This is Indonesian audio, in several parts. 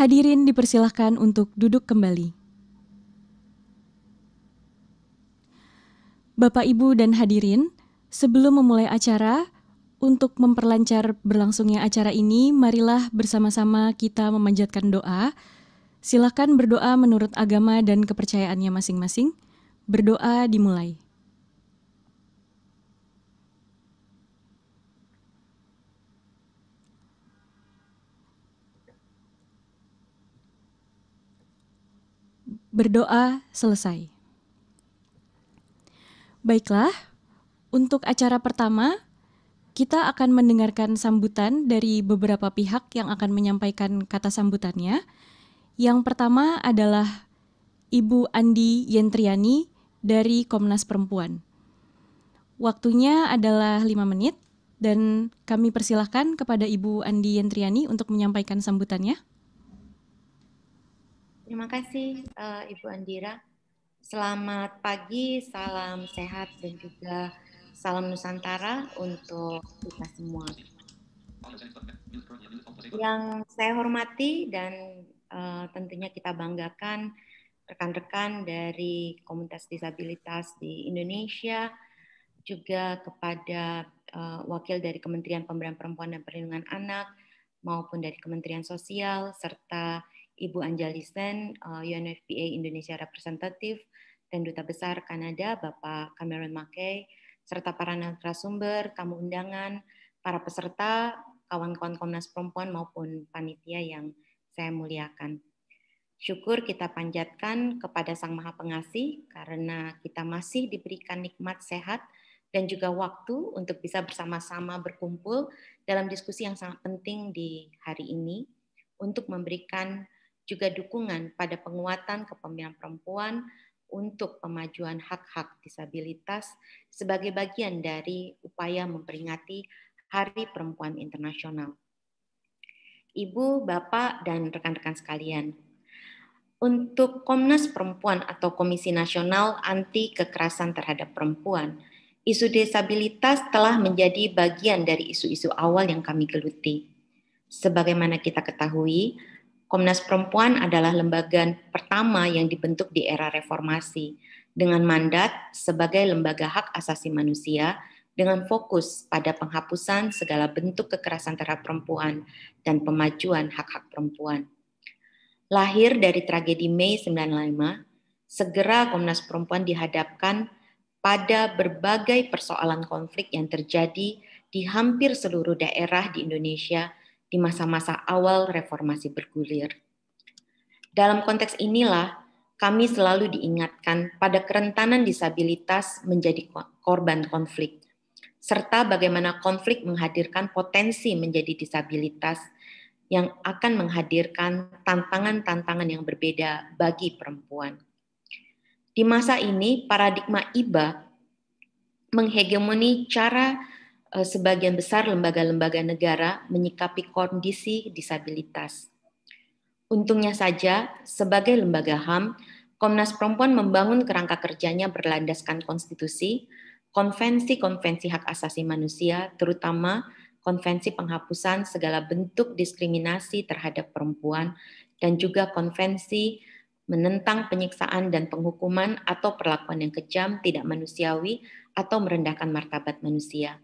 Hadirin dipersilahkan untuk duduk kembali. Bapak, Ibu, dan hadirin, sebelum memulai acara, untuk memperlancar berlangsungnya acara ini, marilah bersama-sama kita memanjatkan doa. Silakan berdoa menurut agama dan kepercayaannya masing-masing. Berdoa dimulai. Berdoa selesai. Baiklah, untuk acara pertama, kita akan mendengarkan sambutan dari beberapa pihak yang akan menyampaikan kata sambutannya. Yang pertama adalah Ibu Andi Yentriani dari Komnas Perempuan. Waktunya adalah lima menit dan kami persilahkan kepada Ibu Andi Yentriani untuk menyampaikan sambutannya. Terima kasih uh, Ibu Andira. Selamat pagi, salam sehat dan juga salam Nusantara untuk kita semua. Yang saya hormati dan uh, tentunya kita banggakan rekan-rekan dari komunitas disabilitas di Indonesia, juga kepada uh, wakil dari Kementerian Pemberdayaan Perempuan dan Perlindungan Anak maupun dari Kementerian Sosial serta Ibu Anjali Sen, uh, eh, UNFPA Indonesia Representatif, dan Duta Besar Kanada, Bapak Cameron Mackey, serta para narasumber, tamu undangan, para peserta, kawan-kawan Komnas Perempuan maupun panitia yang saya muliakan. Syukur kita panjatkan kepada Sang Maha Pengasih karena kita masih diberikan nikmat sehat dan juga waktu untuk bisa bersama-sama berkumpul dalam diskusi yang sangat penting di hari ini untuk memberikan juga dukungan pada penguatan kepemimpinan perempuan untuk pemajuan hak-hak disabilitas sebagai bagian dari upaya memperingati Hari Perempuan Internasional. Ibu, Bapak, dan rekan-rekan sekalian, untuk Komnas Perempuan atau Komisi Nasional Anti Kekerasan Terhadap Perempuan, isu disabilitas telah menjadi bagian dari isu-isu awal yang kami geluti. Sebagaimana kita ketahui, Komnas Perempuan adalah lembaga pertama yang dibentuk di era reformasi dengan mandat sebagai lembaga hak asasi manusia dengan fokus pada penghapusan segala bentuk kekerasan terhadap perempuan dan pemajuan hak-hak perempuan. Lahir dari tragedi Mei 95, segera Komnas Perempuan dihadapkan pada berbagai persoalan konflik yang terjadi di hampir seluruh daerah di Indonesia di masa-masa awal reformasi bergulir. Dalam konteks inilah, kami selalu diingatkan pada kerentanan disabilitas menjadi korban konflik, serta bagaimana konflik menghadirkan potensi menjadi disabilitas yang akan menghadirkan tantangan-tantangan yang berbeda bagi perempuan. Di masa ini, paradigma IBA menghegemoni cara Eh, sebagian besar lembaga-lembaga negara menyikapi kondisi disabilitas. Untungnya saja, sebagai lembaga HAM, Komnas Perempuan membangun kerangka kerjanya berlandaskan konstitusi, konvensi-konvensi hak asasi manusia, terutama konvensi penghapusan segala bentuk diskriminasi terhadap perempuan, dan juga konvensi menentang penyiksaan dan penghukuman atau perlakuan yang kejam, tidak manusiawi, atau merendahkan martabat manusia.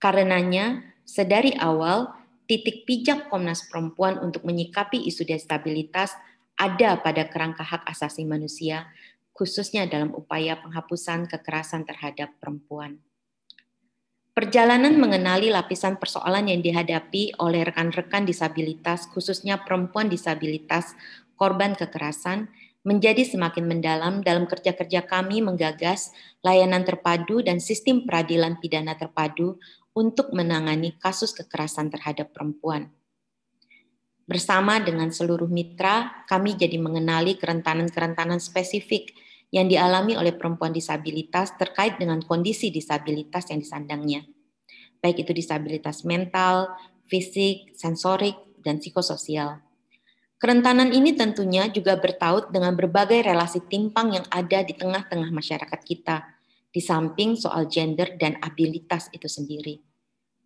Karenanya, sedari awal, titik pijak Komnas Perempuan untuk menyikapi isu destabilitas ada pada kerangka hak asasi manusia, khususnya dalam upaya penghapusan kekerasan terhadap perempuan. Perjalanan mengenali lapisan persoalan yang dihadapi oleh rekan-rekan disabilitas, khususnya perempuan disabilitas, korban kekerasan, menjadi semakin mendalam dalam kerja-kerja kami menggagas layanan terpadu dan sistem peradilan pidana terpadu untuk menangani kasus kekerasan terhadap perempuan. Bersama dengan seluruh mitra, kami jadi mengenali kerentanan-kerentanan spesifik yang dialami oleh perempuan disabilitas terkait dengan kondisi disabilitas yang disandangnya, baik itu disabilitas mental, fisik, sensorik, dan psikososial. Kerentanan ini tentunya juga bertaut dengan berbagai relasi timpang yang ada di tengah-tengah masyarakat kita, di samping soal gender dan abilitas itu sendiri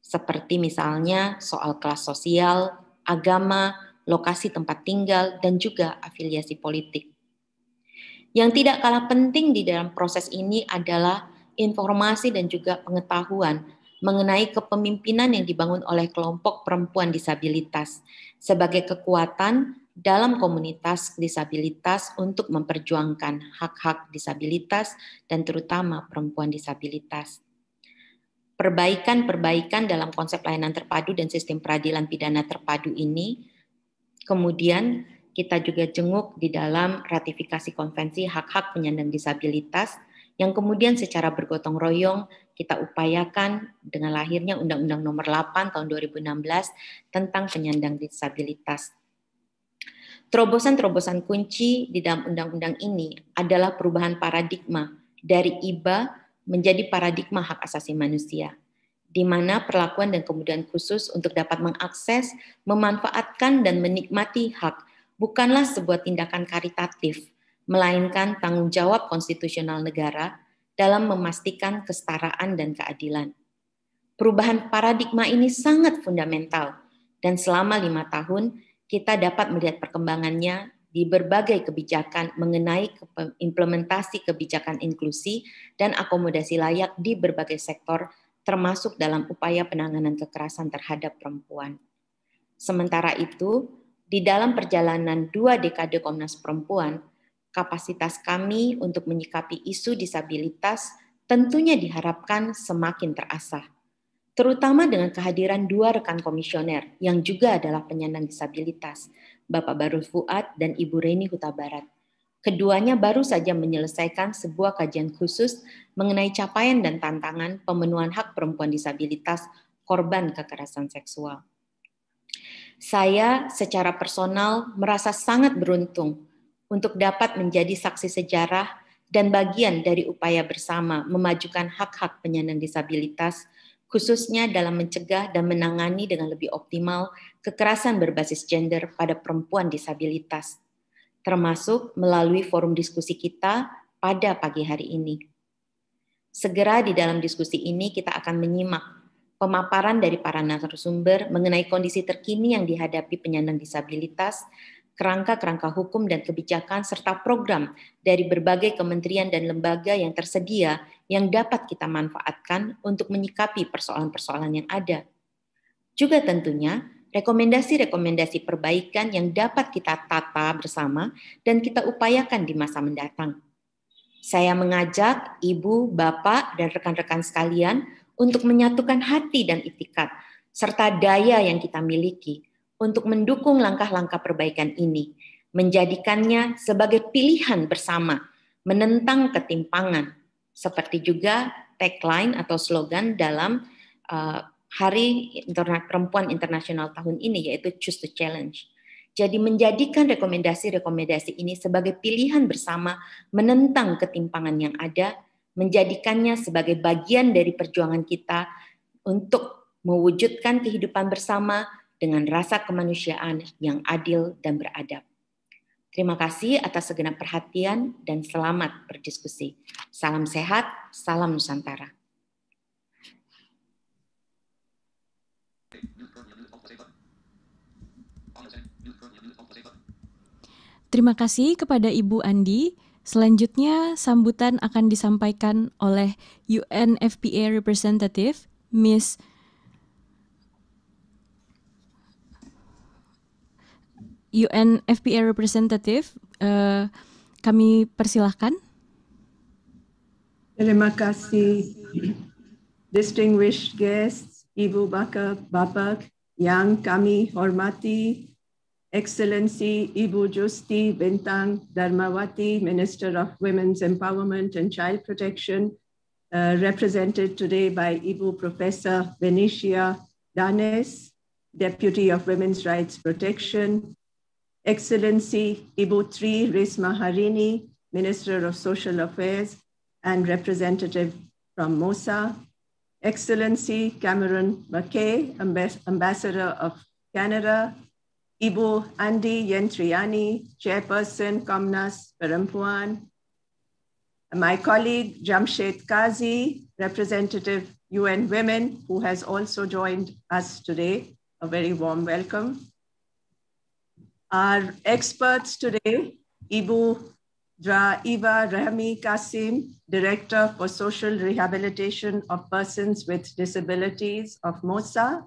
seperti misalnya soal kelas sosial, agama, lokasi tempat tinggal, dan juga afiliasi politik. Yang tidak kalah penting di dalam proses ini adalah informasi dan juga pengetahuan mengenai kepemimpinan yang dibangun oleh kelompok perempuan disabilitas sebagai kekuatan dalam komunitas disabilitas untuk memperjuangkan hak-hak disabilitas dan terutama perempuan disabilitas perbaikan-perbaikan dalam konsep layanan terpadu dan sistem peradilan pidana terpadu ini. Kemudian kita juga jenguk di dalam ratifikasi konvensi hak-hak penyandang disabilitas yang kemudian secara bergotong royong kita upayakan dengan lahirnya Undang-Undang Nomor 8 tahun 2016 tentang penyandang disabilitas. Terobosan-terobosan kunci di dalam undang-undang ini adalah perubahan paradigma dari IBA menjadi paradigma hak asasi manusia, di mana perlakuan dan kemudahan khusus untuk dapat mengakses, memanfaatkan, dan menikmati hak bukanlah sebuah tindakan karitatif, melainkan tanggung jawab konstitusional negara dalam memastikan kesetaraan dan keadilan. Perubahan paradigma ini sangat fundamental, dan selama lima tahun kita dapat melihat perkembangannya di berbagai kebijakan mengenai implementasi kebijakan inklusi dan akomodasi layak di berbagai sektor termasuk dalam upaya penanganan kekerasan terhadap perempuan. Sementara itu, di dalam perjalanan dua dekade Komnas Perempuan, kapasitas kami untuk menyikapi isu disabilitas tentunya diharapkan semakin terasah, terutama dengan kehadiran dua rekan komisioner yang juga adalah penyandang disabilitas, Bapak Baru Fuad dan Ibu Reni Huta Barat. Keduanya baru saja menyelesaikan sebuah kajian khusus mengenai capaian dan tantangan pemenuhan hak perempuan disabilitas korban kekerasan seksual. Saya secara personal merasa sangat beruntung untuk dapat menjadi saksi sejarah dan bagian dari upaya bersama memajukan hak-hak penyandang disabilitas khususnya dalam mencegah dan menangani dengan lebih optimal kekerasan berbasis gender pada perempuan disabilitas, termasuk melalui forum diskusi kita pada pagi hari ini. Segera di dalam diskusi ini kita akan menyimak pemaparan dari para narasumber mengenai kondisi terkini yang dihadapi penyandang disabilitas kerangka-kerangka hukum dan kebijakan serta program dari berbagai kementerian dan lembaga yang tersedia yang dapat kita manfaatkan untuk menyikapi persoalan-persoalan yang ada. Juga tentunya rekomendasi-rekomendasi perbaikan yang dapat kita tata bersama dan kita upayakan di masa mendatang. Saya mengajak ibu, bapak, dan rekan-rekan sekalian untuk menyatukan hati dan itikat serta daya yang kita miliki untuk mendukung langkah-langkah perbaikan ini, menjadikannya sebagai pilihan bersama, menentang ketimpangan, seperti juga tagline atau slogan dalam uh, Hari Interna Perempuan Internasional tahun ini, yaitu Choose the Challenge. Jadi menjadikan rekomendasi-rekomendasi ini sebagai pilihan bersama menentang ketimpangan yang ada, menjadikannya sebagai bagian dari perjuangan kita untuk mewujudkan kehidupan bersama dengan rasa kemanusiaan yang adil dan beradab. Terima kasih atas segenap perhatian dan selamat berdiskusi. Salam sehat, salam Nusantara. Terima kasih kepada Ibu Andi. Selanjutnya, sambutan akan disampaikan oleh UNFPA Representative, Miss UN FPA representative, uh, kami persilahkan. Terima kasih, distinguished guests, Ibu Baka Bapak yang kami hormati, Excellency Ibu Justi Bintang Dharmawati, Minister of Women's Empowerment and Child Protection, uh, represented today by Ibu Professor Venetia Danes, Deputy of Women's Rights Protection, Excellency Ibutri Resma Harini, Minister of Social Affairs and representative from MOSA, Excellency Cameron McKay, Ambas Ambassador of Canada, Ibo Andy Yentriani, Chairperson Komnas Perempuan, my colleague Jamshed Kazi, representative UN Women, who has also joined us today. A very warm welcome. Our experts today, Ibu Dra Eva Rahmi Kasim, Director for Social Rehabilitation of Persons with Disabilities of MOSA,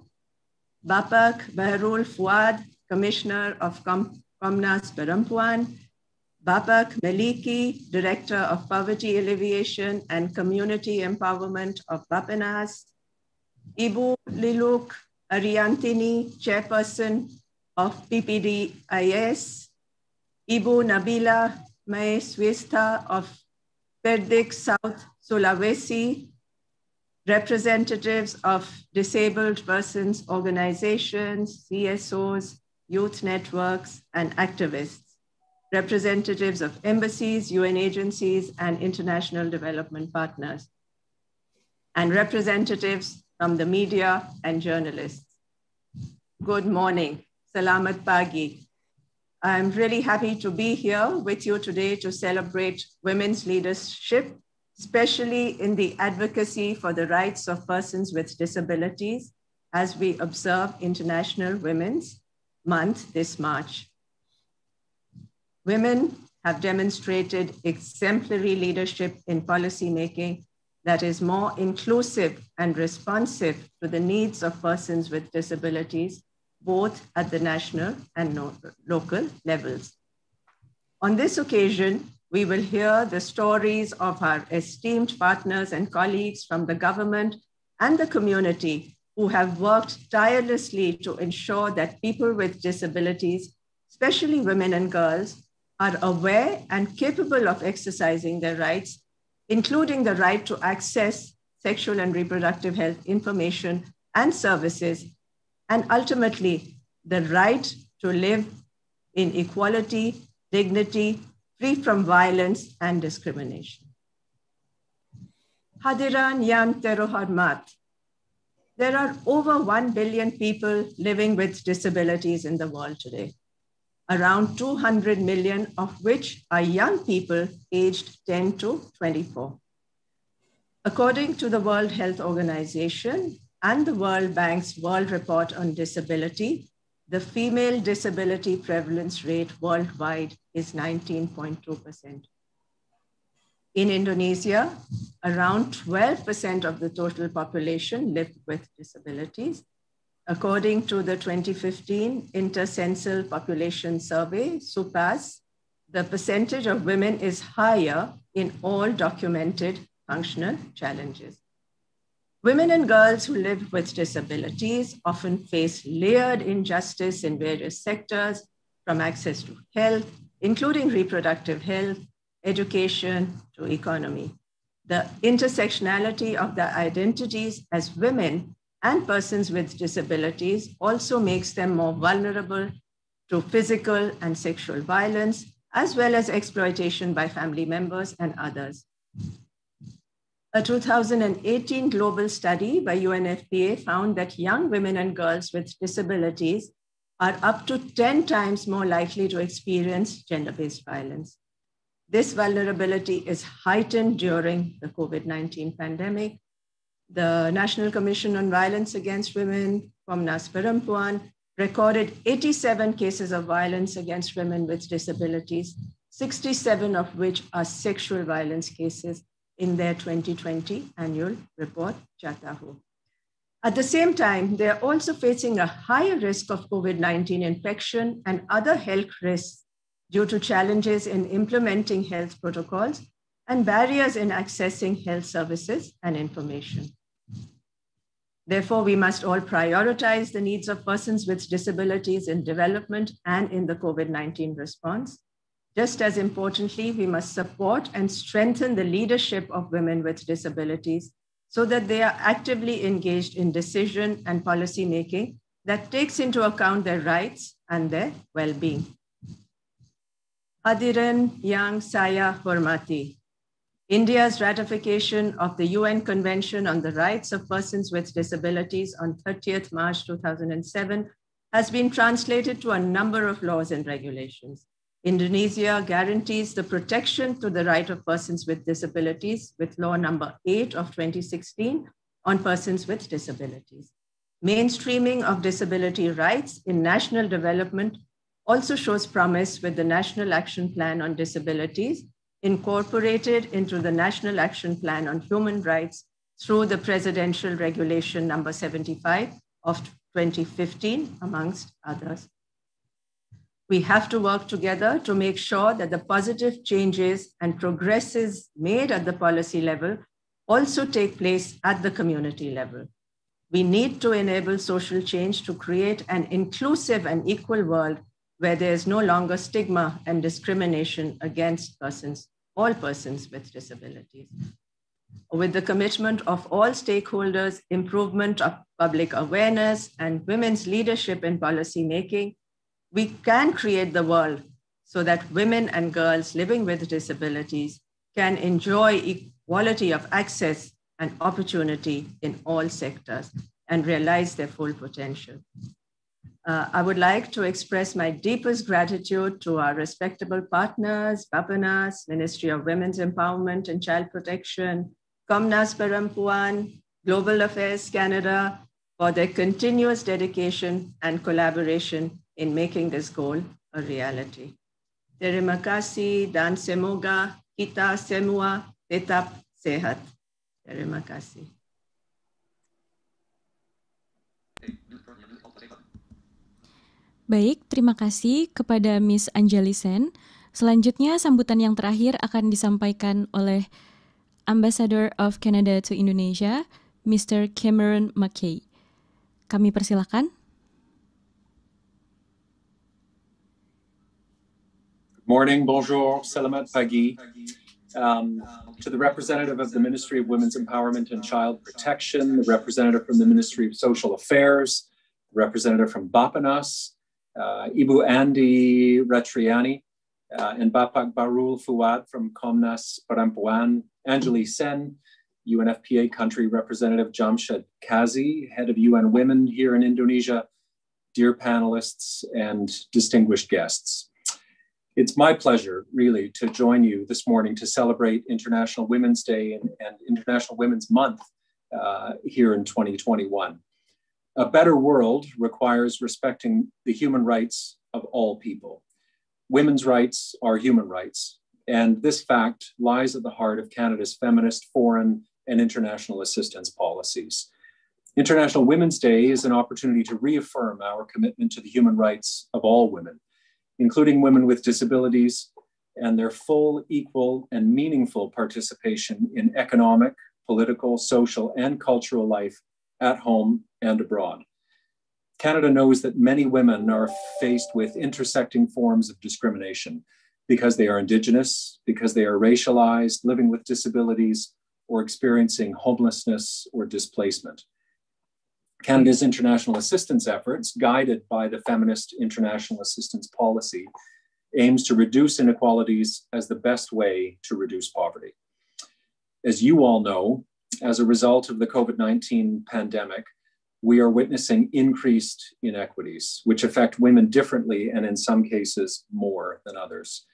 Bapak Baharul Fuad, Commissioner of Com Perempuan, Bapak Maliki, Director of Poverty Alleviation and Community Empowerment of Bapanas, Ibu Liluk Ariantini, Chairperson of PPDIS, Ibu Nabila Maes Vista of Perdik South Sulawesi, representatives of disabled persons organizations, CSOs, youth networks, and activists, representatives of embassies, UN agencies, and international development partners, and representatives from the media and journalists. Good morning. Salamat Pagi. I'm really happy to be here with you today to celebrate women's leadership, especially in the advocacy for the rights of persons with disabilities as we observe International Women's Month this March. Women have demonstrated exemplary leadership in policymaking that is more inclusive and responsive to the needs of persons with disabilities both at the national and no local levels. On this occasion, we will hear the stories of our esteemed partners and colleagues from the government and the community who have worked tirelessly to ensure that people with disabilities, especially women and girls, are aware and capable of exercising their rights, including the right to access sexual and reproductive health information and services and ultimately the right to live in equality, dignity, free from violence and discrimination. Hadiran Yam Teroharmat. There are over 1 billion people living with disabilities in the world today, around 200 million of which are young people aged 10 to 24. According to the World Health Organization, and the World Bank's World Report on Disability, the female disability prevalence rate worldwide is 19.2%. In Indonesia, around 12% of the total population live with disabilities. According to the 2015 Intercensal Population Survey, SUPAS, the percentage of women is higher in all documented functional challenges. Women and girls who live with disabilities often face layered injustice in various sectors, from access to health, including reproductive health, education, to economy. The intersectionality of their identities as women and persons with disabilities also makes them more vulnerable to physical and sexual violence, as well as exploitation by family members and others. A 2018 global study by UNFPA found that young women and girls with disabilities are up to 10 times more likely to experience gender based violence. This vulnerability is heightened during the COVID 19 pandemic. The National Commission on Violence Against Women, from Perempuan, recorded 87 cases of violence against women with disabilities, 67 of which are sexual violence cases, in their 2020 annual report, Chatahu. At the same time, they are also facing a higher risk of COVID-19 infection and other health risks due to challenges in implementing health protocols and barriers in accessing health services and information. Therefore, we must all prioritize the needs of persons with disabilities in development and in the COVID 19 response. Just as importantly, we must support and strengthen the leadership of women with disabilities so that they are actively engaged in decision and policy making that takes into account their rights and their well-being. Adiran Yang Saya Hormati, India's ratification of the UN Convention on the Rights of Persons with Disabilities on 30th March 2007 has been translated to a number of laws and regulations. Indonesia guarantees the protection to the right of persons with disabilities with law number 8 of 2016 on persons with disabilities. Mainstreaming of disability rights in national development also shows promise with the National Action Plan on Disabilities, incorporated into the National Action Plan on Human Rights through the Presidential Regulation number 75 of 2015, amongst others. We have to work together to make sure that the positive changes and progresses made at the policy level also take place at the community level. We need to enable social change to create an inclusive and equal world where there is no longer stigma and discrimination against persons, all persons with disabilities. With the commitment of all stakeholders, improvement of public awareness, and women's leadership in policy making, we can create the world so that women and girls living with disabilities can enjoy equality of access and opportunity in all sectors and realize their full potential. Uh, I would like to express my deepest gratitude to our respectable partners, Bapanas, Ministry of Women's Empowerment and Child Protection, Comnas Parampuan, Global Affairs Canada, for their continuous dedication and collaboration in making this goal a reality. Terima kasih dan semoga kita semua tetap sehat. Terima kasih. Baik, terima kasih kepada Miss Anjali Sen. Selanjutnya, sambutan yang terakhir akan disampaikan oleh Ambassador of Canada to Indonesia, Mr. Cameron McKay. Kami persilakan. Morning, bonjour, salamat pagi. Um, to the representative of the Ministry of Women's Empowerment and Child Protection, the representative from the Ministry of Social Affairs, the representative from Bapanas, uh, Ibu Andy Ratriani, uh, and Bapak Barul Fuad from Komnas Parampuan, Anjali Sen, UNFPA country representative Jamshed Kazi, head of UN Women here in Indonesia, dear panelists and distinguished guests. It's my pleasure, really, to join you this morning to celebrate International Women's Day and, and International Women's Month uh, here in 2021. A better world requires respecting the human rights of all people. Women's rights are human rights, and this fact lies at the heart of Canada's feminist, foreign, and international assistance policies. International Women's Day is an opportunity to reaffirm our commitment to the human rights of all women including women with disabilities and their full, equal, and meaningful participation in economic, political, social, and cultural life at home and abroad. Canada knows that many women are faced with intersecting forms of discrimination because they are Indigenous, because they are racialized, living with disabilities, or experiencing homelessness or displacement. Canada's international assistance efforts, guided by the feminist international assistance policy, aims to reduce inequalities as the best way to reduce poverty. As you all know, as a result of the COVID 19 pandemic, we are witnessing increased inequities, which affect women differently and in some cases more than others.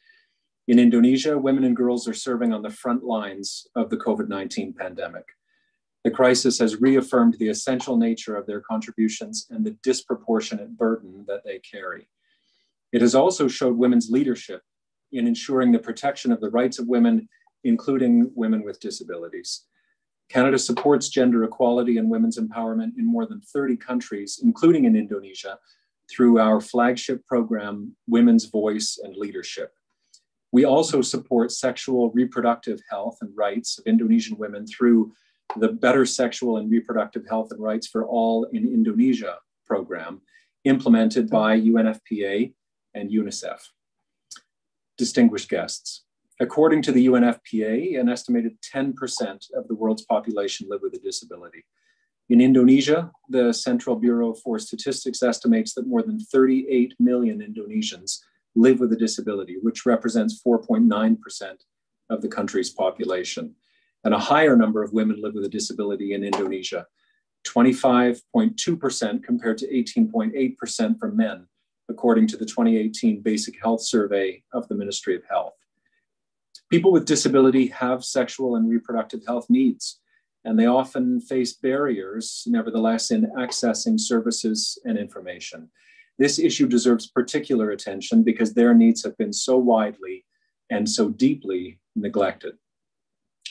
In Indonesia, women and girls are serving on the front lines of the COVID 19 pandemic. The crisis has reaffirmed the essential nature of their contributions and the disproportionate burden that they carry. It has also showed women's leadership in ensuring the protection of the rights of women, including women with disabilities. Canada supports gender equality and women's empowerment in more than 30 countries, including in Indonesia, through our flagship program, Women's Voice and Leadership. We also support sexual reproductive health and rights of Indonesian women through the Better Sexual and Reproductive Health and Rights for All in Indonesia program, implemented by UNFPA and UNICEF. Distinguished guests, according to the UNFPA, an estimated 10% of the world's population live with a disability. In Indonesia, the Central Bureau for Statistics estimates that more than 38 million Indonesians live with a disability, which represents 4.9% of the country's population and a higher number of women live with a disability in Indonesia 25.2% compared to 18.8% for men, according to the 2018 Basic Health Survey of the Ministry of Health. People with disability have sexual and reproductive health needs, and they often face barriers, nevertheless, in accessing services and information. This issue deserves particular attention because their needs have been so widely and so deeply neglected.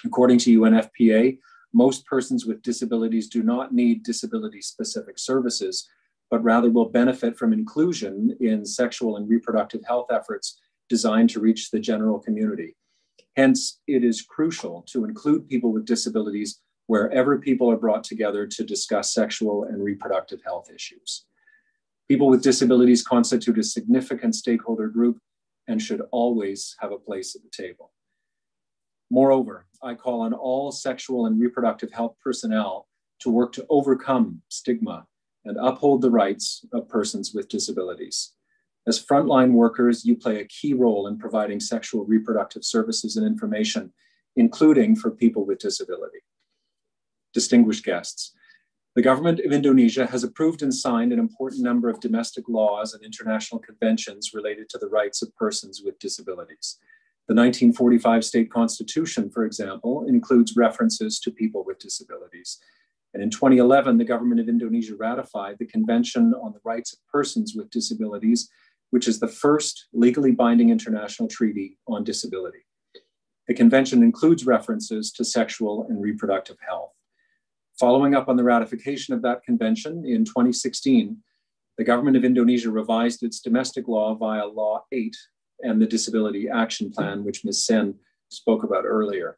According to UNFPA, most persons with disabilities do not need disability specific services, but rather will benefit from inclusion in sexual and reproductive health efforts designed to reach the general community. Hence, it is crucial to include people with disabilities wherever people are brought together to discuss sexual and reproductive health issues. People with disabilities constitute a significant stakeholder group and should always have a place at the table. Moreover, I call on all sexual and reproductive health personnel to work to overcome stigma and uphold the rights of persons with disabilities. As frontline workers, you play a key role in providing sexual reproductive services and information, including for people with disability. Distinguished guests, the government of Indonesia has approved and signed an important number of domestic laws and international conventions related to the rights of persons with disabilities. The 1945 state constitution, for example, includes references to people with disabilities. And in 2011, the government of Indonesia ratified the Convention on the Rights of Persons with Disabilities, which is the first legally binding international treaty on disability. The convention includes references to sexual and reproductive health. Following up on the ratification of that convention in 2016, the government of Indonesia revised its domestic law via Law 8 and the Disability Action Plan, which Ms. Sen spoke about earlier.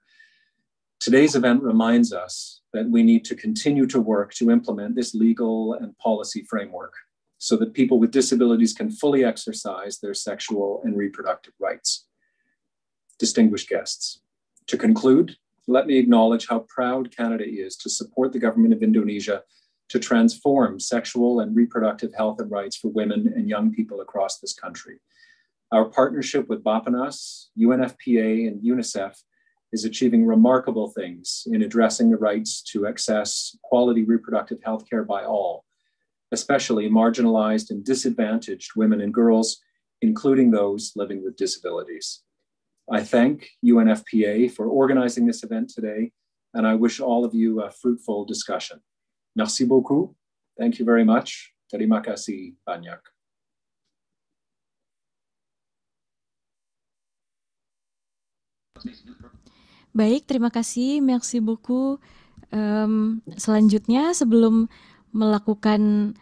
Today's event reminds us that we need to continue to work to implement this legal and policy framework so that people with disabilities can fully exercise their sexual and reproductive rights. Distinguished guests, to conclude, let me acknowledge how proud Canada is to support the government of Indonesia to transform sexual and reproductive health and rights for women and young people across this country. Our partnership with Bapanas, UNFPA, and UNICEF is achieving remarkable things in addressing the rights to access quality reproductive health care by all, especially marginalized and disadvantaged women and girls, including those living with disabilities. I thank UNFPA for organizing this event today, and I wish all of you a fruitful discussion. Merci beaucoup. Thank you very much. Terima kasih banyak. Baik, terima kasih. Merci buku Um, selanjutnya, sebelum melakukan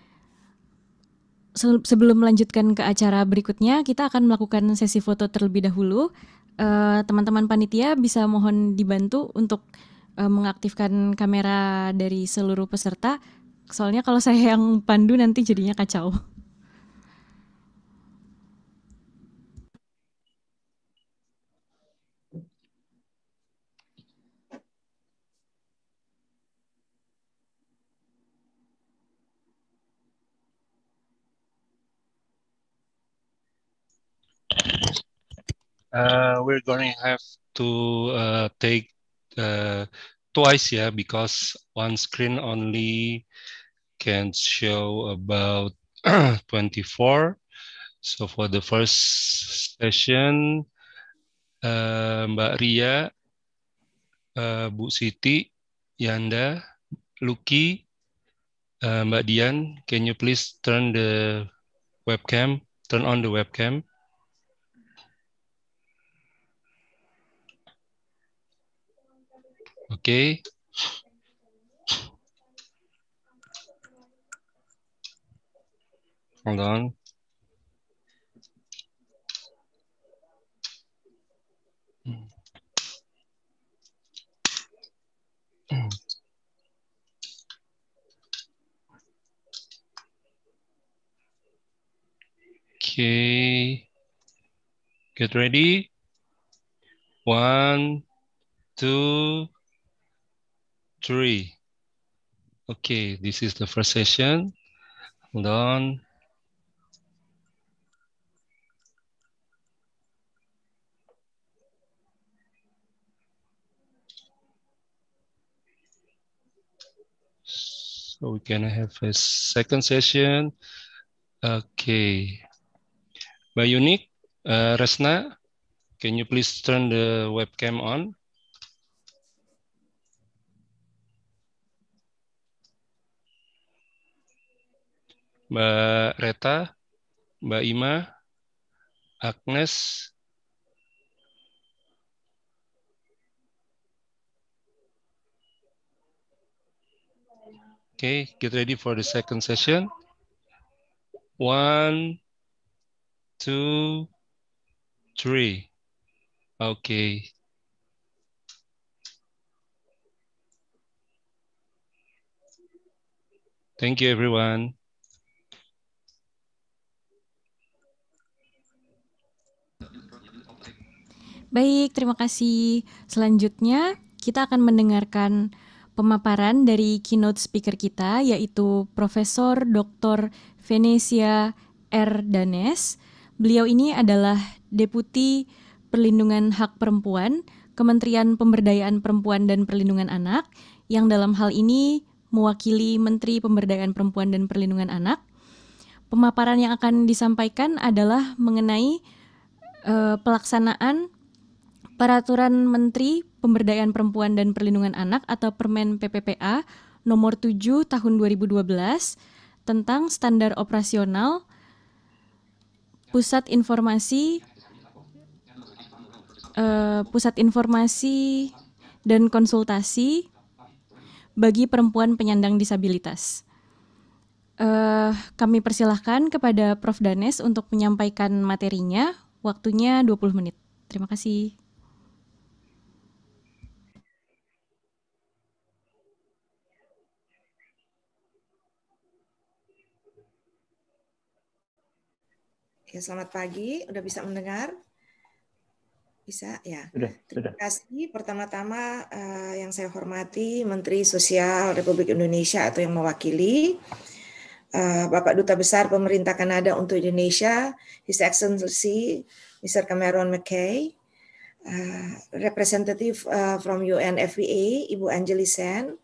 sebelum melanjutkan ke acara berikutnya, kita akan melakukan sesi foto terlebih dahulu. Eh, teman-teman uh, panitia bisa mohon dibantu untuk uh, mengaktifkan kamera dari seluruh peserta. Soalnya kalau saya yang pandu nanti jadinya kacau. uh, we're going to have to uh, take uh, twice, yeah, because one screen only can show about 24. So for the first session, uh, Mbak Ria, uh, Bu Siti, Yanda, Lucky, uh, Mbak Dian, can you please turn the webcam, turn on the webcam? Okay. Hold on. Okay. Get ready. One, two, three. Okay, this is the first session. Hold on. So we can have a second session. Okay. By Unique, uh, Resna, can you please turn the webcam on? Mbak Reta, Mbak Ima, Agnes, Okay, get ready for the second session. One, two, three. Okay. Thank you, everyone. Baik, terima kasih. Selanjutnya kita akan mendengarkan pemaparan dari keynote speaker kita yaitu Profesor Dr. Venesia R. Danes. Beliau ini adalah Deputi Perlindungan Hak Perempuan Kementerian Pemberdayaan Perempuan dan Perlindungan Anak yang dalam hal ini mewakili Menteri Pemberdayaan Perempuan dan Perlindungan Anak. Pemaparan yang akan disampaikan adalah mengenai uh, pelaksanaan Peraturan Menteri Pemberdayaan Perempuan dan Perlindungan Anak atau Permen PPPA Nomor 7 Tahun 2012 tentang standar operasional Pusat Informasi uh, Pusat Informasi dan Konsultasi bagi Perempuan Penyandang Disabilitas. Uh, kami persilahkan kepada Prof. Danes untuk menyampaikan materinya. Waktunya 20 menit. Terima kasih. Ya, selamat pagi. Udah bisa mendengar? Bisa ya. Sudah, Terima kasih. Pertama-tama uh, yang saya hormati Menteri Sosial Republik Indonesia atau yang mewakili uh, Bapak Duta Besar Pemerintah Kanada untuk Indonesia, His Excellency Mr. Cameron McKay, uh, representative uh, from UNFPA Ibu Angelisen,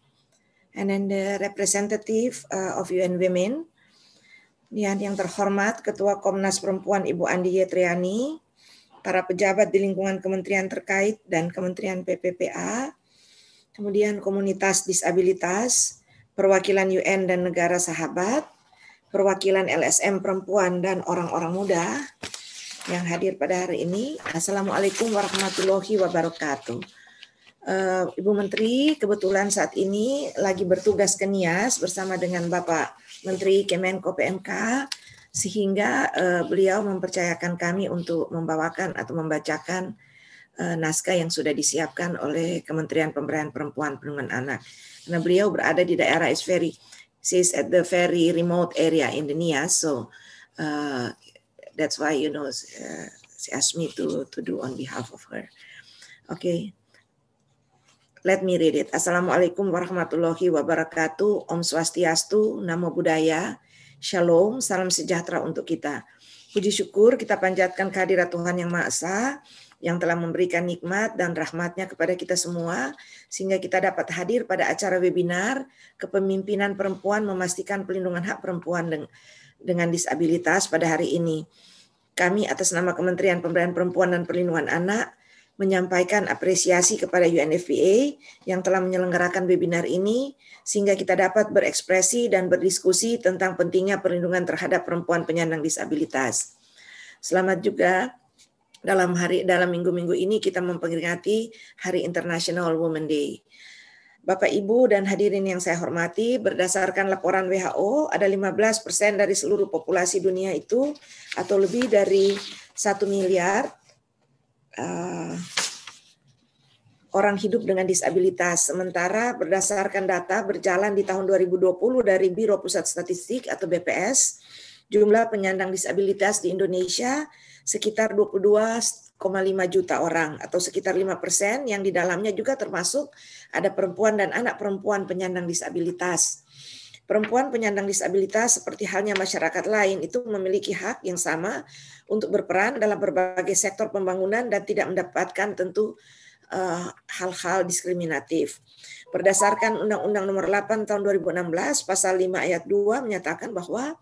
and then the representative uh, of UN Women, ya, yang terhormat Ketua Komnas Perempuan Ibu Andi Yetriani, para pejabat di lingkungan kementerian terkait dan Kementerian PPPA, kemudian komunitas disabilitas, perwakilan UN dan negara sahabat, perwakilan LSM perempuan dan orang-orang muda yang hadir pada hari ini. Assalamualaikum warahmatullahi wabarakatuh. Eh, Ibu Menteri, kebetulan saat ini lagi bertugas ke Nias bersama dengan Bapak Menteri Kemenko PMK sehingga uh, beliau mempercayakan kami untuk membawakan atau membacakan uh, naskah yang sudah disiapkan oleh Kementerian Pemberdayaan Perempuan Perlindungan Anak. Karena beliau berada di daerah is very is at the very remote area in the NIA, so uh, that's why you know uh, she asked me to to do on behalf of her. Okay, Let me read it. Assalamualaikum warahmatullahi wabarakatuh. Om Swastiastu, Namo Buddhaya, Shalom, salam sejahtera untuk kita. Puji syukur kita panjatkan kehadiran Tuhan Yang Maha Esa yang telah memberikan nikmat dan rahmatnya kepada kita semua sehingga kita dapat hadir pada acara webinar kepemimpinan perempuan memastikan pelindungan hak perempuan dengan disabilitas pada hari ini. Kami atas nama Kementerian Pemberdayaan Perempuan dan Perlindungan Anak menyampaikan apresiasi kepada UNFPA yang telah menyelenggarakan webinar ini sehingga kita dapat berekspresi dan berdiskusi tentang pentingnya perlindungan terhadap perempuan penyandang disabilitas. Selamat juga dalam hari dalam minggu-minggu ini kita memperingati Hari International Women Day. Bapak Ibu dan hadirin yang saya hormati, berdasarkan laporan WHO, ada 15% persen dari seluruh populasi dunia itu atau lebih dari satu miliar uh, orang hidup dengan disabilitas. Sementara berdasarkan data berjalan di tahun 2020 dari Biro Pusat Statistik atau BPS, jumlah penyandang disabilitas di Indonesia sekitar 22,5 juta orang atau sekitar 5 persen yang di dalamnya juga termasuk ada perempuan dan anak perempuan penyandang disabilitas. Perempuan penyandang disabilitas seperti halnya masyarakat lain itu memiliki hak yang sama untuk berperan dalam berbagai sektor pembangunan dan tidak mendapatkan tentu eh, hal-hal uh, diskriminatif. Berdasarkan Undang-Undang Nomor 8 Tahun 2016 Pasal 5 Ayat 2 menyatakan bahwa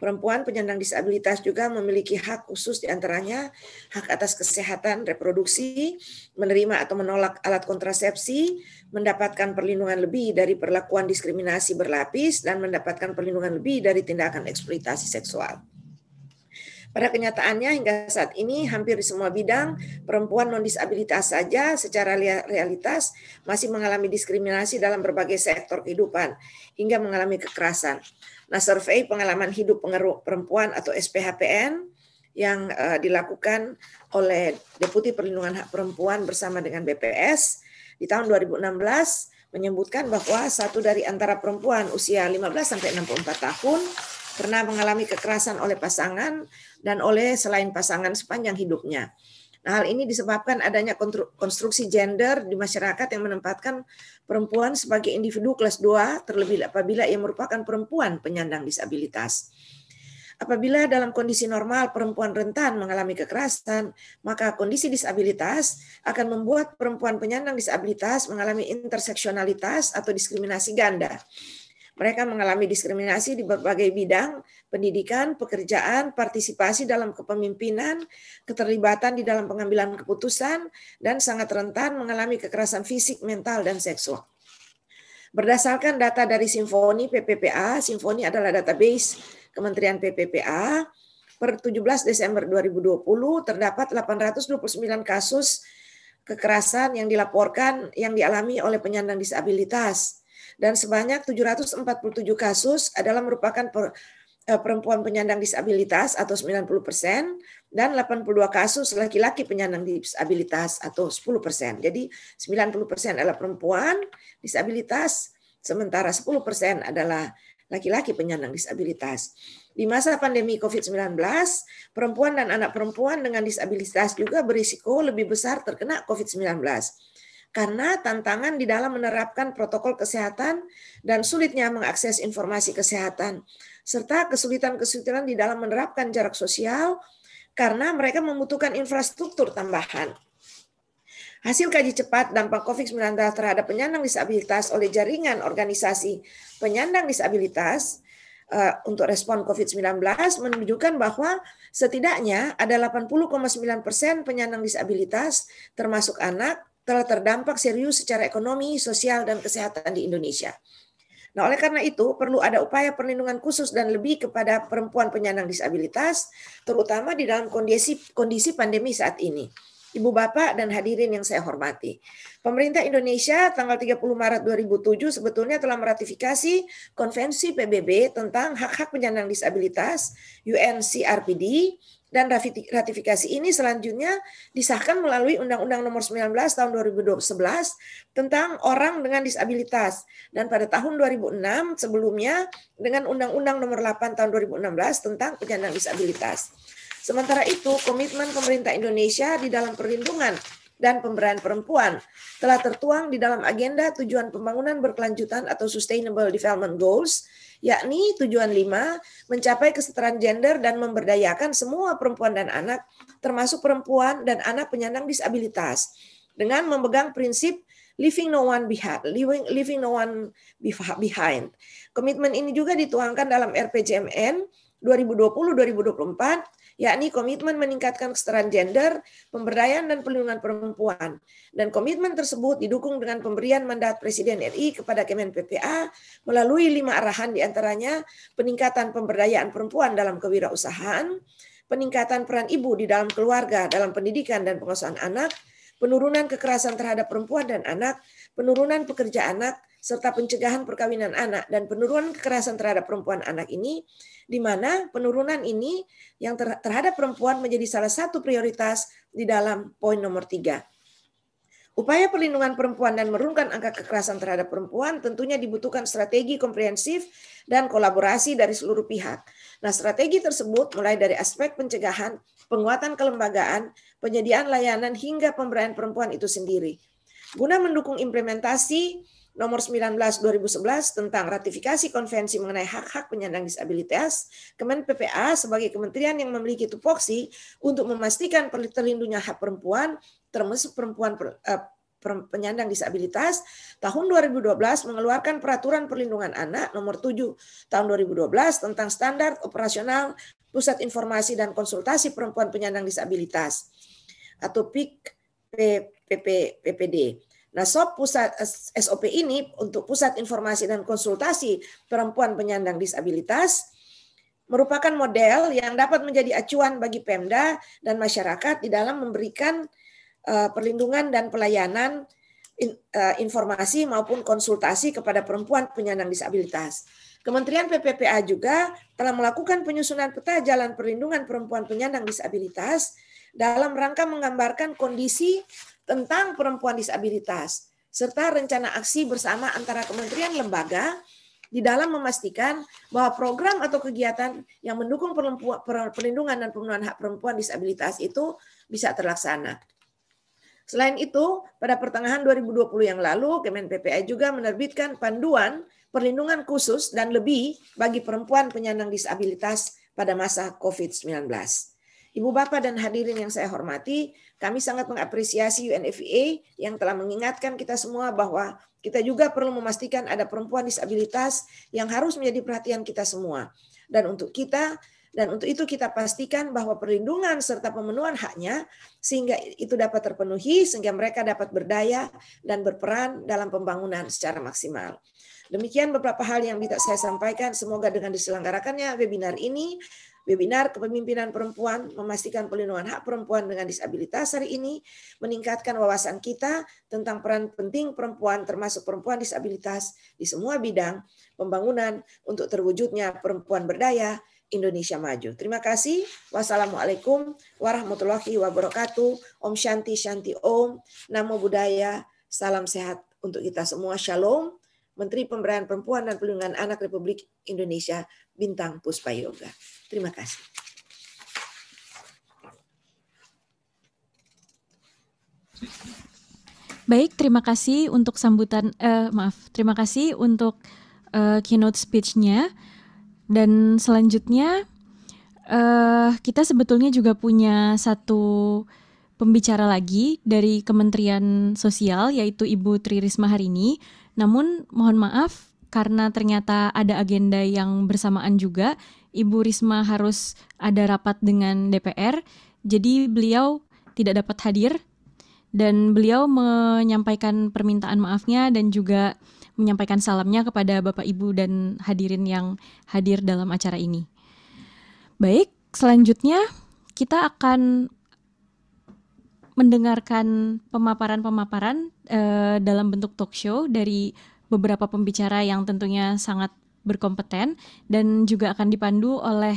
Perempuan penyandang disabilitas juga memiliki hak khusus diantaranya hak atas kesehatan reproduksi, menerima atau menolak alat kontrasepsi, mendapatkan perlindungan lebih dari perlakuan diskriminasi berlapis, dan mendapatkan perlindungan lebih dari tindakan eksploitasi seksual. Pada kenyataannya hingga saat ini hampir di semua bidang perempuan non disabilitas saja secara realitas masih mengalami diskriminasi dalam berbagai sektor kehidupan hingga mengalami kekerasan. Nah, survei pengalaman hidup pengeruk perempuan atau SPHPN yang uh, dilakukan oleh Deputi Perlindungan Hak Perempuan bersama dengan BPS di tahun 2016 menyebutkan bahwa satu dari antara perempuan usia 15 sampai 64 tahun pernah mengalami kekerasan oleh pasangan dan oleh selain pasangan sepanjang hidupnya. Nah, hal ini disebabkan adanya konstruksi gender di masyarakat yang menempatkan perempuan sebagai individu kelas 2 terlebih apabila ia merupakan perempuan penyandang disabilitas. Apabila dalam kondisi normal perempuan rentan mengalami kekerasan, maka kondisi disabilitas akan membuat perempuan penyandang disabilitas mengalami interseksionalitas atau diskriminasi ganda mereka mengalami diskriminasi di berbagai bidang, pendidikan, pekerjaan, partisipasi dalam kepemimpinan, keterlibatan di dalam pengambilan keputusan, dan sangat rentan mengalami kekerasan fisik, mental, dan seksual. Berdasarkan data dari Simfoni PPPA, Simfoni adalah database Kementerian PPPA, per 17 Desember 2020 terdapat 829 kasus kekerasan yang dilaporkan yang dialami oleh penyandang disabilitas dan sebanyak 747 kasus adalah merupakan per, eh, perempuan penyandang disabilitas atau 90 persen dan 82 kasus laki-laki penyandang disabilitas atau 10 persen. Jadi 90 persen adalah perempuan disabilitas, sementara 10 persen adalah laki-laki penyandang disabilitas. Di masa pandemi COVID-19, perempuan dan anak perempuan dengan disabilitas juga berisiko lebih besar terkena COVID-19 karena tantangan di dalam menerapkan protokol kesehatan dan sulitnya mengakses informasi kesehatan, serta kesulitan-kesulitan di dalam menerapkan jarak sosial karena mereka membutuhkan infrastruktur tambahan. Hasil kaji cepat dampak COVID-19 terhadap penyandang disabilitas oleh jaringan organisasi penyandang disabilitas eh, untuk respon COVID-19 menunjukkan bahwa setidaknya ada 80,9 persen penyandang disabilitas termasuk anak telah terdampak serius secara ekonomi, sosial, dan kesehatan di Indonesia. Nah, oleh karena itu perlu ada upaya perlindungan khusus dan lebih kepada perempuan penyandang disabilitas, terutama di dalam kondisi kondisi pandemi saat ini. Ibu Bapak dan hadirin yang saya hormati. Pemerintah Indonesia tanggal 30 Maret 2007 sebetulnya telah meratifikasi Konvensi PBB tentang hak-hak penyandang disabilitas UNCRPD dan ratifikasi ini selanjutnya disahkan melalui Undang-Undang Nomor 19 Tahun 2011 tentang orang dengan disabilitas dan pada tahun 2006 sebelumnya dengan Undang-Undang Nomor 8 Tahun 2016 tentang penyandang disabilitas. Sementara itu, komitmen pemerintah Indonesia di dalam perlindungan dan pemberdayaan perempuan telah tertuang di dalam agenda tujuan pembangunan berkelanjutan atau Sustainable Development Goals, yakni tujuan lima mencapai kesetaraan gender dan memberdayakan semua perempuan dan anak termasuk perempuan dan anak penyandang disabilitas dengan memegang prinsip leaving no one behind, leaving, leaving no one behind. Komitmen ini juga dituangkan dalam RPJMN 2020-2024 yakni komitmen meningkatkan kesetaraan gender, pemberdayaan dan perlindungan perempuan. Dan komitmen tersebut didukung dengan pemberian mandat Presiden RI kepada Kemen PPA melalui lima arahan diantaranya peningkatan pemberdayaan perempuan dalam kewirausahaan, peningkatan peran ibu di dalam keluarga, dalam pendidikan dan pengasuhan anak, penurunan kekerasan terhadap perempuan dan anak, penurunan pekerja anak, serta pencegahan perkawinan anak dan penurunan kekerasan terhadap perempuan anak ini, di mana penurunan ini yang terhadap perempuan menjadi salah satu prioritas di dalam poin nomor tiga. Upaya perlindungan perempuan dan merungkan angka kekerasan terhadap perempuan tentunya dibutuhkan strategi komprehensif dan kolaborasi dari seluruh pihak. Nah, strategi tersebut mulai dari aspek pencegahan, penguatan kelembagaan, penyediaan layanan hingga pemberdayaan perempuan itu sendiri. Guna mendukung implementasi nomor 19 2011 tentang ratifikasi konvensi mengenai hak-hak penyandang disabilitas, Kemen PPA sebagai kementerian yang memiliki tupoksi untuk memastikan terlindungnya hak perempuan termasuk perempuan eh, penyandang disabilitas tahun 2012 mengeluarkan peraturan perlindungan anak nomor 7 tahun 2012 tentang standar operasional Pusat Informasi dan Konsultasi Perempuan Penyandang Disabilitas atau PIK PP, PPD. Nah, SOP pusat SOP ini untuk pusat informasi dan konsultasi perempuan penyandang disabilitas merupakan model yang dapat menjadi acuan bagi Pemda dan masyarakat di dalam memberikan uh, perlindungan dan pelayanan in, uh, informasi maupun konsultasi kepada perempuan penyandang disabilitas. Kementerian PPPA juga telah melakukan penyusunan peta jalan perlindungan perempuan penyandang disabilitas dalam rangka menggambarkan kondisi tentang perempuan disabilitas serta rencana aksi bersama antara kementerian lembaga di dalam memastikan bahwa program atau kegiatan yang mendukung perlindungan dan pemenuhan hak perempuan disabilitas itu bisa terlaksana. Selain itu, pada pertengahan 2020 yang lalu, Kemen PPI juga menerbitkan panduan perlindungan khusus dan lebih bagi perempuan penyandang disabilitas pada masa COVID-19. Ibu Bapak dan hadirin yang saya hormati, kami sangat mengapresiasi UNFPA yang telah mengingatkan kita semua bahwa kita juga perlu memastikan ada perempuan disabilitas yang harus menjadi perhatian kita semua. Dan untuk kita dan untuk itu kita pastikan bahwa perlindungan serta pemenuhan haknya sehingga itu dapat terpenuhi sehingga mereka dapat berdaya dan berperan dalam pembangunan secara maksimal. Demikian beberapa hal yang bisa saya sampaikan. Semoga dengan diselenggarakannya webinar ini Webinar Kepemimpinan Perempuan memastikan pelindungan hak perempuan dengan disabilitas hari ini meningkatkan wawasan kita tentang peran penting perempuan termasuk perempuan disabilitas di semua bidang pembangunan untuk terwujudnya perempuan berdaya Indonesia maju. Terima kasih. Wassalamualaikum warahmatullahi wabarakatuh. Om Shanti Shanti Om. Namo Buddhaya. Salam sehat untuk kita semua. Shalom. Menteri Pemberdayaan Perempuan dan pelindungan Anak Republik Indonesia Bintang Puspa Yoga. Terima kasih. Baik, terima kasih untuk sambutan, eh, maaf, terima kasih untuk eh, keynote speech-nya. Dan selanjutnya, eh, kita sebetulnya juga punya satu pembicara lagi dari Kementerian Sosial, yaitu Ibu Tri Risma hari ini. Namun, mohon maaf, karena ternyata ada agenda yang bersamaan juga, Ibu Risma harus ada rapat dengan DPR, jadi beliau tidak dapat hadir dan beliau menyampaikan permintaan maafnya dan juga menyampaikan salamnya kepada Bapak Ibu dan hadirin yang hadir dalam acara ini. Baik, selanjutnya kita akan mendengarkan pemaparan-pemaparan uh, dalam bentuk talk show dari beberapa pembicara yang tentunya sangat berkompeten dan juga akan dipandu oleh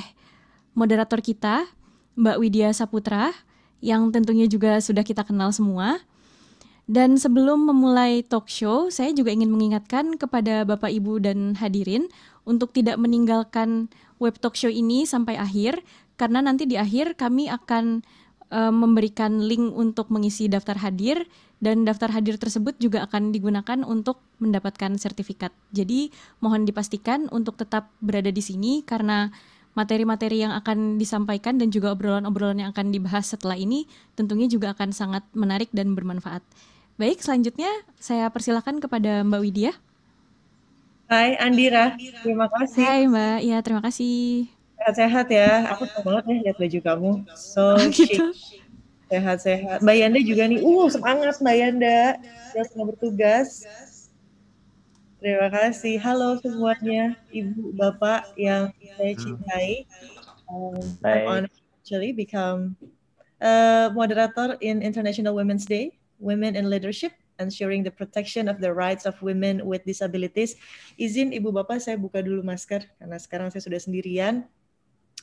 moderator kita, Mbak Widya Saputra, yang tentunya juga sudah kita kenal semua. Dan sebelum memulai talk show, saya juga ingin mengingatkan kepada Bapak Ibu dan hadirin untuk tidak meninggalkan web talk show ini sampai akhir, karena nanti di akhir kami akan Eh, memberikan link untuk mengisi daftar hadir dan daftar hadir tersebut juga akan digunakan untuk mendapatkan sertifikat. Jadi mohon dipastikan untuk tetap berada di sini karena materi-materi yang akan disampaikan dan juga obrolan-obrolan yang akan dibahas setelah ini tentunya juga akan sangat menarik dan bermanfaat. Baik, selanjutnya saya persilakan kepada Mbak Widya. Hai Andira, terima kasih. Hai Mbak, ya terima kasih. Sehat-sehat ya. Aku seneng banget ya lihat baju kamu. So Sehat-sehat. Oh, gitu. Mbak Yanda juga nih. Uh, semangat Mbak Yanda. Sudah sedang bertugas. Terima kasih. Halo semuanya. Ibu, Bapak yang saya hmm. cintai. Um, I'm actually become a uh, moderator in International Women's Day. Women in Leadership ensuring the protection of the rights of women with disabilities. Izin Ibu Bapak saya buka dulu masker karena sekarang saya sudah sendirian.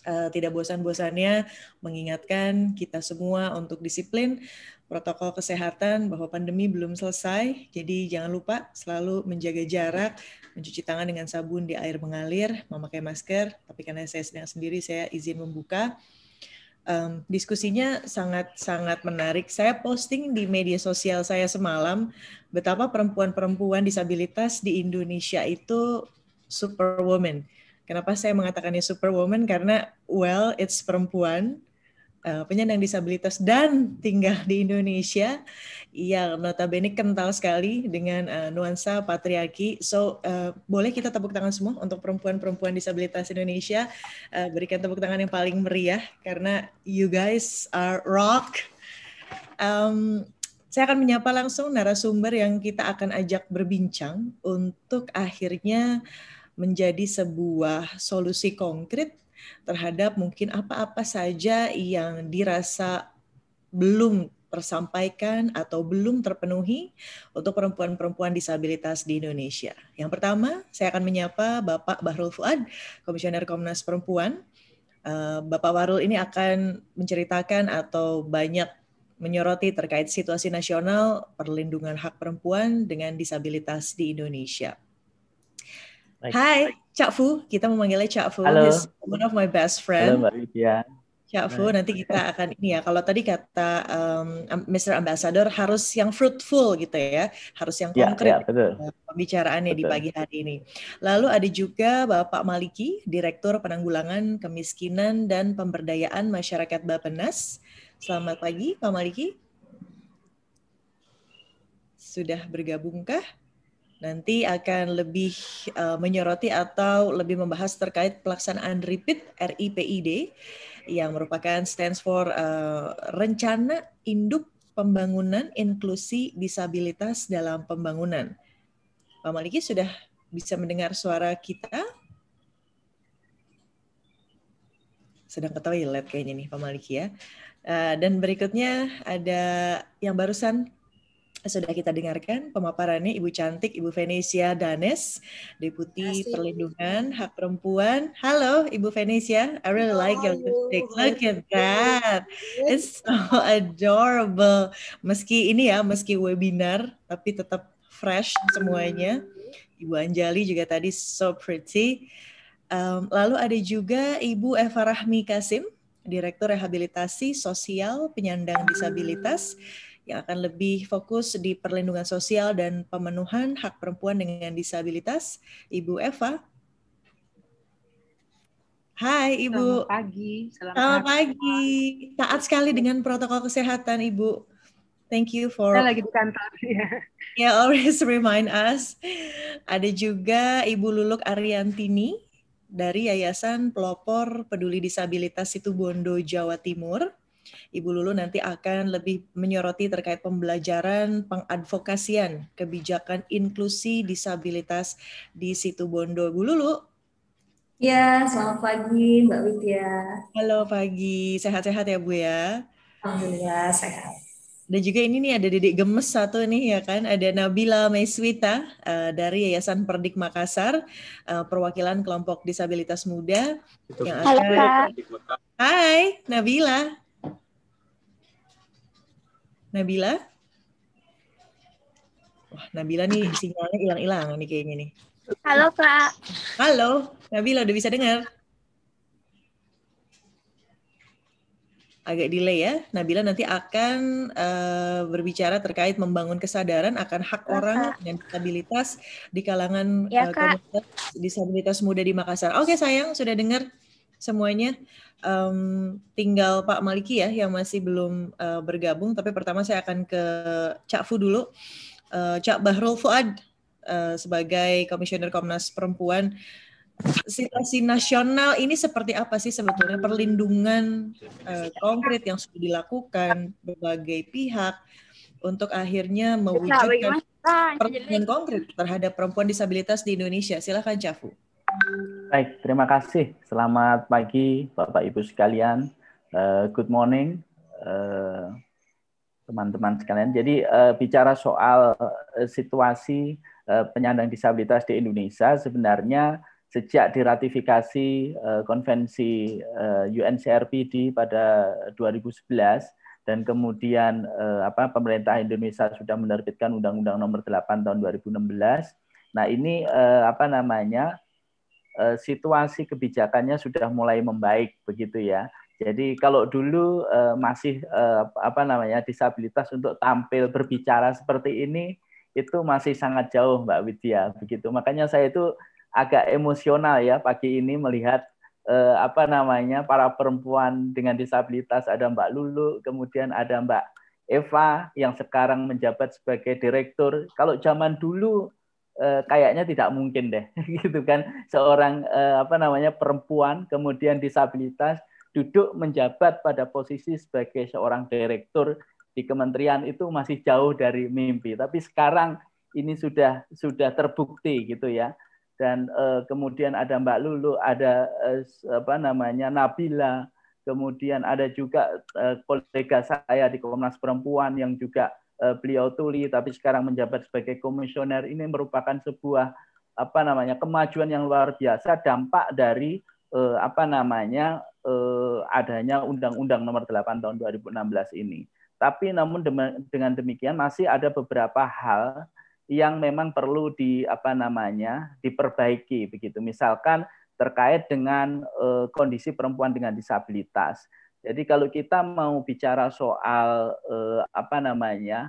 Eh, tidak bosan-bosannya mengingatkan kita semua untuk disiplin protokol kesehatan bahwa pandemi belum selesai. Jadi jangan lupa selalu menjaga jarak, mencuci tangan dengan sabun di air mengalir, memakai masker. Tapi karena saya sedang sendiri, saya izin membuka. Um, diskusinya sangat-sangat menarik. Saya posting di media sosial saya semalam betapa perempuan-perempuan disabilitas di Indonesia itu superwoman Kenapa saya mengatakannya superwoman? Karena well, it's perempuan, uh, penyandang disabilitas dan tinggal di Indonesia yang notabene kental sekali dengan uh, nuansa patriarki. So, uh, boleh kita tepuk tangan semua untuk perempuan-perempuan disabilitas Indonesia. Uh, berikan tepuk tangan yang paling meriah karena you guys are rock. Um, saya akan menyapa langsung narasumber yang kita akan ajak berbincang untuk akhirnya menjadi sebuah solusi konkret terhadap mungkin apa-apa saja yang dirasa belum tersampaikan atau belum terpenuhi untuk perempuan-perempuan disabilitas di Indonesia. Yang pertama, saya akan menyapa Bapak Bahrul Fuad, Komisioner Komnas Perempuan. Eh, Bapak Warul ini akan menceritakan atau banyak menyoroti terkait situasi nasional perlindungan hak perempuan dengan disabilitas di Indonesia. Hi, Hai, Cak Fu. Kita memanggilnya Cak Fu. Halo. He's one of my best friend. Halo, Mbak Vivian. Cak Fu, nah. nanti kita akan ini ya. Kalau tadi kata um, Mr. Ambassador harus yang fruitful gitu ya, harus yang ya, konkret Yeah, betul. Gitu ya, pembicaraannya betul. di pagi hari ini. Lalu ada juga Bapak Maliki, Direktur Penanggulangan Kemiskinan dan Pemberdayaan Masyarakat Bapenas. Selamat pagi, Pak Maliki. Sudah bergabungkah? kah? nanti akan lebih uh, menyoroti atau lebih membahas terkait pelaksanaan RIPID RIPID yang merupakan stands for uh, rencana induk pembangunan inklusi disabilitas dalam pembangunan. Pak Maliki sudah bisa mendengar suara kita? Sedang ke toilet kayaknya nih Pak Maliki ya. Uh, dan berikutnya ada yang barusan sudah kita dengarkan pemaparannya Ibu Cantik, Ibu Venesia Danes, Deputi Perlindungan Hak Perempuan. Halo Ibu Venesia, I really Halo. like your lipstick. Look at that. It's so adorable. Meski ini ya, meski webinar, tapi tetap fresh semuanya. Hmm. Ibu Anjali juga tadi so pretty. Um, lalu ada juga Ibu Eva Rahmi Kasim, Direktur Rehabilitasi Sosial Penyandang Disabilitas. Hmm yang akan lebih fokus di perlindungan sosial dan pemenuhan hak perempuan dengan disabilitas, Ibu Eva. Hai Ibu. Selamat pagi. Selamat, Selamat pagi. Taat sekali dengan protokol kesehatan Ibu. Thank you for. Saya lagi di kantor ya. Yeah, always remind us. Ada juga Ibu Luluk Ariantini dari Yayasan Pelopor Peduli Disabilitas Situbondo Jawa Timur. Ibu Lulu nanti akan lebih menyoroti terkait pembelajaran pengadvokasian kebijakan inklusi disabilitas di situ Bondo. Bu Lulu, Ya, selamat pagi Mbak Widya. Halo pagi, sehat-sehat ya Bu ya? Alhamdulillah sehat. Dan juga ini nih ada dedik Gemes satu nih ya kan, ada Nabila Meswita uh, dari Yayasan Perdik Makassar, uh, perwakilan kelompok disabilitas muda. Kan. Halo Kak. Hai Nabila. Nabila? Wah, Nabila nih sinyalnya hilang-hilang nih kayaknya nih. Halo, Kak. Halo, Nabila udah bisa dengar? Agak delay ya. Nabila nanti akan uh, berbicara terkait membangun kesadaran akan hak Kak. orang dengan disabilitas di kalangan ya, uh, komunitas disabilitas muda di Makassar. Oke, sayang, sudah dengar? semuanya. Um, tinggal Pak Maliki ya yang masih belum uh, bergabung. Tapi pertama saya akan ke Cak Fu dulu. Uh, Cak Bahrul Fuad uh, sebagai Komisioner Komnas Perempuan. Situasi nasional ini seperti apa sih sebetulnya perlindungan uh, konkret yang sudah dilakukan berbagai pihak untuk akhirnya mewujudkan perlindungan konkret terhadap perempuan disabilitas di Indonesia. Silakan Cak Fu Baik, terima kasih. Selamat pagi Bapak Ibu sekalian. Uh, good morning teman eh, teman-teman sekalian. Jadi uh, bicara soal uh, situasi uh, penyandang disabilitas di Indonesia sebenarnya sejak diratifikasi uh, konvensi uh, UNCRPD pada 2011 dan kemudian uh, apa pemerintah Indonesia sudah menerbitkan Undang-Undang Nomor 8 tahun 2016. Nah, ini uh, apa namanya? Eh, situasi kebijakannya sudah mulai membaik begitu ya. Jadi kalau dulu eh, masih eh, apa namanya disabilitas untuk tampil berbicara seperti ini itu masih sangat jauh Mbak Widya begitu. Makanya saya itu agak emosional ya pagi ini melihat apa namanya para perempuan dengan disabilitas ada Mbak Lulu, kemudian ada Mbak Eva yang sekarang menjabat sebagai direktur. Kalau zaman dulu Eh, kayaknya tidak mungkin deh gitu kan seorang eh, apa namanya perempuan kemudian disabilitas duduk menjabat pada posisi sebagai seorang direktur di kementerian itu masih jauh dari mimpi tapi sekarang ini sudah sudah terbukti gitu ya dan eh, kemudian ada Mbak Lulu ada eh, apa namanya Nabila kemudian ada juga eh, kolega saya di Komnas Perempuan yang juga Eh, beliau tuli tapi sekarang menjabat sebagai komisioner ini merupakan sebuah apa namanya kemajuan yang luar biasa dampak dari eh, apa namanya eh, adanya Undang-Undang Nomor 8 Tahun 2016 ini. Tapi namun dengan demikian masih ada beberapa hal yang memang perlu di apa namanya diperbaiki begitu. Misalkan terkait dengan eh, kondisi perempuan dengan disabilitas. Jadi kalau kita mau bicara soal eh, apa namanya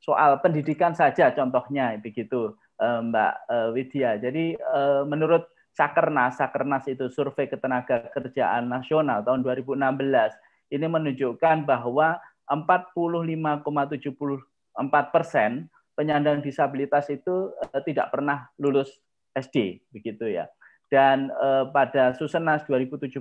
soal pendidikan saja contohnya begitu eh, Mbak eh, Widya. Jadi eh, menurut Sakernas, Sakernas itu survei ketenaga kerjaan nasional tahun 2016 ini menunjukkan bahwa 45,74 persen penyandang disabilitas itu eh, tidak pernah lulus SD begitu ya. Dan eh, pada Susenas 2017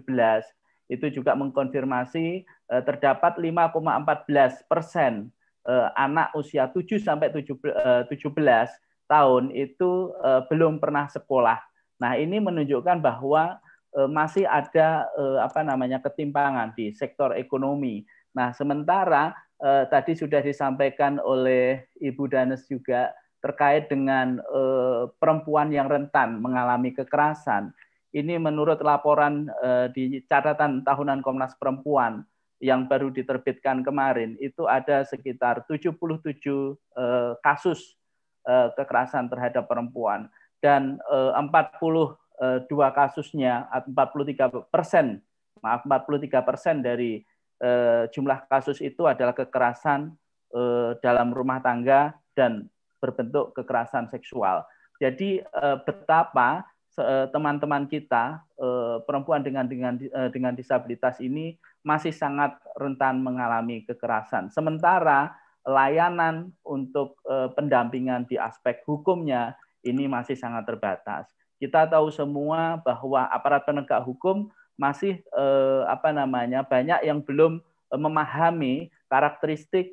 itu juga mengkonfirmasi eh, terdapat 5,14 persen eh, anak usia 7 sampai 17 eh, tahun itu belum pernah sekolah. Nah ini menunjukkan bahwa masih ada apa namanya ketimpangan di sektor ekonomi. Nah sementara tadi sudah disampaikan oleh Ibu Danes juga terkait dengan perempuan yang rentan mengalami kekerasan ini menurut laporan eh, di catatan tahunan Komnas Perempuan yang baru diterbitkan kemarin itu ada sekitar 77 eh, kasus eh, kekerasan terhadap perempuan dan eh, 42 eh, kasusnya 43 persen maaf 43 persen dari jumlah kasus itu adalah kekerasan dalam rumah tangga dan berbentuk kekerasan seksual. Jadi betapa Eh, teman-teman kita eh, perempuan dengan dengan eh, dengan disabilitas ini masih sangat rentan mengalami kekerasan. Sementara layanan untuk pendampingan di aspek hukumnya ini masih sangat terbatas. Kita tahu semua bahwa aparat penegak hukum masih apa namanya banyak yang belum memahami karakteristik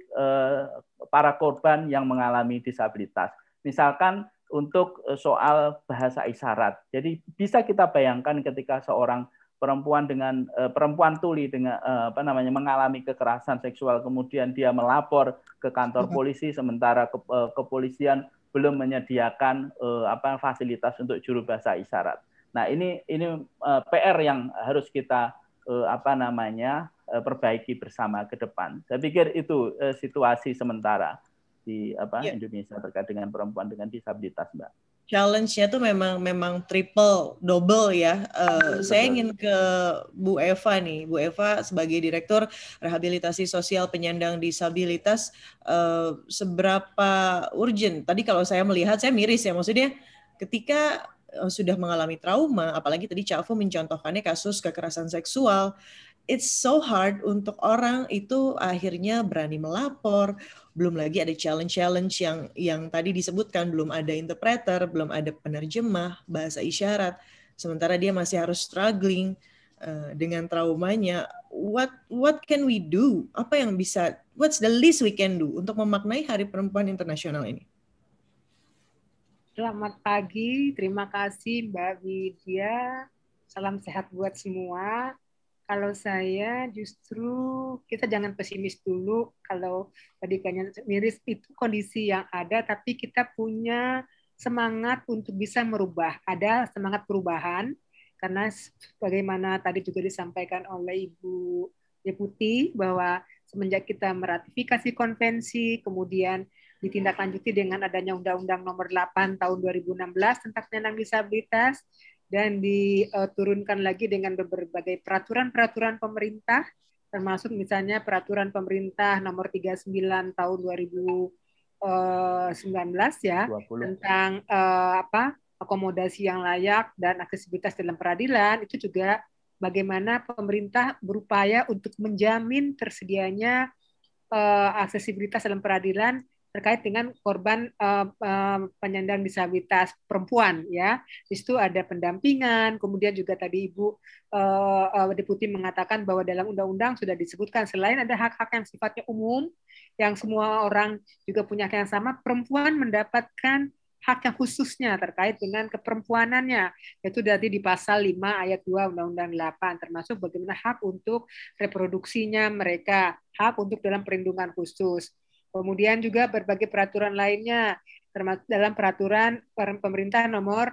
para korban yang mengalami disabilitas. Misalkan untuk eh, soal bahasa isyarat. Jadi bisa kita bayangkan ketika seorang perempuan dengan eh, perempuan tuli dengan eh, apa namanya mengalami kekerasan seksual kemudian dia melapor ke kantor mm-hmm. polisi sementara ke, kepolisian belum menyediakan apa fasilitas untuk juru bahasa isyarat. Nah, ini ini PR yang harus kita apa namanya perbaiki bersama ke depan. Saya pikir itu situasi sementara di apa yeah. Indonesia terkait dengan perempuan dengan disabilitas, Mbak? Challenge-nya tuh memang memang triple, double ya. Uh, saya ingin ke Bu Eva nih, Bu Eva sebagai direktur rehabilitasi sosial penyandang disabilitas, uh, seberapa urgent? Tadi kalau saya melihat saya miris ya, maksudnya ketika eh, sudah mengalami trauma, apalagi tadi Cavo mencontohkannya kasus kekerasan seksual, it's so hard untuk orang itu akhirnya berani melapor, belum lagi ada challenge-challenge yang yang tadi disebutkan belum ada interpreter, belum ada penerjemah bahasa isyarat, sementara dia masih harus struggling uh, dengan traumanya. What what can we do? Apa yang bisa what's the least we can do untuk memaknai Hari Perempuan Internasional ini? Selamat pagi, terima kasih Mbak Widya. Salam sehat buat semua. Kalau saya justru kita jangan pesimis dulu kalau tadi pendidikannya miris itu kondisi yang ada tapi kita punya semangat untuk bisa merubah. Ada semangat perubahan karena bagaimana tadi juga disampaikan oleh Ibu Deputi bahwa semenjak kita meratifikasi konvensi kemudian ditindaklanjuti dengan adanya Undang-Undang Nomor 8 Tahun 2016 tentang penyandang disabilitas dan diturunkan eh, lagi dengan berbagai peraturan-peraturan pemerintah termasuk misalnya peraturan pemerintah nomor 39 tahun 2019 eh, ya 20. tentang uh, apa akomodasi yang layak dan aksesibilitas dalam peradilan itu juga bagaimana pemerintah berupaya untuk menjamin tersedianya uh, aksesibilitas dalam peradilan terkait dengan korban uh, uh, penyandang disabilitas perempuan ya. Di situ ada pendampingan, kemudian juga tadi Ibu uh, uh, deputi mengatakan bahwa dalam undang-undang sudah disebutkan selain ada hak-hak yang sifatnya umum yang semua orang juga punya hak yang sama, perempuan mendapatkan hak yang khususnya terkait dengan keperempuanannya yaitu dari di pasal 5 ayat 2 Undang-Undang 8 termasuk bagaimana hak untuk reproduksinya mereka, hak untuk dalam perlindungan khusus. Kemudian juga berbagai peraturan lainnya termasuk dalam peraturan pemerintah nomor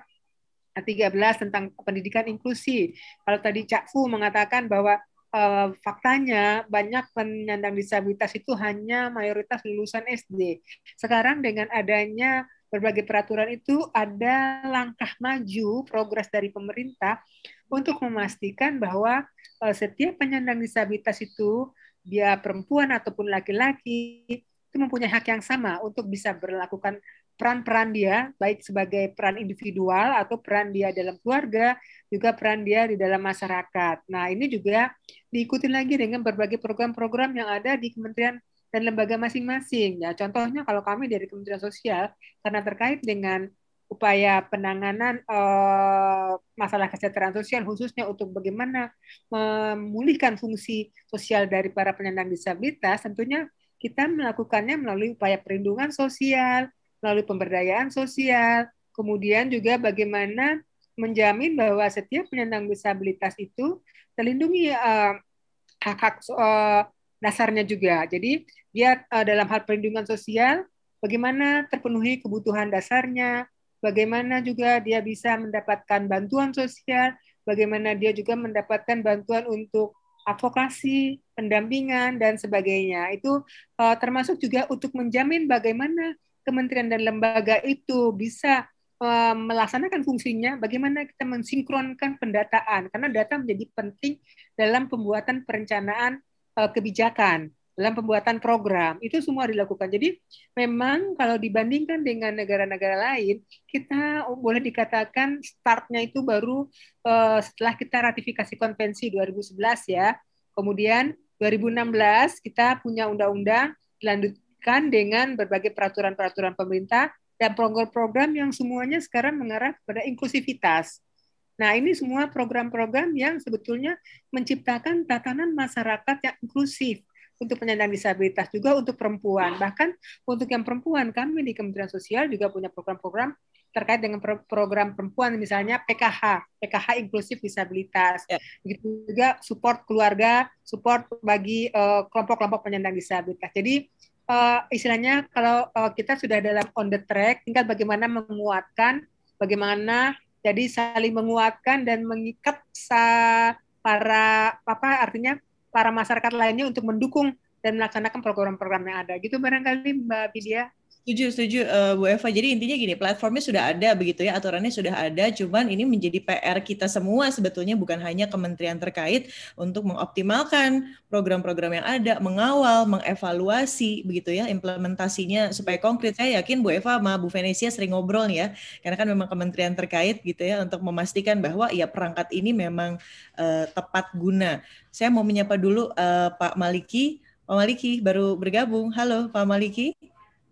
13 tentang pendidikan inklusi. Kalau tadi Cak Fu mengatakan bahwa e, faktanya banyak penyandang disabilitas itu hanya mayoritas lulusan SD. Sekarang dengan adanya berbagai peraturan itu ada langkah maju progres dari pemerintah untuk memastikan bahwa e, setiap penyandang disabilitas itu dia perempuan ataupun laki-laki itu mempunyai hak yang sama untuk bisa berlakukan peran-peran dia baik sebagai peran individual atau peran dia dalam keluarga juga peran dia di dalam masyarakat. Nah ini juga diikuti lagi dengan berbagai program-program yang ada di Kementerian dan lembaga masing-masing. Ya contohnya kalau kami dari Kementerian Sosial karena terkait dengan upaya penanganan eh, masalah kesejahteraan sosial khususnya untuk bagaimana memulihkan fungsi sosial dari para penyandang disabilitas tentunya kita melakukannya melalui upaya perlindungan sosial, melalui pemberdayaan sosial, kemudian juga bagaimana menjamin bahwa setiap penyandang disabilitas itu terlindungi uh, hak-hak uh, dasarnya juga. Jadi dia uh, dalam hal perlindungan sosial, bagaimana terpenuhi kebutuhan dasarnya, bagaimana juga dia bisa mendapatkan bantuan sosial, bagaimana dia juga mendapatkan bantuan untuk advokasi, pendampingan, dan sebagainya. Itu uh, termasuk juga untuk menjamin bagaimana kementerian dan lembaga itu bisa eh, melaksanakan fungsinya, bagaimana kita mensinkronkan pendataan, karena data menjadi penting dalam pembuatan perencanaan eh, kebijakan dalam pembuatan program itu semua dilakukan. Jadi memang kalau dibandingkan dengan negara-negara lain, kita oh, boleh dikatakan startnya itu baru uh, setelah kita ratifikasi konvensi 2011 ya. Kemudian 2016 kita punya undang-undang dilanjutkan dengan berbagai peraturan-peraturan pemerintah dan program-program yang semuanya sekarang mengarah kepada inklusivitas. Nah, ini semua program-program yang sebetulnya menciptakan tatanan masyarakat yang inklusif untuk penyandang disabilitas juga untuk perempuan. Bahkan untuk yang perempuan kami di Kementerian Sosial juga punya program-program terkait dengan program perempuan misalnya PKH, PKH inklusif disabilitas. Yeah. Begitu juga support keluarga, support bagi eh, kelompok-kelompok uh, penyandang disabilitas. Jadi uh, istilahnya kalau uh, kita sudah dalam on the track, tinggal bagaimana menguatkan, bagaimana jadi saling menguatkan dan mengikat para apa artinya para masyarakat lainnya untuk mendukung dan melaksanakan program-program yang ada. Gitu barangkali Mbak Bidia. Setuju, setuju uh, Bu Eva. Jadi intinya gini, platformnya sudah ada begitu ya, aturannya sudah ada, cuman ini menjadi PR kita semua sebetulnya bukan hanya kementerian terkait untuk mengoptimalkan program-program yang ada, mengawal, mengevaluasi begitu ya implementasinya supaya konkret. Saya yakin Bu Eva sama Bu Venesia sering ngobrol ya, karena kan memang kementerian terkait gitu ya untuk memastikan bahwa ya perangkat ini memang uh, tepat guna. Saya mau menyapa dulu uh, Pak Maliki. Pak Maliki baru bergabung. Halo Pak Maliki.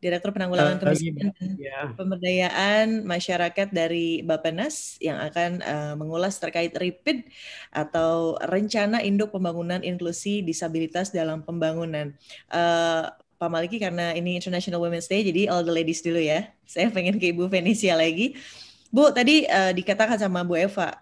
Direktur Penanggulangan eh, eh, Kemiskinan iya. dan Pemberdayaan Masyarakat dari Bappenas yang akan uh, mengulas terkait RIPID atau Rencana Induk Pembangunan Inklusi Disabilitas dalam Pembangunan. Uh, Pak Maliki karena ini International Women's Day jadi all the ladies dulu ya. Saya pengen ke Ibu Venesia lagi. Bu, tadi uh, dikatakan sama Bu Eva,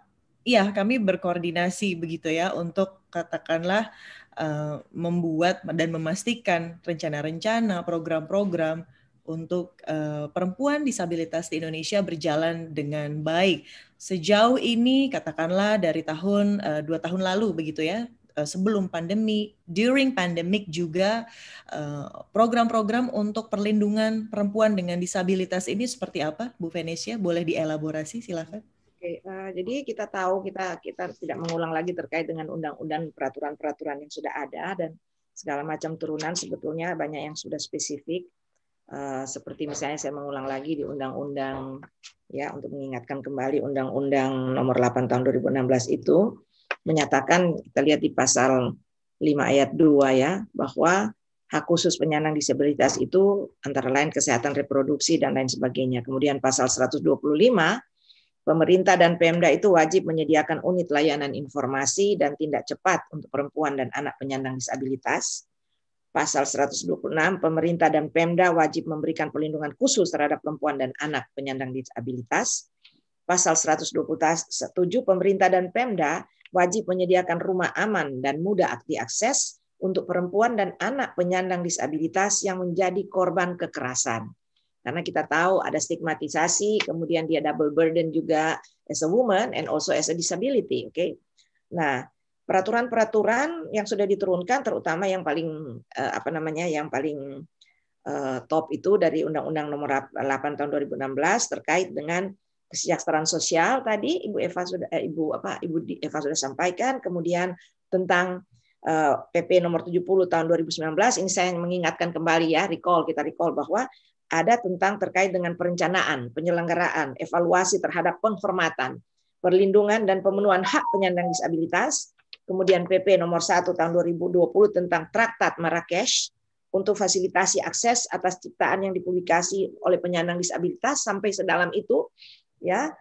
iya kami berkoordinasi begitu ya untuk katakanlah Eh, membuat dan memastikan rencana-rencana, program-program untuk uh, perempuan disabilitas di Indonesia berjalan dengan baik. Sejauh ini katakanlah dari tahun uh, dua tahun lalu begitu ya uh, sebelum pandemi, during pandemic juga program-program uh, untuk perlindungan perempuan dengan disabilitas ini seperti apa, Bu Venesia? Boleh dielaborasi silakan. Oke, uh, jadi kita tahu kita kita tidak mengulang lagi terkait dengan undang-undang peraturan-peraturan yang sudah ada dan segala macam turunan sebetulnya banyak yang sudah spesifik uh, seperti misalnya saya mengulang lagi di undang-undang ya untuk mengingatkan kembali undang-undang nomor 8 tahun 2016 itu menyatakan kita lihat di pasal 5 ayat 2 ya bahwa hak khusus penyandang disabilitas itu antara lain kesehatan reproduksi dan lain sebagainya. Kemudian pasal 125 Pemerintah dan Pemda itu wajib menyediakan unit layanan informasi dan tindak cepat untuk perempuan dan anak penyandang disabilitas. Pasal 126, pemerintah dan Pemda wajib memberikan perlindungan khusus terhadap perempuan dan anak penyandang disabilitas. Pasal 127, pemerintah dan Pemda wajib menyediakan rumah aman dan mudah diakses untuk perempuan dan anak penyandang disabilitas yang menjadi korban kekerasan karena kita tahu ada stigmatisasi, kemudian dia double burden juga as a woman and also as a disability. Oke, okay? nah peraturan-peraturan yang sudah diturunkan, terutama yang paling eh, apa namanya, yang paling eh, top itu dari Undang-Undang Nomor 8 Tahun 2016 terkait dengan kesejahteraan sosial tadi Ibu Eva sudah eh, Ibu apa Ibu Eva sudah sampaikan, kemudian tentang PP nomor 70 tahun 2019 ini saya mengingatkan kembali ya recall kita recall bahwa ada tentang terkait dengan perencanaan, penyelenggaraan, evaluasi terhadap penghormatan, perlindungan dan pemenuhan hak penyandang disabilitas, kemudian PP nomor 1 tahun 2020 tentang Traktat Marrakesh untuk fasilitasi akses atas ciptaan yang dipublikasi oleh penyandang disabilitas sampai sedalam itu ya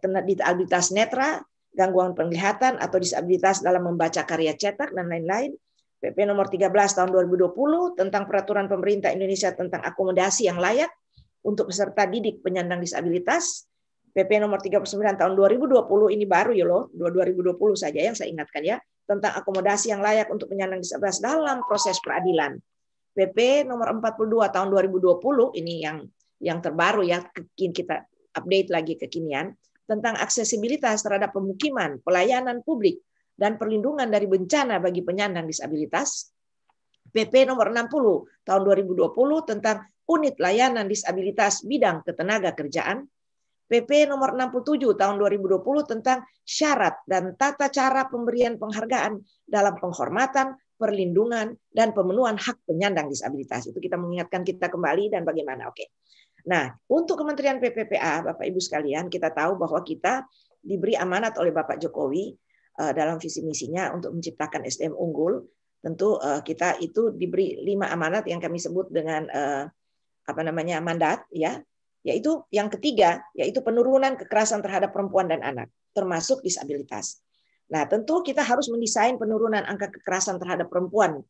disabilitas netra, gangguan penglihatan atau disabilitas dalam membaca karya cetak dan lain-lain PP nomor 13 tahun 2020 tentang peraturan pemerintah Indonesia tentang akomodasi yang layak untuk peserta didik penyandang disabilitas PP nomor 39 tahun 2020 ini baru ya loh 2020 saja yang saya ingatkan ya tentang akomodasi yang layak untuk penyandang disabilitas dalam proses peradilan PP nomor 42 tahun 2020 ini yang yang terbaru ya kita update lagi kekinian tentang aksesibilitas terhadap pemukiman, pelayanan publik, dan perlindungan dari bencana bagi penyandang disabilitas, PP nomor 60 tahun 2020 tentang unit layanan disabilitas bidang ketenaga kerjaan, PP nomor 67 tahun 2020 tentang syarat dan tata cara pemberian penghargaan dalam penghormatan, perlindungan, dan pemenuhan hak penyandang disabilitas. Itu kita mengingatkan kita kembali dan bagaimana. Oke. Nah, untuk Kementerian PPPA, Bapak Ibu sekalian, kita tahu bahwa kita diberi amanat oleh Bapak Jokowi Eh, dalam visi misinya untuk menciptakan SDM unggul, tentu eh, kita itu diberi lima amanat yang kami sebut dengan eh, apa namanya mandat ya, yaitu yang ketiga yaitu penurunan kekerasan terhadap perempuan dan anak, termasuk disabilitas. Nah, tentu kita harus mendesain penurunan angka kekerasan terhadap perempuan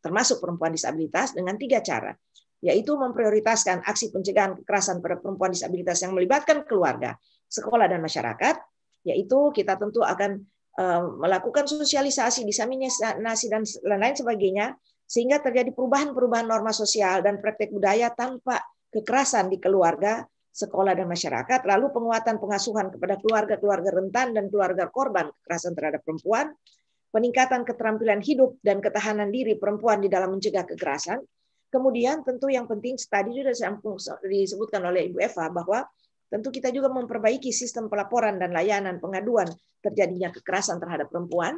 termasuk perempuan disabilitas dengan tiga cara, yaitu memprioritaskan aksi pencegahan kekerasan pada perempuan disabilitas yang melibatkan keluarga, sekolah dan masyarakat, yaitu kita tentu akan eh, melakukan sosialisasi, diseminasi, dan lain-lain sebagainya sehingga terjadi perubahan-perubahan norma sosial dan praktek budaya tanpa kekerasan di keluarga, sekolah dan masyarakat, lalu penguatan pengasuhan kepada keluarga-keluarga rentan dan keluarga korban kekerasan terhadap perempuan, peningkatan keterampilan hidup dan ketahanan diri perempuan di dalam mencegah kekerasan. Kemudian tentu yang penting tadi sudah disebutkan oleh Ibu Eva bahwa Tentu kita juga memperbaiki sistem pelaporan dan layanan pengaduan terjadinya kekerasan terhadap perempuan,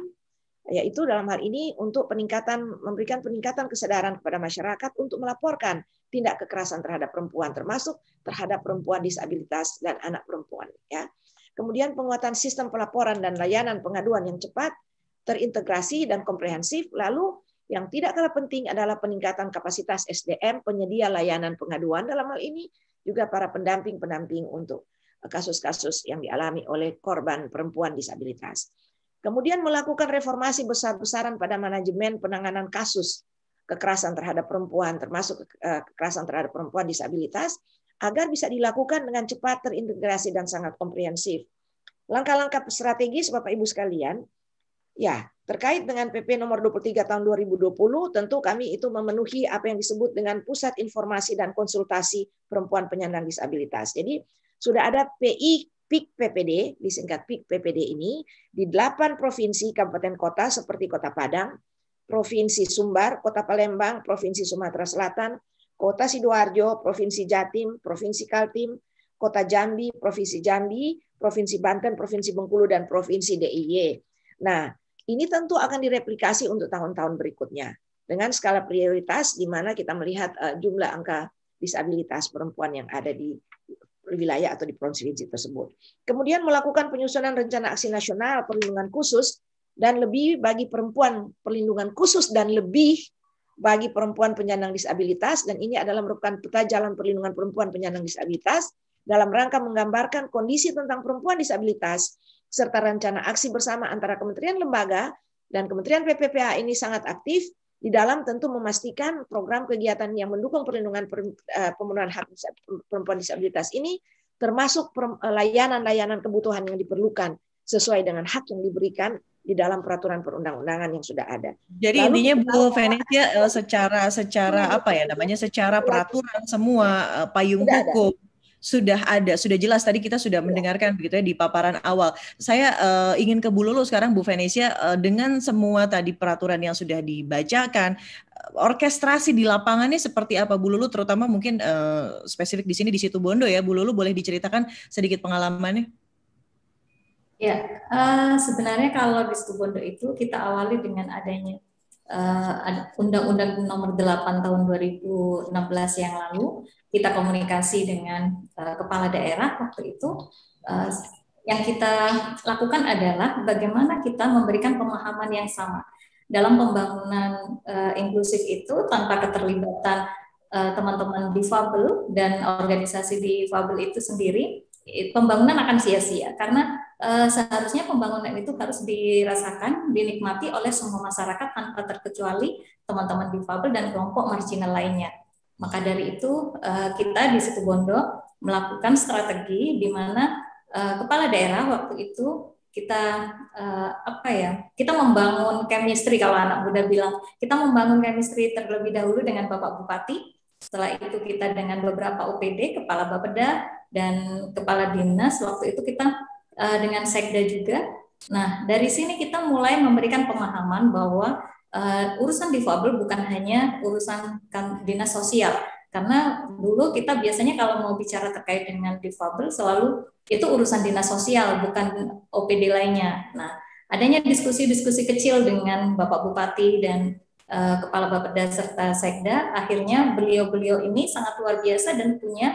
yaitu dalam hal ini untuk peningkatan memberikan peningkatan kesadaran kepada masyarakat untuk melaporkan tindak kekerasan terhadap perempuan termasuk terhadap perempuan disabilitas dan anak perempuan ya. Kemudian penguatan sistem pelaporan dan layanan pengaduan yang cepat, terintegrasi dan komprehensif. Lalu yang tidak kalah penting adalah peningkatan kapasitas SDM penyedia layanan pengaduan dalam hal ini juga para pendamping-pendamping untuk eh, kasus-kasus yang dialami oleh korban perempuan disabilitas. Kemudian melakukan reformasi besar-besaran pada manajemen penanganan kasus kekerasan terhadap perempuan, termasuk eh, kekerasan terhadap perempuan disabilitas, agar bisa dilakukan dengan cepat, terintegrasi, dan sangat komprehensif. Langkah-langkah strategis, Bapak Ibu sekalian, ya, Terkait dengan PP nomor 23 tahun 2020, tentu kami itu memenuhi apa yang disebut dengan Pusat Informasi dan Konsultasi Perempuan Penyandang Disabilitas. Jadi sudah ada PI PIK PPD, disingkat PIK PPD ini, di 8 provinsi kabupaten kota seperti Kota Padang, Provinsi Sumbar, Kota Palembang, Provinsi Sumatera Selatan, Kota Sidoarjo, Provinsi Jatim, Provinsi Kaltim, Kota Jambi, Provinsi Jambi, Provinsi Banten, Provinsi Bengkulu, dan Provinsi DIY. Nah, ini tentu akan direplikasi untuk tahun-tahun berikutnya dengan skala prioritas di mana kita melihat eh, jumlah angka disabilitas perempuan yang ada di wilayah atau di provinsi tersebut. Kemudian melakukan penyusunan rencana aksi nasional perlindungan khusus dan lebih bagi perempuan perlindungan khusus dan lebih bagi perempuan penyandang disabilitas dan ini adalah merupakan peta jalan perlindungan perempuan penyandang disabilitas dalam rangka menggambarkan kondisi tentang perempuan disabilitas serta rencana aksi bersama antara kementerian lembaga dan Kementerian PPPA ini sangat aktif di dalam tentu memastikan program kegiatan yang mendukung perlindungan eh, pemenuhan hak perempuan disabilitas ini termasuk eh, layanan-layanan kebutuhan yang diperlukan sesuai dengan hak yang diberikan di dalam peraturan perundang-undangan yang sudah ada. Jadi Lalu, intinya Bu Venetia eh, secara secara iya, apa ya namanya secara iya. peraturan semua payung hukum sudah ada, sudah jelas tadi kita sudah iya. mendengarkan begitu ya di paparan awal. Saya uh, ingin ke Bu Lulu sekarang Bu Venesia uh, dengan semua tadi peraturan yang sudah dibacakan, eh, orkestrasi di lapangannya seperti apa Bu Lulu terutama mungkin uh, spesifik di sini di situ Bondo ya Bu Lulu boleh diceritakan sedikit pengalamannya? Ya, uh, sebenarnya kalau di situ Bondo itu kita awali dengan adanya Undang-Undang uh, delapan tahun Nomor 8 Tahun 2016 yang lalu kita komunikasi dengan uh, kepala daerah waktu itu uh, yang kita lakukan adalah bagaimana kita memberikan pemahaman yang sama dalam pembangunan uh, inklusif itu tanpa keterlibatan teman-teman uh, difabel dan organisasi difabel itu sendiri pembangunan akan sia-sia karena uh, seharusnya pembangunan itu harus dirasakan dinikmati oleh semua masyarakat tanpa terkecuali teman-teman difabel dan kelompok marginal lainnya maka dari itu uh, kita di situ Bondo melakukan strategi di mana uh, kepala daerah waktu itu kita uh, apa ya kita membangun chemistry kalau anak muda bilang kita membangun chemistry terlebih dahulu dengan bapak bupati setelah itu kita dengan beberapa OPD kepala bapeda dan kepala dinas waktu itu kita uh, dengan sekda juga nah dari sini kita mulai memberikan pemahaman bahwa uh, urusan difabel bukan hanya urusan kan, dinas sosial karena dulu kita biasanya kalau mau bicara terkait dengan difabel selalu itu urusan dinas sosial bukan OPD lainnya. Nah, adanya diskusi-diskusi kecil dengan Bapak Bupati dan uh, Kepala Bapeda serta Sekda, akhirnya beliau-beliau ini sangat luar biasa dan punya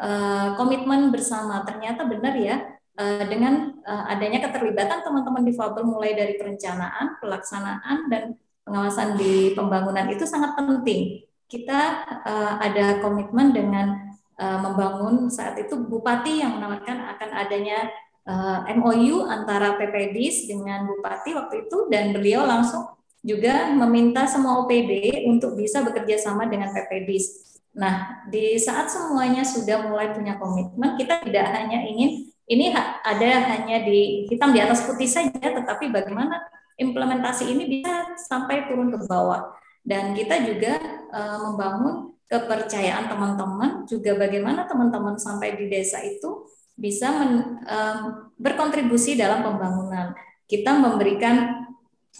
uh, komitmen bersama. Ternyata benar ya uh, dengan uh, adanya keterlibatan teman-teman difabel mulai dari perencanaan, pelaksanaan dan pengawasan di pembangunan itu sangat penting. Kita uh, ada komitmen dengan uh, membangun saat itu bupati yang menawarkan akan adanya uh, eh, MOU antara PPDIS dengan bupati waktu itu dan beliau langsung juga meminta semua OPD untuk bisa bekerja sama dengan PPDIS. Nah, di saat semuanya sudah mulai punya komitmen, kita tidak hanya ingin ini ada hanya di hitam di atas putih saja, tetapi bagaimana implementasi ini bisa sampai turun ke bawah dan kita juga uh, membangun kepercayaan teman-teman juga bagaimana teman-teman sampai di desa itu bisa men, uh, berkontribusi dalam pembangunan kita memberikan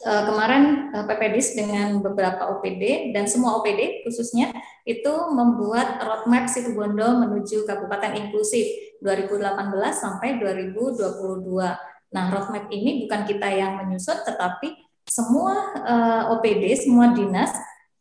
uh, kemarin uh, PPDIS dengan beberapa OPD dan semua OPD khususnya itu membuat roadmap Situbondo menuju Kabupaten Inklusif 2018 sampai 2022 Nah, roadmap ini bukan kita yang menyusun, tetapi semua uh, eh, OPD, semua dinas,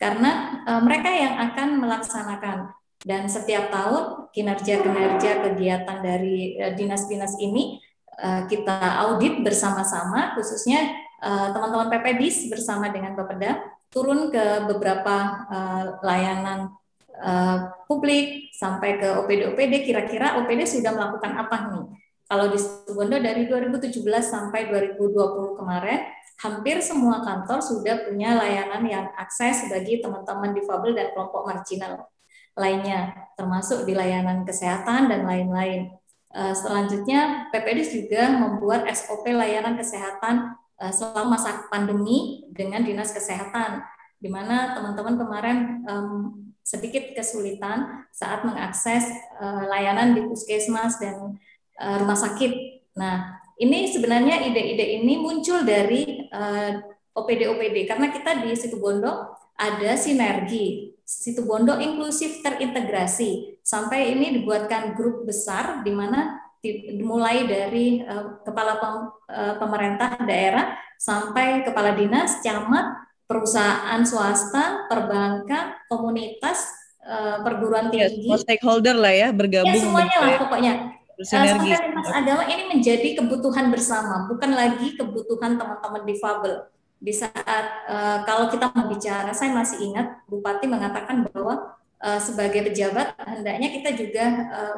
karena uh, mereka yang akan melaksanakan. Dan setiap tahun kinerja-kinerja kegiatan dari eh, dinas-dinas uh, ini uh, kita audit bersama-sama, khususnya teman-teman uh, PPDIS bersama dengan Bapeda turun ke beberapa uh, layanan uh, publik sampai ke OPD-OPD kira-kira OPD sudah melakukan apa nih kalau di Situbondo dari 2017 sampai 2020 kemarin, hampir semua kantor sudah punya layanan yang akses bagi teman-teman difabel dan kelompok marginal lainnya, termasuk di layanan kesehatan dan lain-lain. Eh, selanjutnya, PPD juga membuat SOP layanan kesehatan eh, selama masa pandemi dengan Dinas Kesehatan, di mana teman-teman kemarin um, sedikit kesulitan saat mengakses uh, layanan di puskesmas dan Eh, rumah sakit. Nah, ini sebenarnya ide-ide ini muncul dari eh, OPD-OPD uh, karena kita di situ Bondo ada sinergi. Situ Bondo inklusif terintegrasi sampai ini dibuatkan grup besar di mana dimulai dari uh, kepala pem, uh, pemerintah daerah sampai kepala dinas, camat, perusahaan swasta, perbankan, komunitas, uh, perguruan iya, tinggi. Ya, stakeholder lah ya bergabung. Ya semuanya lah gitu ya. pokoknya bersinergi. Eh, uh, Mas Adela ini menjadi kebutuhan bersama, bukan lagi kebutuhan teman-teman difabel. Di saat uh, kalau kita bicara, saya masih ingat Bupati mengatakan bahwa uh, sebagai pejabat hendaknya kita juga uh,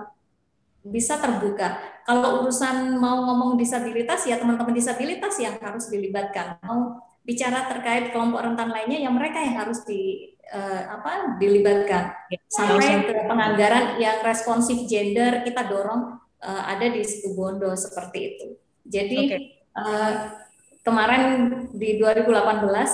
bisa terbuka. Kalau urusan mau ngomong disabilitas ya teman-teman disabilitas yang harus dilibatkan. Mau bicara terkait kelompok rentan lainnya yang mereka yang harus di uh, apa dilibatkan ya, sampai ke penganggaran yang responsif gender kita dorong uh, ada di situ Bondo seperti itu. Jadi okay. uh, eh, kemarin di 2018 uh, eh,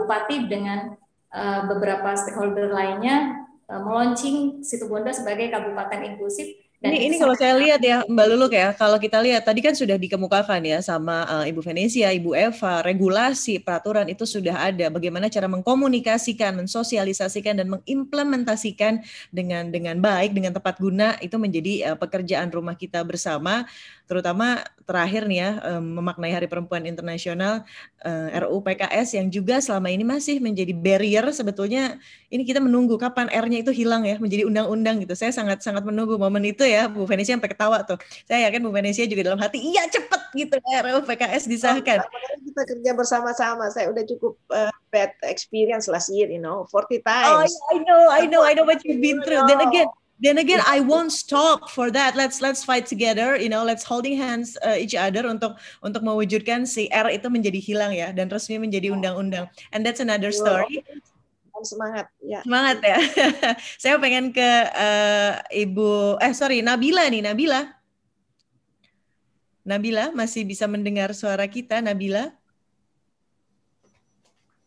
Bupati dengan uh, beberapa stakeholder lainnya uh, meluncing Bondo sebagai kabupaten inklusif dan ini ini kalau saya lihat ya Mbak Lulu ya, kalau kita lihat tadi kan sudah dikemukakan ya sama uh, Ibu Venesia, Ibu Eva, regulasi, peraturan itu sudah ada. Bagaimana cara mengkomunikasikan, mensosialisasikan dan mengimplementasikan dengan dengan baik, dengan tepat guna itu menjadi uh, pekerjaan rumah kita bersama terutama terakhir nih ya memaknai Hari Perempuan Internasional eh, RUU PKS yang juga selama ini masih menjadi barrier sebetulnya ini kita menunggu kapan R-nya itu hilang ya menjadi undang-undang gitu. Saya sangat sangat menunggu momen itu ya Bu Venesia sampai ketawa tuh. Saya yakin Bu Venesia juga dalam hati iya cepet gitu ya, RUU PKS disahkan. Kita kerja bersama-sama. Saya udah cukup uh, bad experience last year you know 40 times. Oh yeah, I know, I know, I know what you've been through. Then again then again iya. I won't stop for that. Let's let's fight together, you know, let's holding hands uh, each other untuk untuk mewujudkan si R itu menjadi hilang ya dan resmi menjadi iya. undang-undang. And that's another iya. story. Semangat ya. Semangat ya. Saya pengen ke uh, Ibu eh sorry Nabila nih, Nabila. Nabila masih bisa mendengar suara kita, Nabila?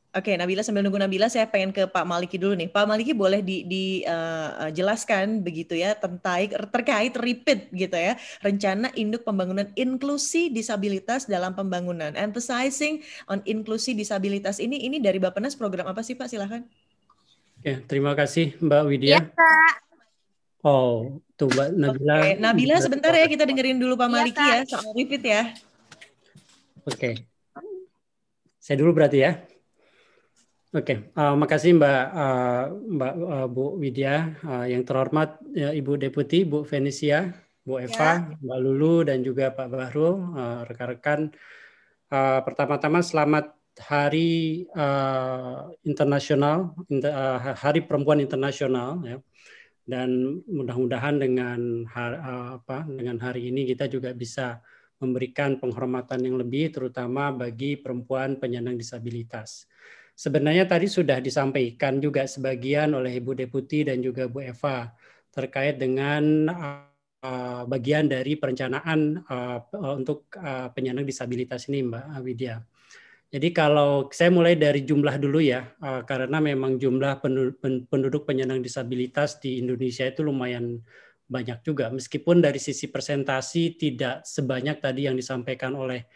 Oke, okay, Nabila sambil nunggu Nabila saya pengen ke Pak Maliki dulu nih. Pak Maliki boleh dijelaskan di, uh, begitu ya tentang terkait repeat gitu ya rencana induk pembangunan inklusi disabilitas dalam pembangunan. Emphasizing on inklusi disabilitas ini ini dari Bappenas program apa sih Pak? Silahkan. Ya, terima kasih Mbak Widya. Ya, Pak. Oh, tuh Mbak Nabila. Okay. Nabila sebentar ya kita dengerin dulu Pak iya, Maliki ya, ya soal repeat ya. Oke. Okay. Saya dulu berarti ya. Oke, okay. uh, eh, makasih Mbak uh, Mbak uh, Bu Widya uh, yang terhormat ya, Ibu Deputi, Bu Venisia, Bu ya. Eva, ya. Mbak Lulu dan juga Pak Bahru uh, rekan-rekan. Uh, pertama-tama selamat Hari uh, Internasional, inter, uh, Hari Perempuan Internasional, ya. dan mudah-mudahan dengan hari, uh, apa dengan hari ini kita juga bisa memberikan penghormatan yang lebih, terutama bagi perempuan penyandang disabilitas Sebenarnya tadi sudah disampaikan juga sebagian oleh Ibu Deputi dan juga Bu Eva terkait dengan uh, bagian dari perencanaan uh, untuk uh, penyandang disabilitas ini, Mbak Widya. Jadi kalau saya mulai dari jumlah dulu ya, karena memang jumlah penduduk penyandang disabilitas di Indonesia itu lumayan banyak juga, meskipun dari sisi presentasi tidak sebanyak tadi yang disampaikan oleh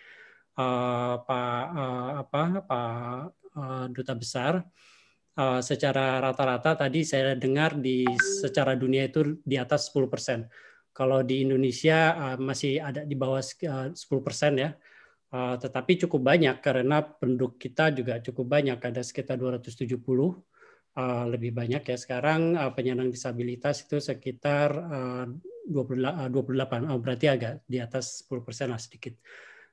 uh, Pak uh, apa Pak Eh, duta besar eh, secara rata-rata tadi saya dengar di secara dunia itu di atas 10%. Kalau di Indonesia eh, masih ada di bawah sepuluh persen ya. tetapi cukup banyak karena penduduk kita juga cukup banyak ada sekitar 270 uh, lebih banyak ya sekarang penyandang disabilitas itu sekitar uh, 28 uh, berarti agak di atas 10% lah sedikit.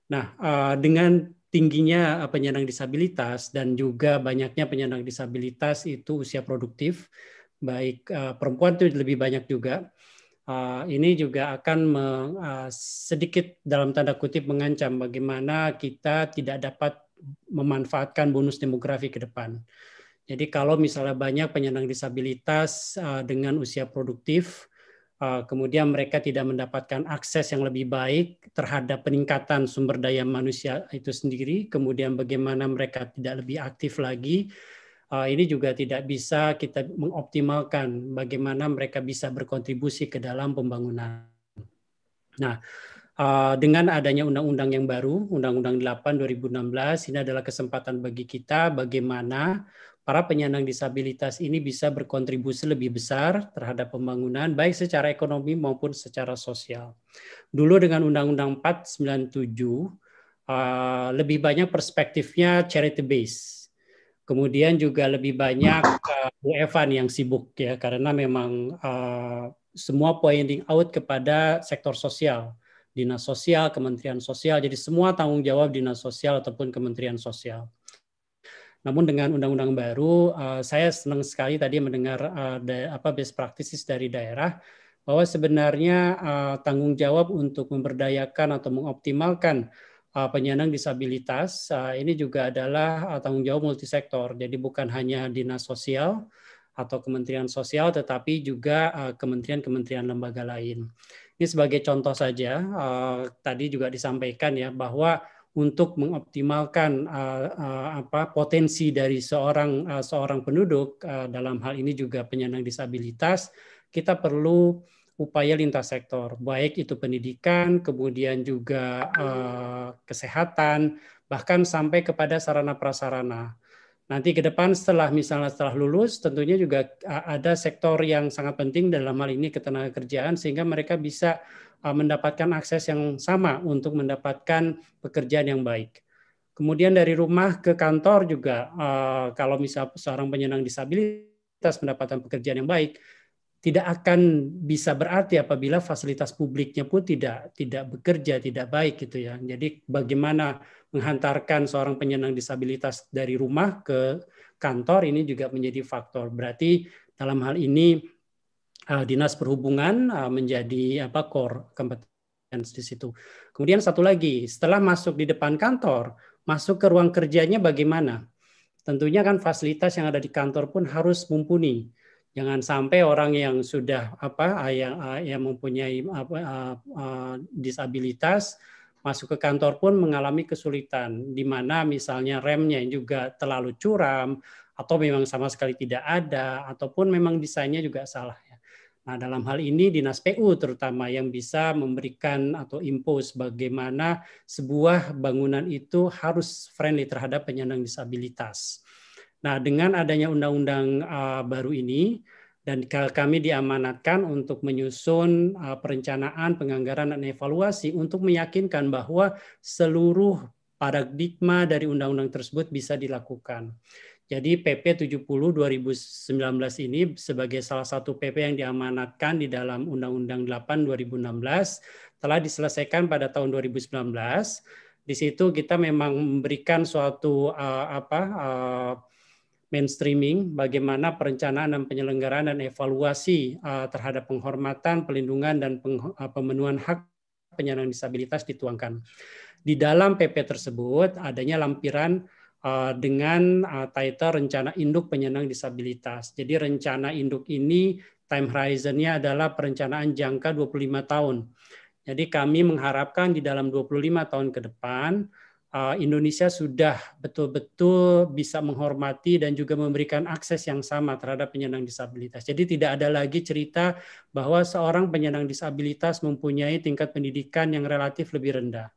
Nah, dengan tingginya eh, penyandang disabilitas dan juga banyaknya penyandang disabilitas itu usia produktif, baik eh, perempuan itu lebih banyak juga. Eh, ini juga akan sedikit dalam tanda kutip mengancam bagaimana kita tidak dapat memanfaatkan bonus demografi ke depan. Jadi kalau misalnya banyak penyandang disabilitas dengan usia produktif, Eh, kemudian mereka tidak mendapatkan akses yang lebih baik terhadap peningkatan sumber daya manusia itu sendiri, kemudian bagaimana mereka tidak lebih aktif lagi. Eh, ini juga tidak bisa kita mengoptimalkan bagaimana mereka bisa berkontribusi ke dalam pembangunan. Nah, eh, dengan adanya undang-undang yang baru, Undang-Undang 8 2016, ini adalah kesempatan bagi kita bagaimana para penyandang disabilitas ini bisa berkontribusi lebih besar terhadap pembangunan baik secara ekonomi maupun secara sosial. Dulu dengan Undang-Undang 497 uh, lebih banyak perspektifnya charity base. Kemudian juga lebih banyak uh, Bu Evan yang sibuk ya karena memang uh, semua pointing out kepada sektor sosial dinas sosial, kementerian sosial. Jadi semua tanggung jawab dinas sosial ataupun kementerian sosial. Namun dengan undang-undang baru, eh, saya senang sekali tadi mendengar apa best practices dari daerah bahwa sebenarnya eh, tanggung jawab untuk memberdayakan atau mengoptimalkan eh, penyandang disabilitas ini juga adalah tanggung jawab multisektor. Jadi bukan hanya dinas sosial atau kementerian sosial, tetapi juga kementerian-kementerian lembaga lain. Ini sebagai contoh saja, tadi juga disampaikan ya bahwa untuk mengoptimalkan uh, uh, apa potensi dari seorang uh, seorang penduduk uh, dalam hal ini juga penyandang disabilitas kita perlu upaya lintas sektor baik itu pendidikan kemudian juga uh, kesehatan bahkan sampai kepada sarana prasarana nanti ke depan setelah misalnya setelah lulus tentunya juga ada sektor yang sangat penting dalam hal ini ketenaga kerjaan sehingga mereka bisa Eh, mendapatkan akses yang sama untuk mendapatkan pekerjaan yang baik. Kemudian dari rumah ke kantor juga, eh, kalau misal seorang penyandang disabilitas mendapatkan pekerjaan yang baik, tidak akan bisa berarti apabila fasilitas publiknya pun tidak tidak bekerja tidak baik gitu ya. Jadi bagaimana menghantarkan seorang penyandang disabilitas dari rumah ke kantor ini juga menjadi faktor. Berarti dalam hal ini uh, dinas perhubungan uh, menjadi apa core competence di situ. Kemudian satu lagi, setelah masuk di depan kantor, masuk ke ruang kerjanya bagaimana? Tentunya kan fasilitas yang ada di kantor pun harus mumpuni. Jangan sampai orang yang sudah apa eh, yang, yang mempunyai apa, disabilitas masuk ke kantor pun mengalami kesulitan di mana misalnya remnya juga terlalu curam atau memang sama sekali tidak ada ataupun memang desainnya juga salah Nah, dalam hal ini Dinas PU terutama yang bisa memberikan atau impose bagaimana sebuah bangunan itu harus friendly terhadap penyandang disabilitas. Nah, dengan adanya undang-undang uh, baru ini dan kami diamanatkan untuk menyusun uh, perencanaan, penganggaran dan evaluasi untuk meyakinkan bahwa seluruh paradigma dari undang-undang tersebut bisa dilakukan. Jadi PP 70 2019 ini sebagai salah satu PP yang diamanatkan di dalam Undang-Undang 8 2016 telah diselesaikan pada tahun 2019. Di situ kita memang memberikan suatu uh, apa uh, mainstreaming bagaimana perencanaan dan penyelenggaraan dan evaluasi uh, terhadap penghormatan, pelindungan dan peng, uh, pemenuhan hak penyandang disabilitas dituangkan. Di dalam PP tersebut adanya lampiran Eh, dengan eh, title Rencana Induk Penyandang Disabilitas. Jadi rencana induk ini time horizon-nya adalah perencanaan jangka 25 tahun. Jadi kami mengharapkan di dalam 25 tahun ke depan eh, Indonesia sudah betul-betul bisa menghormati dan juga memberikan akses yang sama terhadap penyandang disabilitas. Jadi tidak ada lagi cerita bahwa seorang penyandang disabilitas mempunyai tingkat pendidikan yang relatif lebih rendah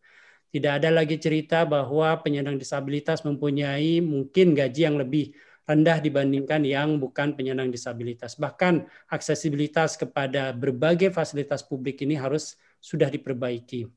tidak ada lagi cerita bahwa penyandang disabilitas mempunyai mungkin gaji yang lebih rendah dibandingkan yang bukan penyandang disabilitas. Bahkan aksesibilitas kepada berbagai fasilitas publik ini harus sudah diperbaiki.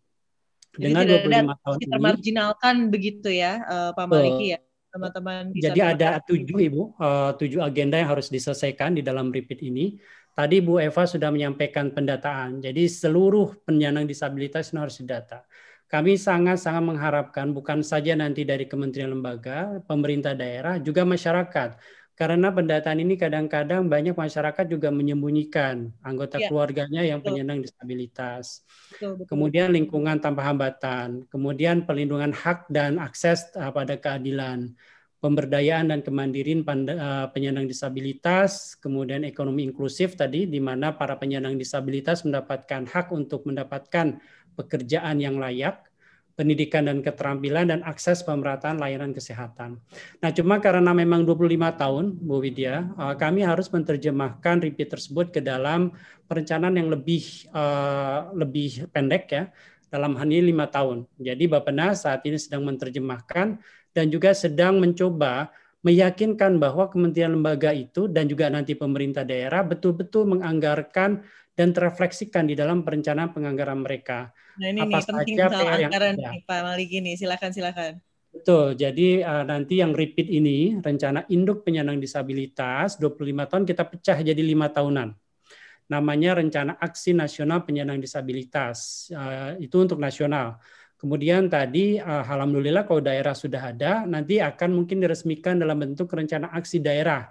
Dengan Jadi tidak 25 tahun ini marginalkan begitu ya eh, Pak Maliki ya teman-teman. Jadi ada tujuh ibu, uh, tujuh agenda yang harus diselesaikan di dalam repeat ini. Tadi Bu Eva sudah menyampaikan pendataan. Jadi seluruh penyandang disabilitas harus didata kami sangat-sangat mengharapkan bukan saja nanti dari kementerian lembaga, pemerintah daerah, juga masyarakat. Karena pendataan ini kadang-kadang banyak masyarakat juga menyembunyikan anggota ya. keluarganya yang betul. penyandang disabilitas. Betul, betul. Kemudian lingkungan tanpa hambatan, kemudian pelindungan hak dan akses ah, pada keadilan, pemberdayaan dan kemandirian ah, penyandang disabilitas, kemudian ekonomi inklusif tadi di mana para penyandang disabilitas mendapatkan hak untuk mendapatkan pekerjaan yang layak, pendidikan dan keterampilan, dan akses pemerataan layanan kesehatan. Nah, cuma karena memang 25 tahun, Bu Widya, eh, kami harus menerjemahkan repeat tersebut ke dalam perencanaan yang lebih eh, lebih pendek ya, dalam hal ini lima tahun. Jadi Bapak Nas saat ini sedang menerjemahkan dan juga sedang mencoba meyakinkan bahwa kementerian lembaga itu dan juga nanti pemerintah daerah betul-betul menganggarkan dan terefleksikan di dalam perencanaan penganggaran mereka. Nah ini Apa nih, penting soal anggaran yang, nih, Pak Malik ini? silakan silakan. Betul, jadi uh, nanti yang repeat ini, rencana induk penyandang disabilitas 25 tahun kita pecah jadi lima tahunan. Namanya Rencana Aksi Nasional Penyandang Disabilitas, uh, itu untuk nasional. Kemudian tadi uh, alhamdulillah kalau daerah sudah ada, nanti akan mungkin diresmikan dalam bentuk rencana aksi daerah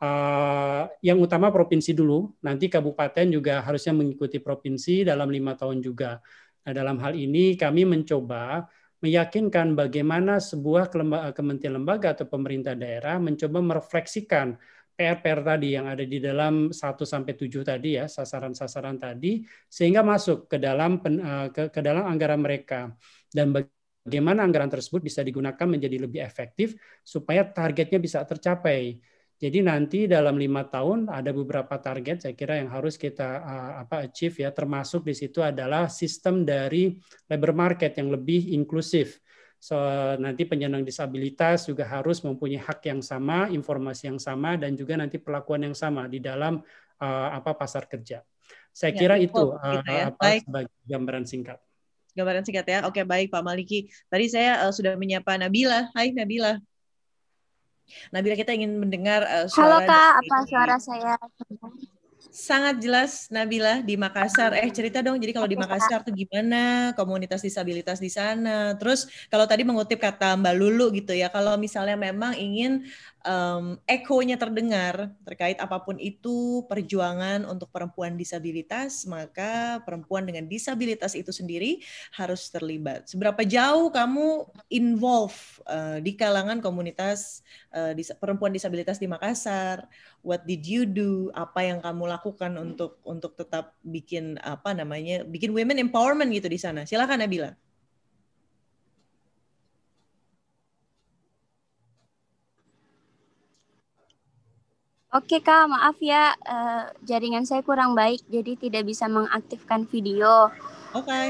Uh, yang utama provinsi dulu, nanti kabupaten juga harusnya mengikuti provinsi dalam lima tahun juga. Nah, dalam hal ini kami mencoba meyakinkan bagaimana sebuah kementerian lembaga atau pemerintah daerah mencoba merefleksikan PR-PR tadi yang ada di dalam 1 sampai 7 tadi ya, sasaran-sasaran tadi sehingga masuk ke dalam eh, ke, ke dalam anggaran mereka dan bagaimana anggaran tersebut bisa digunakan menjadi lebih efektif supaya targetnya bisa tercapai jadi nanti dalam lima tahun ada beberapa target saya kira yang harus kita eh, apa achieve ya termasuk di situ adalah sistem dari labor market yang lebih inklusif. So, nanti penyandang disabilitas juga harus mempunyai hak yang sama, informasi yang sama, dan juga nanti perlakuan yang sama di dalam eh, apa pasar kerja. Saya ya, kira itu gitu eh, ya. apa Baik. sebagai gambaran singkat. Gambaran singkat ya. Oke, baik Pak Maliki. Tadi saya uh, sudah menyapa Nabila. Hai Nabila. Nah, bila kita ingin mendengar uh, suara Halo Kak, apa suara saya? Sangat jelas Nabila di Makassar. Eh cerita dong, jadi kalau di Makassar tuh gimana komunitas disabilitas di sana? Terus kalau tadi mengutip kata Mbak Lulu gitu ya, kalau misalnya memang ingin um, ekonya terdengar terkait apapun itu perjuangan untuk perempuan disabilitas, maka perempuan dengan disabilitas itu sendiri harus terlibat. Seberapa jauh kamu involve uh, di kalangan komunitas uh, eh, dis perempuan disabilitas di Makassar? What did you do? Apa yang kamu lakukan untuk untuk tetap bikin apa namanya bikin women empowerment gitu di sana? Silakan Nabila. Oke kak, maaf ya uh, jaringan saya kurang baik, jadi tidak bisa mengaktifkan video. Oke. Okay.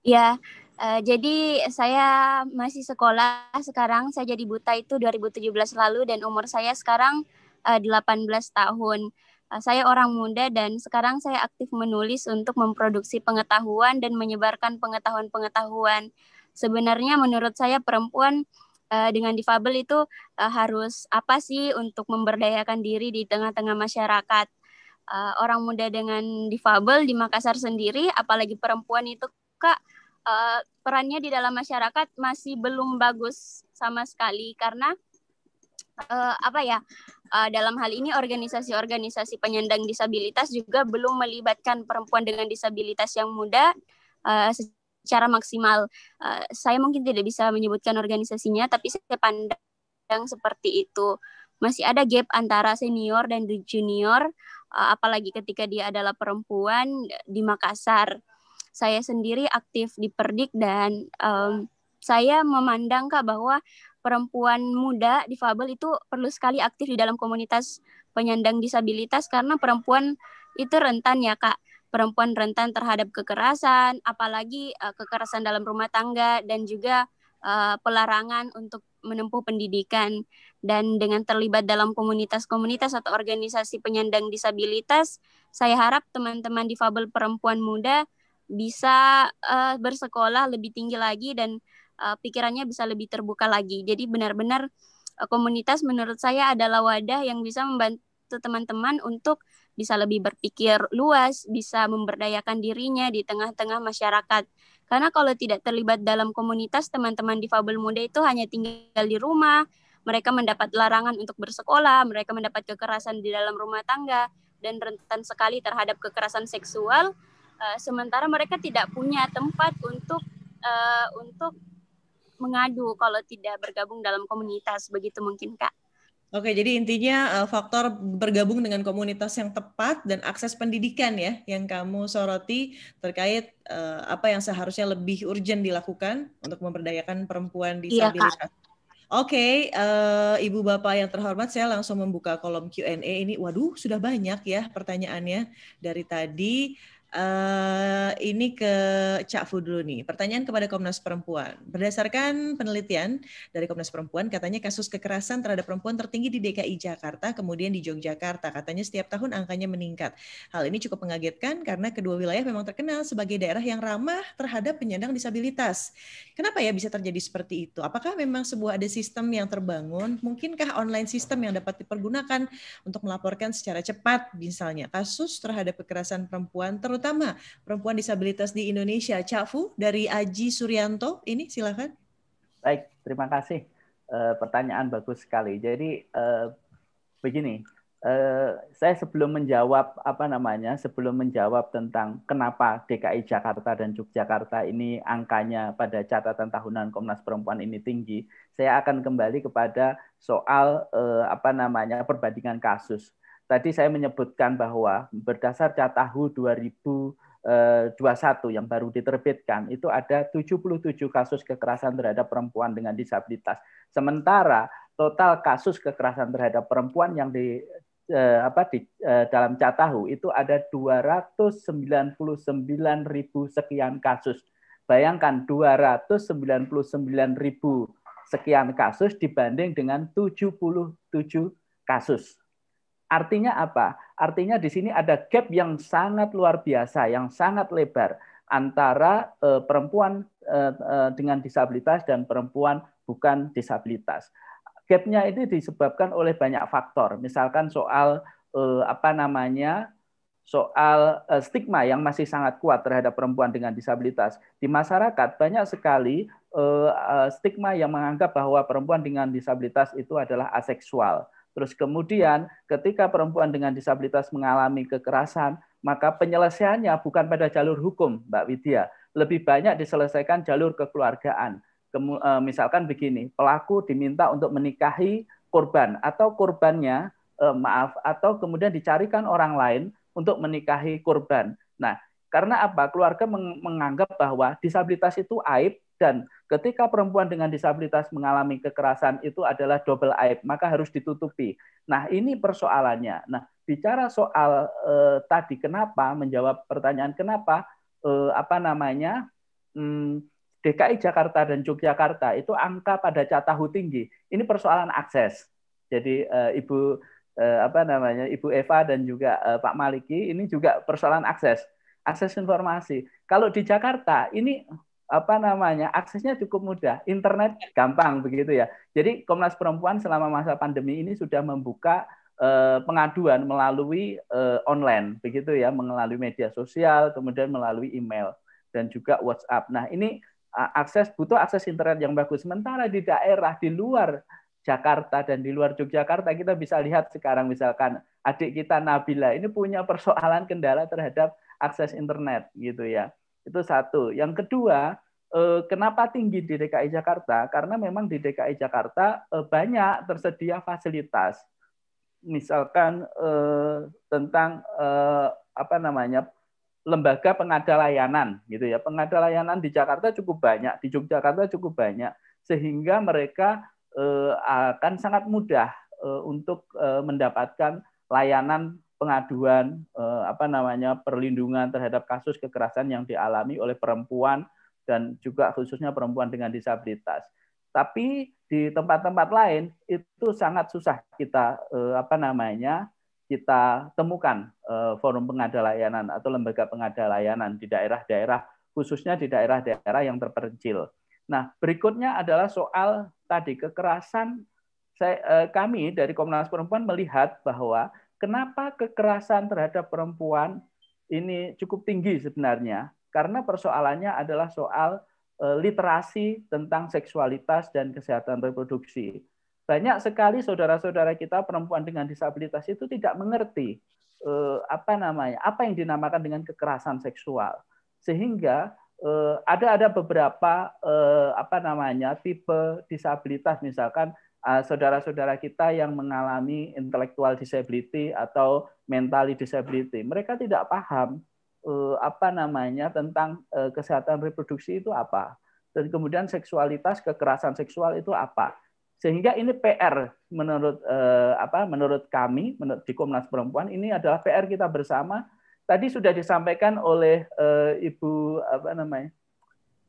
Ya, uh, jadi saya masih sekolah sekarang. Saya jadi buta itu 2017 lalu dan umur saya sekarang uh, eh, 18 tahun. Uh, saya orang muda dan sekarang saya aktif menulis untuk memproduksi pengetahuan dan menyebarkan pengetahuan-pengetahuan. Sebenarnya menurut saya perempuan Eh, dengan difabel itu uh, harus apa sih untuk memberdayakan diri di tengah-tengah masyarakat uh, orang muda dengan difabel di Makassar sendiri apalagi perempuan itu Kak uh, perannya di dalam masyarakat masih belum bagus sama sekali karena uh, apa ya uh, dalam hal ini organisasi-organisasi penyandang disabilitas juga belum melibatkan perempuan dengan disabilitas yang muda uh, secara maksimal. Uh, saya mungkin tidak bisa menyebutkan organisasinya, tapi saya pandang seperti itu. Masih ada gap antara senior dan junior, uh, apalagi ketika dia adalah perempuan eh, di Makassar. Saya sendiri aktif di Perdik dan um, saya memandang Kak bahwa perempuan muda di difabel itu perlu sekali aktif di dalam komunitas penyandang disabilitas karena perempuan itu rentan ya Kak perempuan rentan terhadap kekerasan, apalagi uh, kekerasan dalam rumah tangga dan juga uh, pelarangan untuk menempuh pendidikan dan dengan terlibat dalam komunitas-komunitas atau organisasi penyandang disabilitas, saya harap teman-teman difabel perempuan muda bisa uh, bersekolah lebih tinggi lagi dan uh, pikirannya bisa lebih terbuka lagi. Jadi benar-benar uh, komunitas menurut saya adalah wadah yang bisa membantu teman-teman untuk bisa lebih berpikir luas, bisa memberdayakan dirinya di tengah-tengah masyarakat. Karena kalau tidak terlibat dalam komunitas, teman-teman difabel muda itu hanya tinggal di rumah, mereka mendapat larangan untuk bersekolah, mereka mendapat kekerasan di dalam rumah tangga, dan rentan sekali terhadap kekerasan seksual. Uh, sementara mereka tidak punya tempat untuk uh, untuk mengadu kalau tidak bergabung dalam komunitas begitu mungkin kak. Oke, jadi intinya eh, faktor bergabung dengan komunitas yang tepat dan akses pendidikan ya yang kamu soroti terkait eh, apa yang seharusnya lebih urgent dilakukan untuk memperdayakan perempuan di Iya, Oke, okay, uh, eh, Ibu Bapak yang terhormat, saya langsung membuka kolom Q&A ini. Waduh, sudah banyak ya pertanyaannya dari tadi. Uh, ini ke Cak Fu dulu nih. Pertanyaan kepada Komnas Perempuan. Berdasarkan penelitian dari Komnas Perempuan, katanya kasus kekerasan terhadap perempuan tertinggi di DKI Jakarta, kemudian di Yogyakarta. Katanya setiap tahun angkanya meningkat. Hal ini cukup mengagetkan karena kedua wilayah memang terkenal sebagai daerah yang ramah terhadap penyandang disabilitas. Kenapa ya bisa terjadi seperti itu? Apakah memang sebuah ada sistem yang terbangun? Mungkinkah online sistem yang dapat dipergunakan untuk melaporkan secara cepat, misalnya kasus terhadap kekerasan perempuan, terutama utama perempuan disabilitas di Indonesia. Cafu dari Aji Suryanto, ini silakan. Baik, terima kasih. E, pertanyaan bagus sekali. Jadi e, begini, e, saya sebelum menjawab apa namanya, sebelum menjawab tentang kenapa DKI Jakarta dan Yogyakarta ini angkanya pada catatan tahunan Komnas Perempuan ini tinggi, saya akan kembali kepada soal apa namanya perbandingan kasus tadi saya menyebutkan bahwa berdasar data eh, puluh 2021 yang baru diterbitkan itu ada 77 kasus kekerasan terhadap perempuan dengan disabilitas. Sementara total kasus kekerasan terhadap perempuan yang di eh, apa di eh, dalam catahu itu ada 299.000 sekian kasus. Bayangkan 299.000 sekian kasus dibanding dengan 77 kasus. Artinya apa? Artinya di sini ada gap yang sangat luar biasa, yang sangat lebar antara uh, perempuan uh, dengan disabilitas dan perempuan bukan disabilitas. Gapnya itu disebabkan oleh banyak faktor, misalkan soal uh, apa namanya soal stigma yang masih sangat kuat terhadap perempuan dengan disabilitas di masyarakat banyak sekali stigma yang menganggap bahwa perempuan dengan disabilitas itu adalah aseksual Terus kemudian ketika perempuan dengan disabilitas mengalami kekerasan, maka penyelesaiannya bukan pada jalur hukum, Mbak Widya. Lebih banyak diselesaikan jalur kekeluargaan. Kemu, eh, misalkan begini, pelaku diminta untuk menikahi korban atau korbannya e, maaf atau kemudian dicarikan orang lain untuk menikahi korban. Nah, karena apa? Keluarga menganggap bahwa disabilitas itu aib dan ketika perempuan dengan disabilitas mengalami kekerasan itu adalah double aib, maka harus ditutupi. Nah, ini persoalannya. Nah, bicara soal eh, tadi kenapa menjawab pertanyaan kenapa eh, apa namanya hmm, DKI Jakarta dan Yogyakarta itu angka pada catahu tinggi. Ini persoalan akses. Jadi eh, Ibu eh, apa namanya Ibu Eva dan juga eh, Pak Maliki ini juga persoalan akses akses informasi. Kalau di Jakarta ini apa namanya aksesnya cukup mudah, internet gampang begitu ya. Jadi Komnas Perempuan selama masa pandemi ini sudah membuka eh, pengaduan melalui eh, online begitu ya, melalui media sosial, kemudian melalui email dan juga WhatsApp. Nah ini eh, akses butuh akses internet yang bagus. Sementara di daerah di luar Jakarta dan di luar Yogyakarta kita bisa lihat sekarang misalkan adik kita Nabila ini punya persoalan kendala terhadap akses internet gitu ya. Itu satu. Yang kedua, eh, kenapa tinggi di DKI Jakarta? Karena memang di DKI Jakarta eh, banyak tersedia fasilitas, misalkan eh, tentang apa namanya lembaga pengada layanan, gitu ya. Pengada layanan di Jakarta cukup banyak, di Yogyakarta cukup banyak, sehingga mereka akan sangat mudah untuk mendapatkan layanan pengaduan eh, apa namanya perlindungan terhadap kasus kekerasan yang dialami oleh perempuan dan juga khususnya perempuan dengan disabilitas. Tapi di tempat-tempat lain itu sangat susah kita eh, apa namanya kita temukan eh, forum pengada layanan atau lembaga pengada layanan di daerah-daerah khususnya di daerah-daerah yang terpencil. Nah, berikutnya adalah soal tadi kekerasan saya, eh, kami dari Komnas Perempuan melihat bahwa Kenapa kekerasan terhadap perempuan ini cukup tinggi sebenarnya? Karena persoalannya adalah soal e, literasi tentang seksualitas dan kesehatan reproduksi. Banyak sekali saudara-saudara kita perempuan dengan disabilitas itu tidak mengerti e, apa namanya, apa yang dinamakan dengan kekerasan seksual. Sehingga e, ada ada beberapa apa namanya tipe disabilitas misalkan Eh, saudara-saudara kita yang mengalami intellectual disability atau mental disability. Mereka tidak paham eh, apa namanya tentang eh, kesehatan reproduksi itu apa. Dan kemudian seksualitas, kekerasan seksual itu apa. Sehingga ini PR menurut apa menurut kami menurut di Komnas Perempuan ini adalah PR kita bersama. Tadi sudah disampaikan oleh Ibu apa namanya?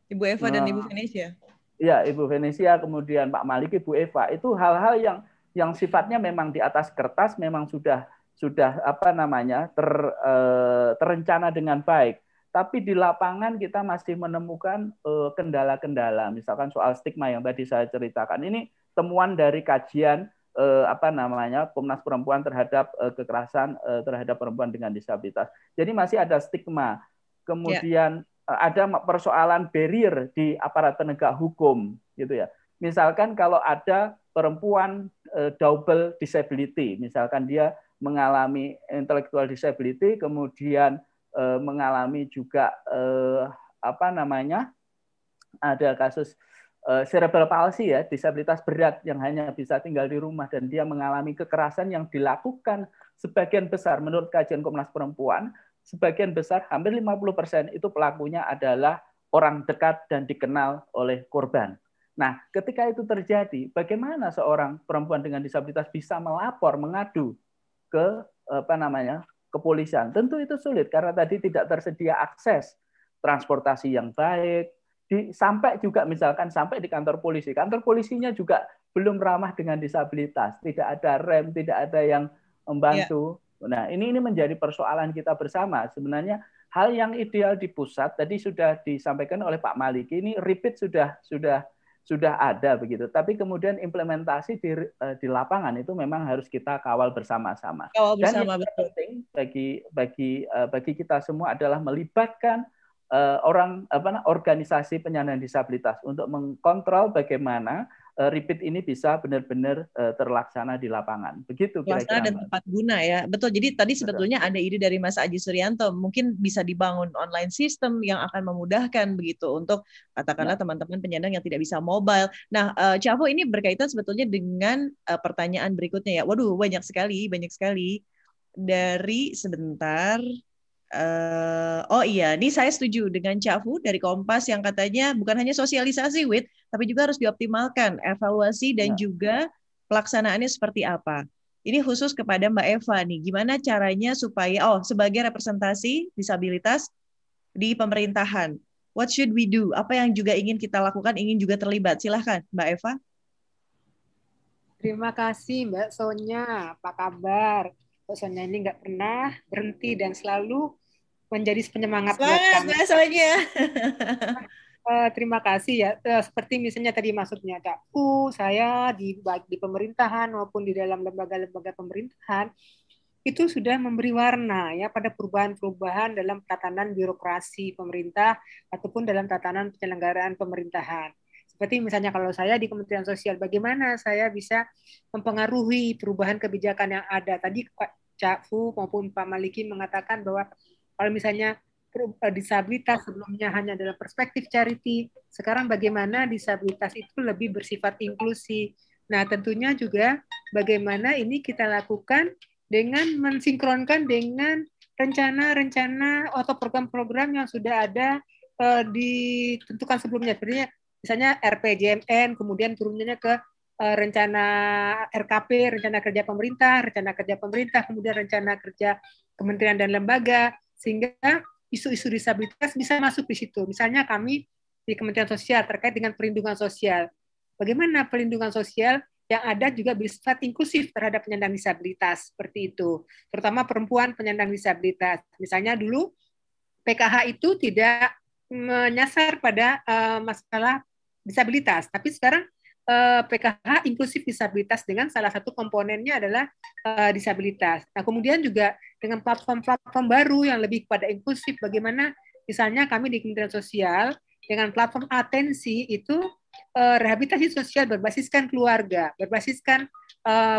Ibu Eva dan Ibu Venesia ya Ibu Venesia kemudian Pak Maliki, Bu Eva itu hal-hal yang yang sifatnya memang di atas kertas memang sudah sudah apa namanya ter, e, terencana dengan baik tapi di lapangan kita masih menemukan eh, kendala-kendala misalkan soal stigma yang tadi saya ceritakan ini temuan dari kajian e, apa namanya Komnas Perempuan terhadap e, kekerasan terhadap perempuan dengan disabilitas jadi masih ada stigma ya. kemudian Eh, ada persoalan barrier di aparat penegak hukum gitu ya. Misalkan kalau ada perempuan eh, double disability, misalkan dia mengalami intellectual disability kemudian eh, mengalami juga apa namanya? ada kasus cerebral palsy ya, disabilitas berat yang hanya bisa tinggal di rumah dan dia mengalami kekerasan yang dilakukan sebagian besar menurut kajian Komnas Perempuan sebagian besar hampir 50% persen itu pelakunya adalah orang dekat dan dikenal oleh korban. Nah, ketika itu terjadi, bagaimana seorang perempuan dengan disabilitas bisa melapor, mengadu ke apa namanya? kepolisian? Tentu itu sulit karena tadi tidak tersedia akses transportasi yang baik, di, sampai juga misalkan sampai di kantor polisi. Kantor polisinya juga belum ramah dengan disabilitas, tidak ada rem, tidak ada yang iya. membantu. Ya. Nah, ini ini menjadi persoalan kita bersama. Sebenarnya hal yang ideal di pusat tadi sudah disampaikan oleh Pak Maliki ini repeat sudah sudah sudah ada begitu. Tapi kemudian implementasi di eh, di lapangan itu memang harus kita kawal bersama-sama. Kawal bersama. Dan yang penting bagi bagi eh, bagi kita semua adalah melibatkan eh, orang apa organisasi penyandang disabilitas untuk mengkontrol bagaimana Eh, repeat ini bisa benar-benar eh, terlaksana di lapangan. Begitu kira-kira. dan tepat guna ya. Betul. Jadi tadi sebetulnya Betul. ada ide dari Mas Aji Suryanto, mungkin bisa dibangun online system yang akan memudahkan begitu untuk katakanlah ya. teman-teman penyandang yang tidak bisa mobile. Nah, eh, Cavo ini berkaitan sebetulnya dengan pertanyaan berikutnya ya. Waduh, banyak sekali, banyak sekali dari sebentar Uh, oh iya, ini saya setuju dengan Cak Fu dari Kompas yang katanya bukan hanya sosialisasi wit, tapi juga harus dioptimalkan evaluasi dan ya. juga pelaksanaannya seperti apa. Ini khusus kepada Mbak Eva nih, gimana caranya supaya oh sebagai representasi disabilitas di pemerintahan, what should we do? Apa yang juga ingin kita lakukan, ingin juga terlibat? Silahkan Mbak Eva. Terima kasih Mbak Sonya, apa kabar? Mbak Sonya ini nggak pernah berhenti dan selalu menjadi penyemangat Semangat, buat kami. ya. uh, terima kasih ya. Uh, seperti misalnya tadi maksudnya Kak U, saya di baik di pemerintahan maupun di dalam lembaga-lembaga pemerintahan itu sudah memberi warna ya pada perubahan-perubahan dalam tatanan birokrasi pemerintah ataupun dalam tatanan penyelenggaraan pemerintahan. Seperti misalnya kalau saya di Kementerian Sosial, bagaimana saya bisa mempengaruhi perubahan kebijakan yang ada. Tadi Cak Fu maupun Pak Maliki mengatakan bahwa kalau misalnya eh, disabilitas sebelumnya hanya dalam perspektif charity, sekarang bagaimana disabilitas itu lebih bersifat inklusi. Nah, tentunya juga bagaimana ini kita lakukan dengan mensinkronkan dengan rencana-rencana atau program-program yang sudah ada uh, ditentukan sebelumnya. Sebenarnya misalnya RPJMN, kemudian turunnya ke uh, rencana RKP, rencana kerja pemerintah, rencana kerja pemerintah, kemudian rencana kerja kementerian dan lembaga, sehingga isu-isu disabilitas bisa masuk di situ. Misalnya kami di Kementerian Sosial terkait dengan perlindungan sosial. Bagaimana perlindungan sosial yang ada juga bersifat inklusif terhadap penyandang disabilitas seperti itu, terutama perempuan penyandang disabilitas. Misalnya dulu PKH itu tidak menyasar pada uh, masalah disabilitas, tapi sekarang PKH eh, inklusif disabilitas dengan salah satu komponennya adalah eh, disabilitas. Nah, kemudian juga dengan platform-platform baru yang lebih kepada inklusif, bagaimana misalnya kami di Kementerian Sosial dengan platform atensi itu eh, rehabilitasi sosial berbasiskan keluarga, berbasiskan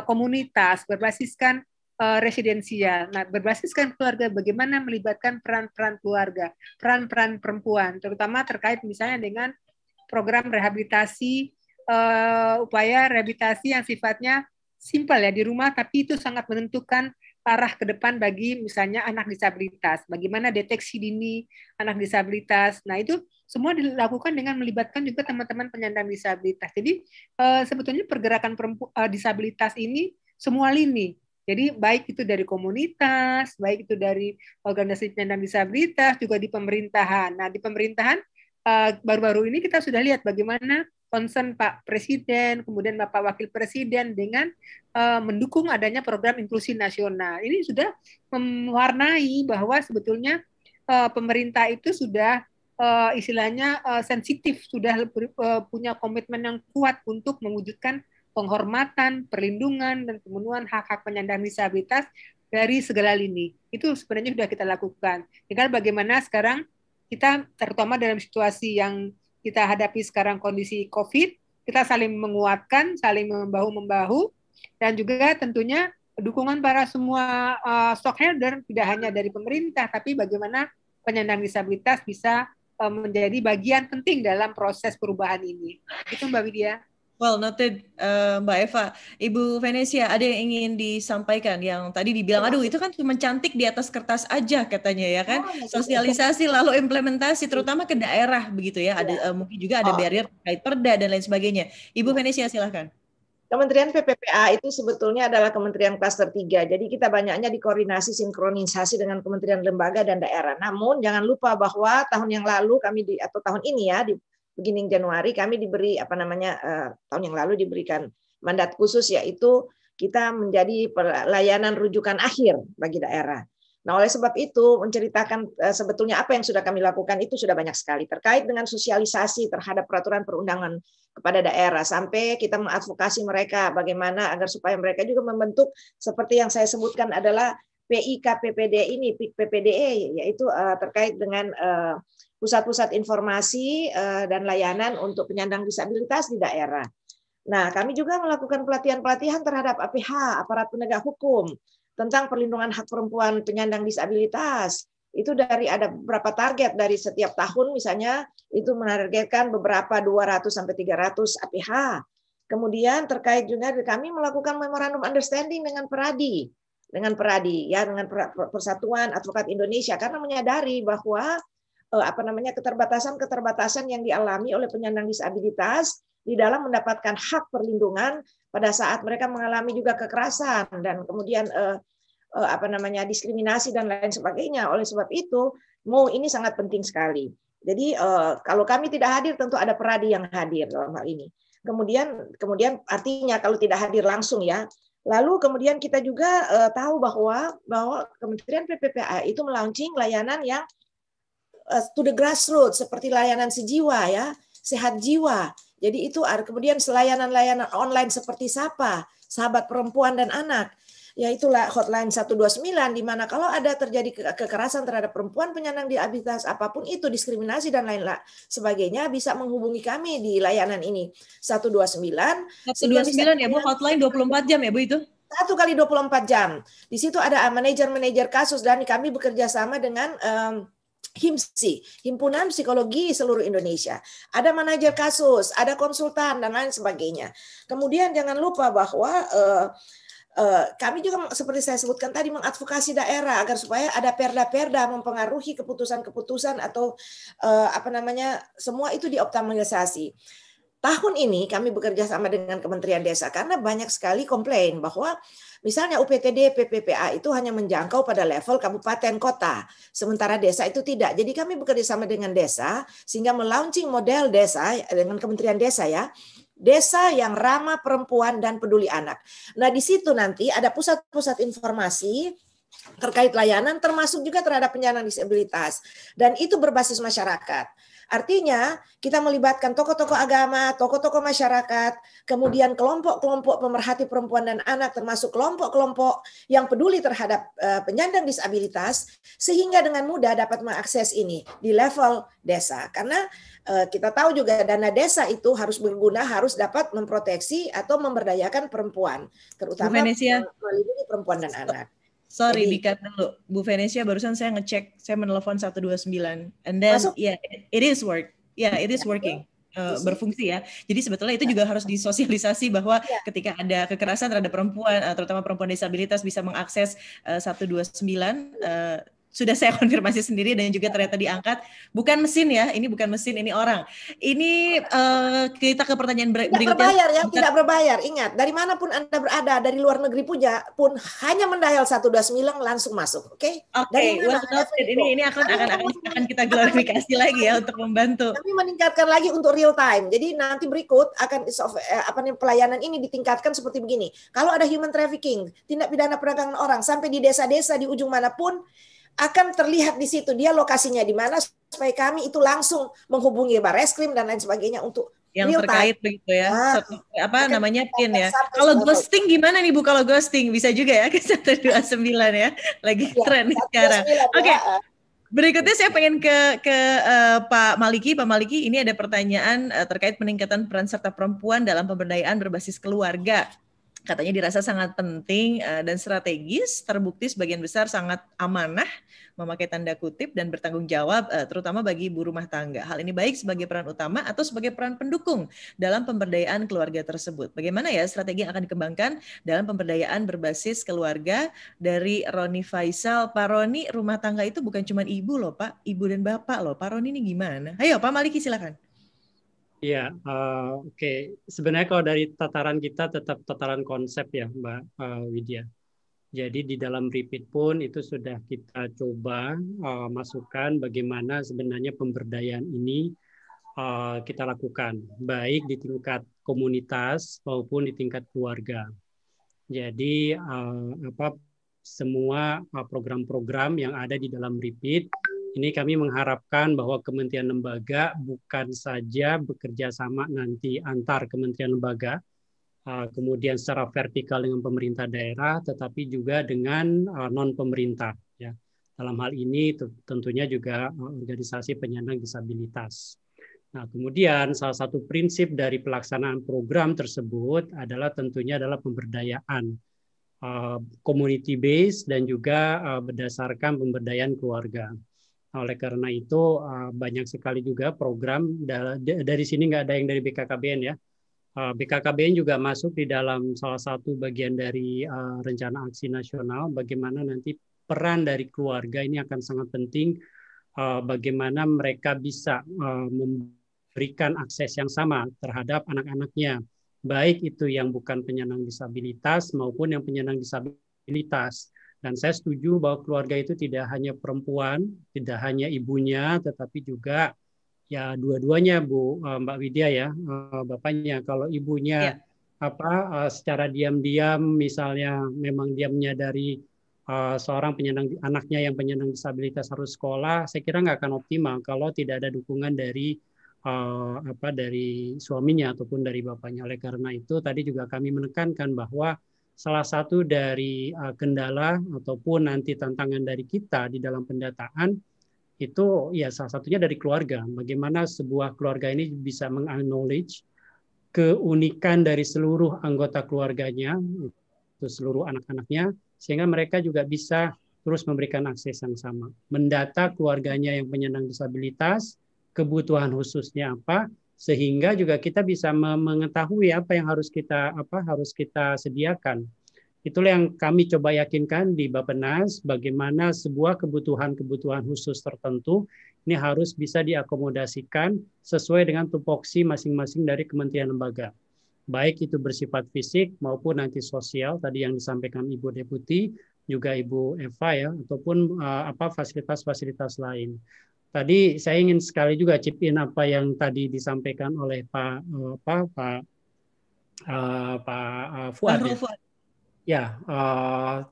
komunitas, berbasiskan residensial. Nah, berbasiskan keluarga bagaimana melibatkan peran-peran keluarga, peran-peran perempuan, terutama terkait misalnya dengan program rehabilitasi uh, upaya rehabilitasi yang sifatnya simpel ya di rumah, tapi itu sangat menentukan arah ke depan bagi misalnya anak disabilitas. Bagaimana deteksi dini anak disabilitas. Nah, itu semua dilakukan dengan melibatkan juga teman-teman penyandang disabilitas. Jadi, uh, sebetulnya pergerakan uh, disabilitas ini semua lini. Jadi baik itu dari komunitas, baik itu dari organisasi penyandang disabilitas, juga di pemerintahan. Nah di pemerintahan baru-baru ini kita sudah lihat bagaimana concern Pak Presiden, kemudian Bapak Wakil Presiden dengan uh, mendukung adanya program inklusi nasional. Ini sudah mewarnai bahwa sebetulnya uh, pemerintah itu sudah uh, istilahnya uh, sensitif, sudah uh, punya komitmen yang kuat untuk mewujudkan penghormatan, perlindungan, dan pemenuhan hak-hak penyandang disabilitas dari segala lini. Itu sebenarnya sudah kita lakukan. Tinggal bagaimana sekarang kita terutama dalam situasi yang kita hadapi sekarang kondisi COVID, kita saling menguatkan, saling membahu-membahu, dan juga tentunya dukungan para semua uh, eh, stockholder, tidak hanya dari pemerintah, tapi bagaimana penyandang disabilitas bisa uh, menjadi bagian penting dalam proses perubahan ini. Itu Mbak Widya. Well noted uh, Mbak Eva. Ibu Venesia, ada yang ingin disampaikan yang tadi dibilang aduh itu kan cuma cantik di atas kertas aja katanya ya kan. Oh, iya. Sosialisasi lalu implementasi terutama ke daerah begitu ya. Ada uh, mungkin juga ada ah. barrier terkait perda dan lain sebagainya. Ibu iya. Venesia silahkan. Kementerian PPPA itu sebetulnya adalah Kementerian kelas tertiga. Jadi kita banyaknya dikoordinasi sinkronisasi dengan Kementerian Lembaga dan daerah. Namun jangan lupa bahwa tahun yang lalu kami di atau tahun ini ya di beginning Januari kami diberi apa namanya uh, tahun yang lalu diberikan mandat khusus yaitu kita menjadi pelayanan rujukan akhir bagi daerah. Nah, oleh sebab itu menceritakan eh, sebetulnya apa yang sudah kami lakukan itu sudah banyak sekali terkait dengan sosialisasi terhadap peraturan perundangan kepada daerah sampai kita mengadvokasi mereka bagaimana agar supaya mereka juga membentuk seperti yang saya sebutkan adalah PIK PPD ini PPDE yaitu uh, terkait dengan uh, pusat-pusat informasi eh, dan layanan untuk penyandang disabilitas di daerah. Nah, kami juga melakukan pelatihan-pelatihan terhadap APH, aparat penegak hukum, tentang perlindungan hak perempuan penyandang disabilitas. Itu dari ada beberapa target dari setiap tahun misalnya itu menargetkan beberapa 200 sampai 300 APH. Kemudian terkait juga kami melakukan memorandum understanding dengan Peradi, dengan Peradi ya dengan Persatuan Advokat Indonesia karena menyadari bahwa Eh, apa namanya keterbatasan-keterbatasan yang dialami oleh penyandang disabilitas di dalam mendapatkan hak perlindungan pada saat mereka mengalami juga kekerasan dan kemudian eh, eh, apa namanya diskriminasi dan lain sebagainya. Oleh sebab itu, mau ini sangat penting sekali. Jadi kalau kami tidak hadir tentu ada peradi yang hadir dalam hal ini. Kemudian kemudian artinya kalau tidak hadir langsung ya. Lalu kemudian kita juga tahu bahwa bahwa Kementerian PPPA itu melaunching layanan yang Eh, to the grassroots seperti layanan sejiwa ya, sehat jiwa. Jadi itu kemudian selayanan layanan online seperti Sapa, Sahabat Perempuan dan Anak ya itulah hotline 129 di mana kalau ada terjadi kekerasan terhadap perempuan penyandang disabilitas apapun itu diskriminasi dan lain lain sebagainya bisa menghubungi kami di layanan ini 129 129 ya Bu hotline 24 jam ya Bu itu satu kali 24 jam. Di situ ada manajer-manajer kasus dan kami bekerja sama dengan um, HIMSI, Himpunan Psikologi Seluruh Indonesia. Ada manajer kasus, ada konsultan, dan lain sebagainya. Kemudian jangan lupa bahwa uh, kami juga seperti saya sebutkan tadi mengadvokasi daerah agar supaya ada perda-perda mempengaruhi keputusan-keputusan atau eh, apa namanya semua itu dioptimalisasi tahun ini kami bekerja sama dengan Kementerian Desa karena banyak sekali komplain bahwa misalnya UPTD PPPA itu hanya menjangkau pada level kabupaten kota, sementara desa itu tidak. Jadi kami bekerja sama dengan desa sehingga melaunching model desa eh, dengan Kementerian Desa ya. Desa yang ramah perempuan dan peduli anak. Nah, di situ nanti ada pusat-pusat informasi terkait layanan termasuk juga terhadap penyandang disabilitas dan itu berbasis masyarakat. Artinya kita melibatkan tokoh-tokoh agama, tokoh-tokoh masyarakat, kemudian kelompok-kelompok pemerhati perempuan dan anak termasuk kelompok-kelompok yang peduli terhadap uh, penyandang disabilitas sehingga dengan mudah dapat mengakses ini di level desa. Karena uh, kita tahu juga dana desa itu harus berguna, harus dapat memproteksi atau memberdayakan perempuan, terutama melindungi perempuan dan anak. Sorry Jadi, dikat dulu. Bu Venesia barusan saya ngecek, saya menelepon 129 and then masuk. yeah, it is work. Yeah, it is ya, working. Uh, berfungsi ya. Jadi sebetulnya itu juga harus disosialisasi bahwa ya. ketika ada kekerasan terhadap perempuan, uh, terutama perempuan disabilitas bisa mengakses uh, 129 uh, sudah saya konfirmasi sendiri dan juga ternyata diangkat bukan mesin ya ini bukan mesin ini orang ini uh, kita ke pertanyaan ber tidak berikutnya berbayar ya tidak berbayar ingat dari manapun anda berada dari luar negeri punya pun hanya mendayal 129 langsung masuk oke okay? oke okay, ini ini akan akan akan, akan kita glorifikasi lagi ya untuk membantu kami meningkatkan lagi untuk real time jadi nanti berikut akan of, eh, apa nih pelayanan ini ditingkatkan seperti begini kalau ada human trafficking tindak pidana perdagangan orang sampai di desa-desa di ujung manapun akan terlihat di situ dia lokasinya di mana supaya kami itu langsung menghubungi bareskrim dan lain sebagainya untuk yang real terkait time. begitu ya. Nah, apa namanya pin ya. Kalau ghosting gimana nih Bu kalau ghosting? Bisa juga ya ke 129 ya. Lagi iya, ya, tren sekarang. Oke. Okay. Berikutnya saya pengen ke ke uh, Pak Maliki. Pak Maliki, ini ada pertanyaan uh, terkait peningkatan peran serta perempuan dalam pemberdayaan berbasis keluarga katanya dirasa sangat penting eh, dan strategis, terbukti sebagian besar sangat amanah, memakai tanda kutip dan bertanggung jawab eh, terutama bagi ibu rumah tangga. Hal ini baik sebagai peran utama atau sebagai peran pendukung dalam pemberdayaan keluarga tersebut. Bagaimana ya strategi yang akan dikembangkan dalam pemberdayaan berbasis keluarga dari Roni Faisal. Pak Roni, rumah tangga itu bukan cuma ibu loh Pak, ibu dan bapak loh. Pak Roni ini gimana? Ayo Pak Maliki silakan. Iya, uh, oke. Okay. Sebenarnya kalau dari tataran kita tetap tataran konsep ya, Mbak uh, Widya. Jadi di dalam repeat pun itu sudah kita coba uh, masukkan bagaimana sebenarnya pemberdayaan ini uh, kita lakukan, baik di tingkat komunitas maupun di tingkat keluarga. Jadi uh, apa semua program-program yang ada di dalam repeat ini kami mengharapkan bahwa kementerian lembaga bukan saja bekerja sama nanti antar kementerian lembaga, uh, kemudian secara vertikal dengan pemerintah daerah, tetapi juga dengan uh, non pemerintah. Ya. Dalam hal ini tentunya juga uh, organisasi penyandang disabilitas. Nah, kemudian salah satu prinsip dari pelaksanaan program tersebut adalah tentunya adalah pemberdayaan community base dan juga berdasarkan pemberdayaan keluarga. Oleh karena itu eh, banyak sekali juga program dari sini nggak ada yang dari BKKBN ya. Eh, BKKBN juga masuk di dalam salah satu bagian dari eh, rencana aksi nasional bagaimana nanti peran dari keluarga ini akan sangat penting bagaimana mereka bisa memberikan akses yang sama terhadap anak-anaknya baik itu yang bukan penyandang disabilitas maupun yang penyandang disabilitas dan saya setuju bahwa keluarga itu tidak hanya perempuan, tidak hanya ibunya, tetapi juga ya dua-duanya Bu eh, Mbak Widya ya eh, bapaknya. Kalau ibunya yeah. apa eh, secara diam-diam misalnya memang dia menyadari seorang penyandang anaknya yang penyandang disabilitas harus sekolah, saya kira nggak akan optimal kalau tidak ada dukungan dari apa dari suaminya ataupun dari bapaknya. Oleh karena itu tadi juga kami menekankan bahwa salah satu dari uh, kendala ataupun nanti tantangan dari kita di dalam pendataan itu ya salah satunya dari keluarga. Bagaimana sebuah keluarga ini bisa mengacknowledge keunikan dari seluruh anggota keluarganya, itu seluruh anak-anaknya, sehingga mereka juga bisa terus memberikan akses yang sama. Mendata keluarganya yang penyandang disabilitas, kebutuhan khususnya apa, sehingga juga kita bisa mengetahui apa yang harus kita apa harus kita sediakan. Itulah yang kami coba yakinkan di Bapenas bagaimana sebuah kebutuhan-kebutuhan khusus tertentu ini harus bisa diakomodasikan sesuai dengan tupoksi masing-masing dari kementerian lembaga. Baik itu bersifat fisik maupun nanti sosial tadi yang disampaikan Ibu Deputi juga Ibu Eva ya ataupun uh, apa fasilitas-fasilitas lain. Tadi saya ingin sekali juga chip in apa yang tadi disampaikan oleh Pak uh, Pak uh, Pak uh, Fuad. Ya, ya uh,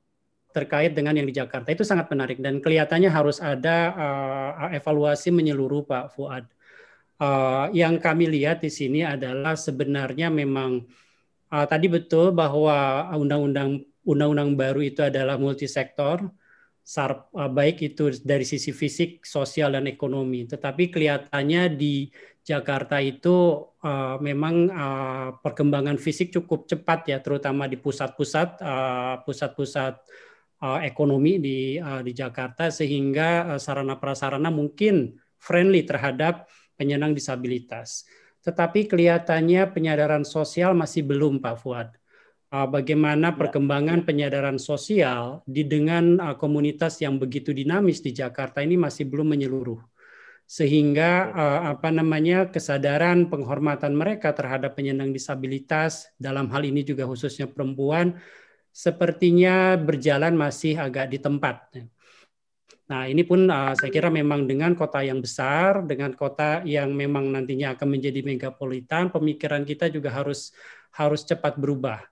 terkait dengan yang di Jakarta itu sangat menarik dan kelihatannya harus ada uh, evaluasi menyeluruh Pak Fuad. Uh, yang kami lihat di sini adalah sebenarnya memang uh, tadi betul bahwa undang-undang undang-undang baru itu adalah multisektor, sar, eh, baik itu dari sisi fisik, sosial dan ekonomi. Tetapi kelihatannya di Jakarta itu uh, memang uh, perkembangan fisik cukup cepat ya, terutama di pusat-pusat pusat-pusat uh, ekonomi di uh, di Jakarta sehingga sarana prasarana mungkin friendly terhadap penyandang disabilitas. Tetapi kelihatannya penyadaran sosial masih belum Pak Fuad uh, bagaimana ya. perkembangan ya. penyadaran sosial di dengan uh, komunitas yang begitu dinamis di Jakarta ini masih belum menyeluruh sehingga ya. ah, apa namanya kesadaran penghormatan mereka terhadap penyandang disabilitas dalam hal ini juga khususnya perempuan sepertinya berjalan masih agak di tempat. Nah, ini pun saya kira memang dengan kota yang besar, dengan kota yang memang nantinya akan menjadi megapolitan, pemikiran kita juga harus harus cepat berubah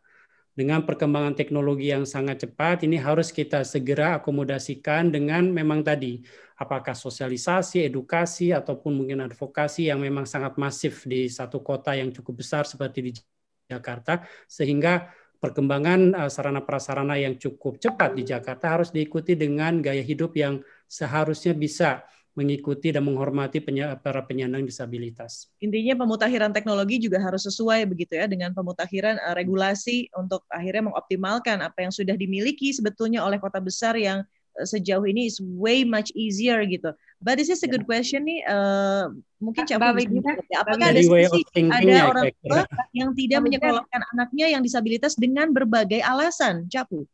dengan perkembangan teknologi yang sangat cepat ini harus kita segera akomodasikan dengan memang tadi apakah sosialisasi, edukasi ataupun mungkin advokasi yang memang sangat masif di satu kota yang cukup besar seperti di Jakarta sehingga perkembangan eh, sarana prasarana yang cukup cepat di Jakarta harus diikuti dengan gaya hidup yang seharusnya bisa mengikuti dan menghormati penya, para penyandang disabilitas. Intinya pemutakhiran teknologi juga harus sesuai begitu ya dengan pemutakhiran uh, eh, regulasi untuk akhirnya mengoptimalkan apa yang sudah dimiliki sebetulnya oleh kota besar yang uh, sejauh ini is way much easier gitu. But this is a good ya. question nih. Uh, mungkin coba apakah ada sisi ada ya, orang tua yang tidak menyekolahkan anaknya yang disabilitas dengan berbagai alasan, Capu?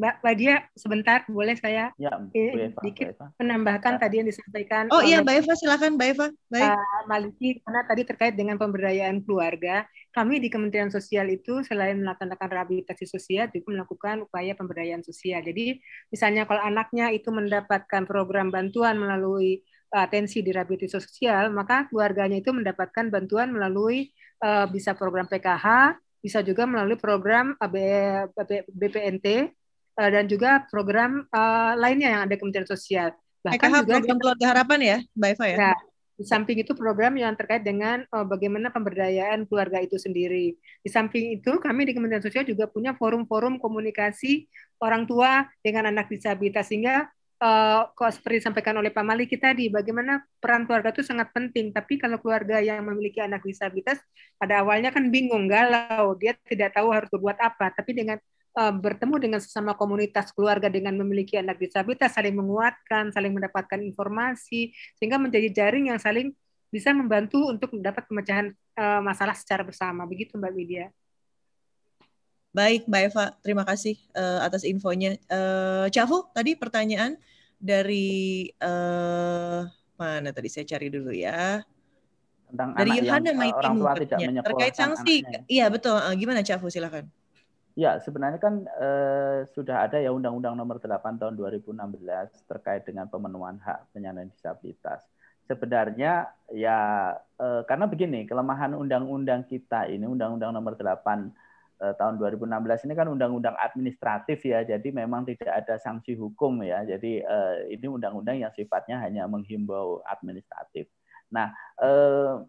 Mbak Badia sebentar boleh saya ya, eh, Eva, dikit Eva. menambahkan ya. tadi yang disampaikan. Oh iya Mbak Eva silakan Mbak Eva. Baik. Uh, Maliki karena tadi terkait dengan pemberdayaan keluarga, kami di Kementerian Sosial itu selain melaksanakan rehabilitasi sosial juga melakukan upaya pemberdayaan sosial. Jadi misalnya kalau anaknya itu mendapatkan program bantuan melalui eh, atensi di rehabilitasi sosial, maka keluarganya itu mendapatkan bantuan melalui uh, bisa program PKH, bisa juga melalui program eh, BPNT Eh, dan juga program uh, lainnya yang ada Kementerian Sosial. Bahkan juga program keluarga harapan ya, Mbak Eva ya. ya di samping itu program yang terkait dengan oh, bagaimana pemberdayaan keluarga itu sendiri. Di samping itu kami di Kementerian Sosial juga punya forum-forum komunikasi orang tua dengan anak disabilitas sehingga uh, seperti disampaikan oleh Pak Mali kita di bagaimana peran keluarga itu sangat penting. Tapi kalau keluarga yang memiliki anak disabilitas pada awalnya kan bingung galau, dia tidak tahu harus berbuat apa. Tapi dengan Eh, bertemu dengan sesama komunitas keluarga dengan memiliki anak disabilitas, saling menguatkan, saling mendapatkan informasi, sehingga menjadi jaring yang saling bisa membantu untuk mendapat pemecahan eh, masalah secara bersama. Begitu Mbak Widya. Baik Mbak Eva, terima kasih eh, atas infonya. Uh, tadi pertanyaan dari mana tadi saya cari dulu ya tentang dari Yohana yang, iya, terkait sanksi. Iya betul. Uh, gimana Cafu silakan. Ya, sebenarnya kan eh, sudah ada ya Undang-Undang Nomor 8 Tahun 2016 terkait dengan pemenuhan hak penyandang disabilitas. Sebenarnya ya eh, karena begini, kelemahan undang-undang kita ini Undang-Undang Nomor 8 eh, Tahun 2016 ini kan undang-undang administratif ya, jadi memang tidak ada sanksi hukum ya. Jadi eh, ini undang-undang yang sifatnya hanya menghimbau administratif. Nah, eh,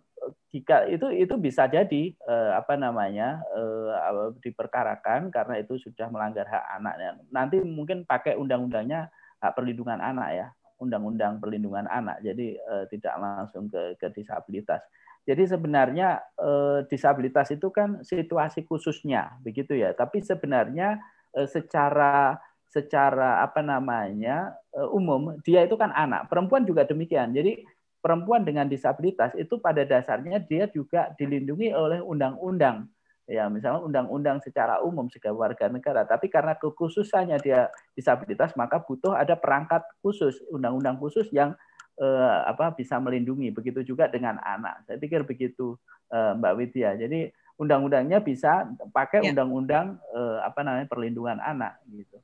jika itu itu bisa jadi eh, apa namanya eh, diperkarakan karena itu sudah melanggar hak anak nanti mungkin pakai undang-undangnya hak perlindungan anak ya undang-undang perlindungan anak jadi eh, tidak langsung ke, ke disabilitas jadi sebenarnya eh, disabilitas itu kan situasi khususnya begitu ya tapi sebenarnya eh, secara secara apa namanya eh, umum dia itu kan anak perempuan juga demikian jadi perempuan dengan disabilitas itu pada dasarnya dia juga dilindungi oleh undang-undang ya misalnya undang-undang secara umum sebagai warga negara tapi karena kekhususannya dia disabilitas maka butuh ada perangkat khusus undang-undang khusus yang eh, apa bisa melindungi begitu juga dengan anak saya pikir begitu eh, Mbak Widya jadi undang-undangnya bisa pakai ya. undang-undang ya. eh, apa namanya perlindungan anak gitu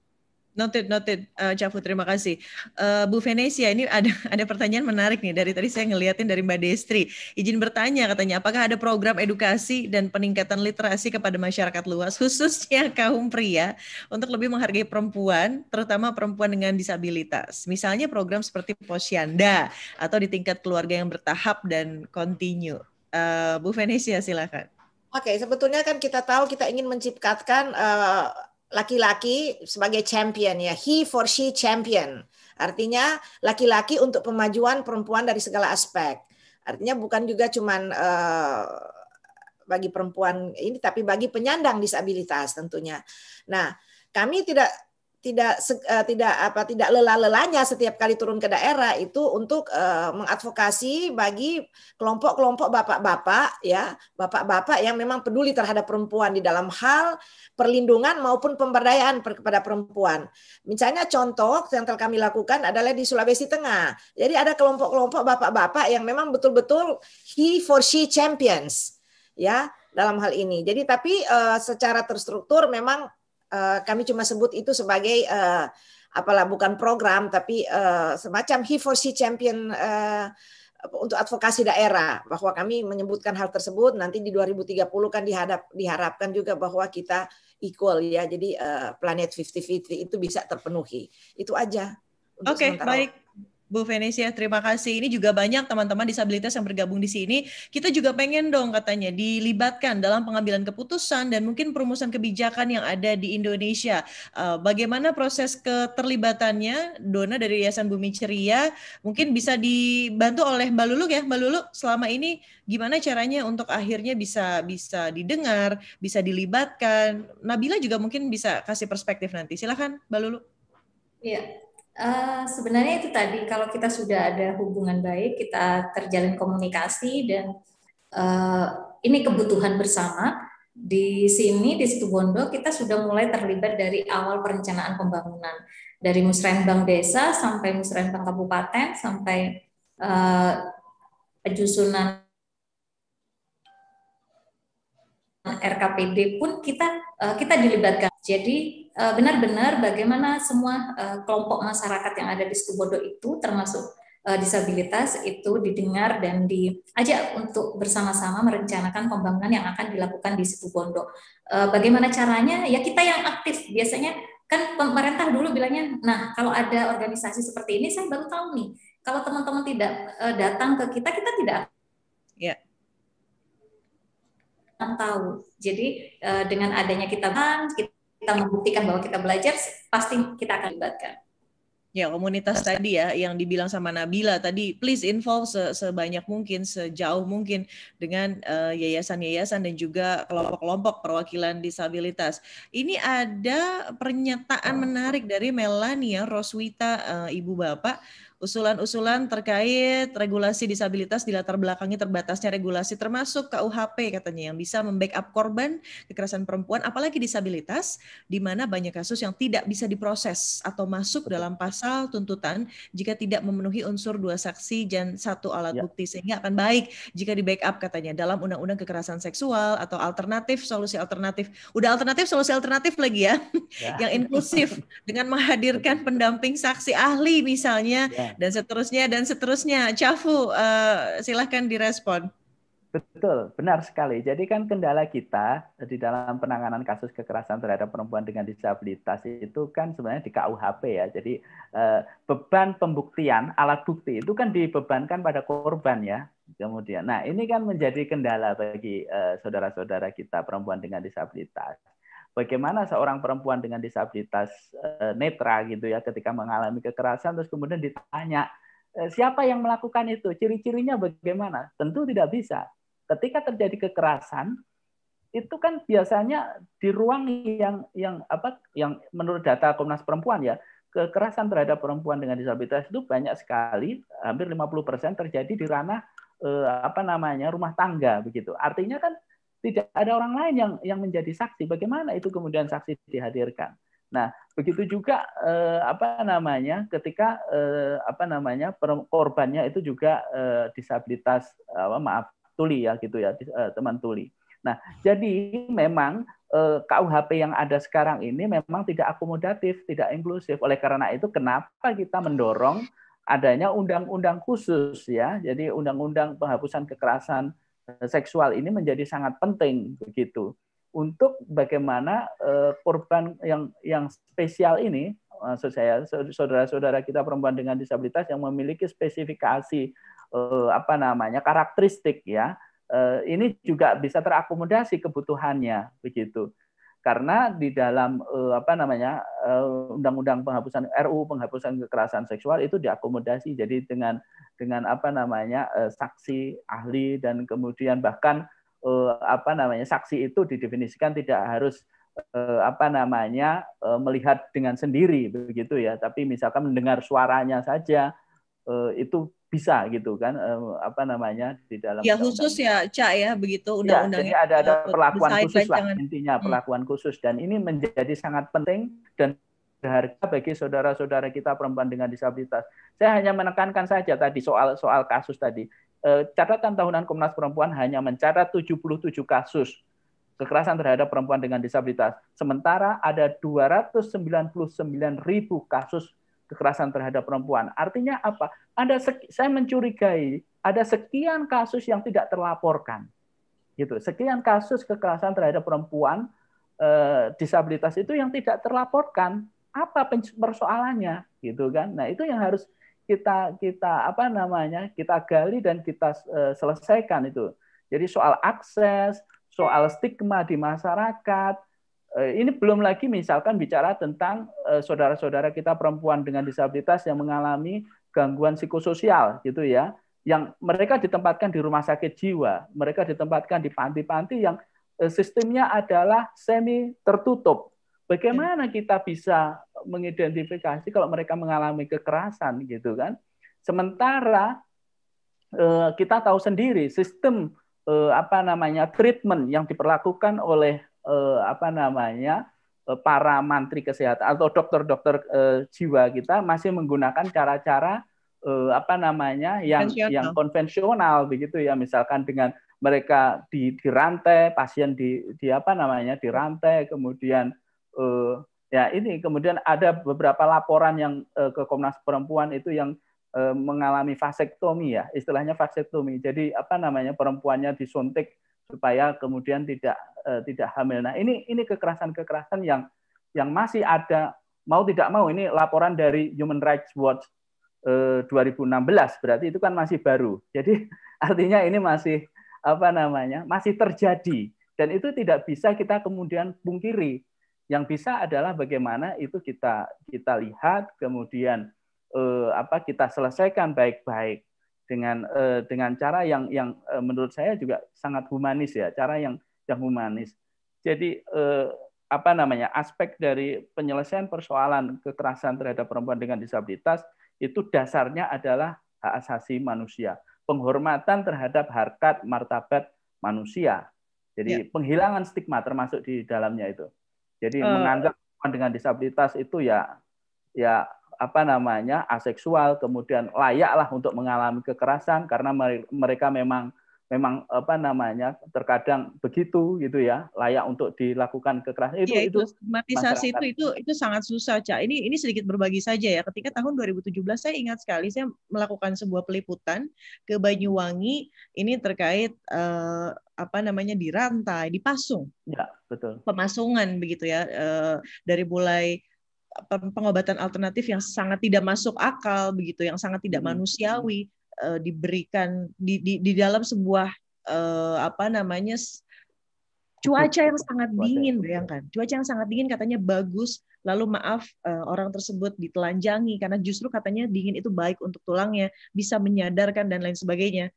Noted, noted, uh, eh, Cafu. Terima kasih, uh, Bu Venesia. Ini ada ada pertanyaan menarik nih dari tadi saya ngeliatin dari Mbak Destri. Izin bertanya, katanya, apakah ada program edukasi dan peningkatan literasi kepada masyarakat luas, khususnya kaum pria, untuk lebih menghargai perempuan, terutama perempuan dengan disabilitas? Misalnya program seperti Posyanda atau di tingkat keluarga yang bertahap dan kontinu. Uh, Bu Venesia, silakan. Oke, okay, sebetulnya kan kita tahu kita ingin menciptakan uh, laki-laki sebagai champion ya he for she champion artinya laki-laki untuk pemajuan perempuan dari segala aspek artinya bukan juga cuman uh, bagi perempuan ini tapi bagi penyandang disabilitas tentunya nah kami tidak tidak uh, tidak apa tidak lelah-lelahnya setiap kali turun ke daerah itu untuk uh, mengadvokasi bagi kelompok-kelompok bapak-bapak ya, bapak-bapak yang memang peduli terhadap perempuan di dalam hal perlindungan maupun pemberdayaan kepada perempuan. Misalnya contoh yang telah kami lakukan adalah di Sulawesi Tengah. Jadi ada kelompok-kelompok bapak-bapak yang memang betul-betul he for she champions ya dalam hal ini. Jadi tapi uh, secara terstruktur memang Eh, kami cuma sebut itu sebagai uh, apalah bukan program tapi uh, semacam he for she champion uh, untuk advokasi daerah bahwa kami menyebutkan hal tersebut nanti di 2030 kan dihadap diharapkan juga bahwa kita equal ya jadi uh, planet 50-50 itu bisa terpenuhi itu aja oke okay, baik Bu Venesia, terima kasih. Ini juga banyak teman-teman disabilitas yang bergabung di sini. Kita juga pengen dong katanya dilibatkan dalam pengambilan keputusan dan mungkin perumusan kebijakan yang ada di Indonesia. Eh, bagaimana proses keterlibatannya? Dona dari Yayasan Bumi Ceria mungkin bisa dibantu oleh Mbak Lulu ya. Mbak Lulu, selama ini gimana caranya untuk akhirnya bisa bisa didengar, bisa dilibatkan? Nabila juga mungkin bisa kasih perspektif nanti. Silahkan Mbak Lulu. Iya, Eh, sebenarnya itu tadi kalau kita sudah ada hubungan baik, kita terjalin komunikasi dan uh, ini kebutuhan bersama. Di sini di situ Bondo kita sudah mulai terlibat dari awal perencanaan pembangunan dari musrembang desa sampai musrembang kabupaten sampai uh, penyusunan RKPD pun kita Eh, kita dilibatkan. Jadi eh, benar-benar bagaimana semua eh, kelompok masyarakat yang ada di Situbondo itu termasuk disabilitas itu didengar dan diajak untuk bersama-sama merencanakan pembangunan yang akan dilakukan di Situbondo. Uh, bagaimana caranya? Ya kita yang aktif. Biasanya kan pemerintah dulu bilangnya, nah kalau ada organisasi seperti ini saya baru tahu nih. Kalau teman-teman tidak datang ke kita, kita tidak. Ya. Yeah tahu. Jadi uh, dengan adanya kita bang, kita, membuktikan bahwa kita belajar, pasti kita akan libatkan. Ya, komunitas tadi ya yang dibilang sama Nabila tadi, please involve se sebanyak mungkin, sejauh mungkin dengan eh, yayasan-yayasan uh, dan juga kelompok-kelompok perwakilan disabilitas. Ini ada pernyataan menarik dari Melania Roswita uh, Ibu Bapak usulan-usulan terkait regulasi disabilitas di latar belakangnya terbatasnya regulasi termasuk KUHP katanya yang bisa membackup korban kekerasan perempuan apalagi disabilitas di mana banyak kasus yang tidak bisa diproses atau masuk dalam pasal tuntutan jika tidak memenuhi unsur dua saksi dan satu alat ya. bukti sehingga akan baik jika di backup katanya dalam undang-undang kekerasan seksual atau alternatif solusi alternatif udah alternatif solusi alternatif lagi ya, ya. yang inklusif dengan menghadirkan pendamping saksi ahli misalnya ya dan seterusnya dan seterusnya. Cafu, uh, silahkan direspon. Betul, benar sekali. Jadi kan kendala kita eh, di dalam penanganan kasus kekerasan terhadap perempuan dengan disabilitas itu kan sebenarnya di KUHP ya. Jadi eh, beban pembuktian, alat bukti itu kan dibebankan pada korban ya. Kemudian, nah ini kan menjadi kendala bagi saudara-saudara kita perempuan dengan disabilitas bagaimana seorang perempuan dengan disabilitas eh, netra gitu ya ketika mengalami kekerasan terus kemudian ditanya eh, siapa yang melakukan itu ciri-cirinya bagaimana tentu tidak bisa ketika terjadi kekerasan itu kan biasanya di ruang yang yang apa yang menurut data Komnas Perempuan ya kekerasan terhadap perempuan dengan disabilitas itu banyak sekali hampir 50% terjadi di ranah eh, apa namanya rumah tangga begitu artinya kan tidak ada orang lain yang yang menjadi saksi. Bagaimana itu kemudian saksi dihadirkan? Nah, begitu juga eh, apa namanya ketika eh, apa namanya korbannya itu juga eh, disabilitas eh, maaf tuli ya gitu ya eh, teman tuli. Nah, jadi memang eh, KUHP yang ada sekarang ini memang tidak akomodatif, tidak inklusif. Oleh karena itu kenapa kita mendorong adanya undang-undang khusus ya. Jadi undang-undang penghapusan kekerasan Eh, seksual ini menjadi sangat penting begitu untuk bagaimana eh, korban yang yang spesial ini maksud saya saudara-saudara kita perempuan dengan disabilitas yang memiliki spesifikasi eh, apa namanya karakteristik ya ini juga bisa terakomodasi kebutuhannya begitu karena di dalam uh, apa namanya eh, undang-undang penghapusan RU penghapusan kekerasan seksual itu diakomodasi jadi dengan dengan apa namanya uh, saksi ahli dan kemudian bahkan uh, apa namanya saksi itu didefinisikan tidak harus apa namanya melihat dengan sendiri begitu ya tapi misalkan mendengar suaranya saja Eh, itu bisa gitu kan eh, apa namanya di dalam ya khusus ya cak ya begitu iya, undang-undang ya, ada ada eh, perlakuan khusus lah jangan... intinya hmm. perlakuan khusus dan ini menjadi sangat penting dan berharga bagi saudara-saudara kita perempuan dengan disabilitas saya hanya menekankan saja tadi soal soal kasus tadi catatan tahunan Komnas Perempuan hanya mencatat 77 kasus kekerasan terhadap perempuan dengan disabilitas sementara ada 299 ribu kasus kekerasan terhadap perempuan. Artinya apa? Ada saya mencurigai ada sekian kasus yang tidak terlaporkan. Gitu. Sekian kasus kekerasan terhadap perempuan eh, disabilitas itu yang tidak terlaporkan. Apa persoalannya? Gitu kan. Nah, itu yang harus kita kita apa namanya? kita gali dan kita eh, selesaikan itu. Jadi soal akses, soal stigma di masyarakat, Eh, ini belum lagi misalkan bicara tentang eh, saudara-saudara kita perempuan dengan disabilitas yang mengalami gangguan psikososial gitu ya yang mereka ditempatkan di rumah sakit jiwa mereka ditempatkan di panti-panti yang eh, sistemnya adalah semi tertutup bagaimana kita bisa mengidentifikasi kalau mereka mengalami kekerasan gitu kan sementara kita tahu sendiri sistem apa namanya treatment yang diperlakukan oleh eh, apa namanya eh, para mantri kesehatan atau dokter-dokter eh, jiwa kita masih menggunakan cara-cara eh, apa namanya yang konvensional. yang konvensional begitu ya misalkan dengan mereka di dirantai pasien di di apa namanya dirantai kemudian eh, ya ini kemudian ada beberapa laporan yang eh, ke Komnas Perempuan itu yang eh, mengalami vasektomi ya istilahnya vasektomi jadi apa namanya perempuannya disuntik supaya kemudian tidak eh, tidak hamil. Nah, ini ini kekerasan-kekerasan yang yang masih ada mau tidak mau ini laporan dari Human Rights Watch eh, 2016 berarti itu kan masih baru. Jadi artinya ini masih apa namanya? masih terjadi dan itu tidak bisa kita kemudian pungkiri. Yang bisa adalah bagaimana itu kita kita lihat kemudian eh, apa kita selesaikan baik-baik dengan uh, dengan cara yang yang uh, menurut saya juga sangat humanis ya, cara yang yang humanis. Jadi uh, apa namanya aspek dari penyelesaian persoalan kekerasan terhadap perempuan dengan disabilitas itu dasarnya adalah hak asasi manusia, penghormatan terhadap harkat martabat manusia. Jadi ya. penghilangan stigma termasuk di dalamnya itu. Jadi uh, menganggap perempuan dengan disabilitas itu ya ya apa namanya aseksual kemudian layaklah untuk mengalami kekerasan karena mereka memang memang apa namanya terkadang begitu gitu ya layak untuk dilakukan kekerasan itu ya, itu, itu itu itu itu sangat susah cak ini ini sedikit berbagi saja ya ketika tahun 2017 saya ingat sekali saya melakukan sebuah peliputan ke Banyuwangi ini terkait uh, apa namanya di dirantai dipasung ya betul pemasungan begitu ya eh, dari mulai pengobatan alternatif yang sangat tidak masuk akal begitu, yang sangat tidak hmm. manusiawi uh, diberikan di, di di dalam sebuah uh, apa namanya cuaca yang sangat dingin bayangkan cuaca yang sangat dingin katanya bagus lalu maaf eh, orang tersebut ditelanjangi karena justru katanya dingin itu baik untuk tulangnya bisa menyadarkan dan lain sebagainya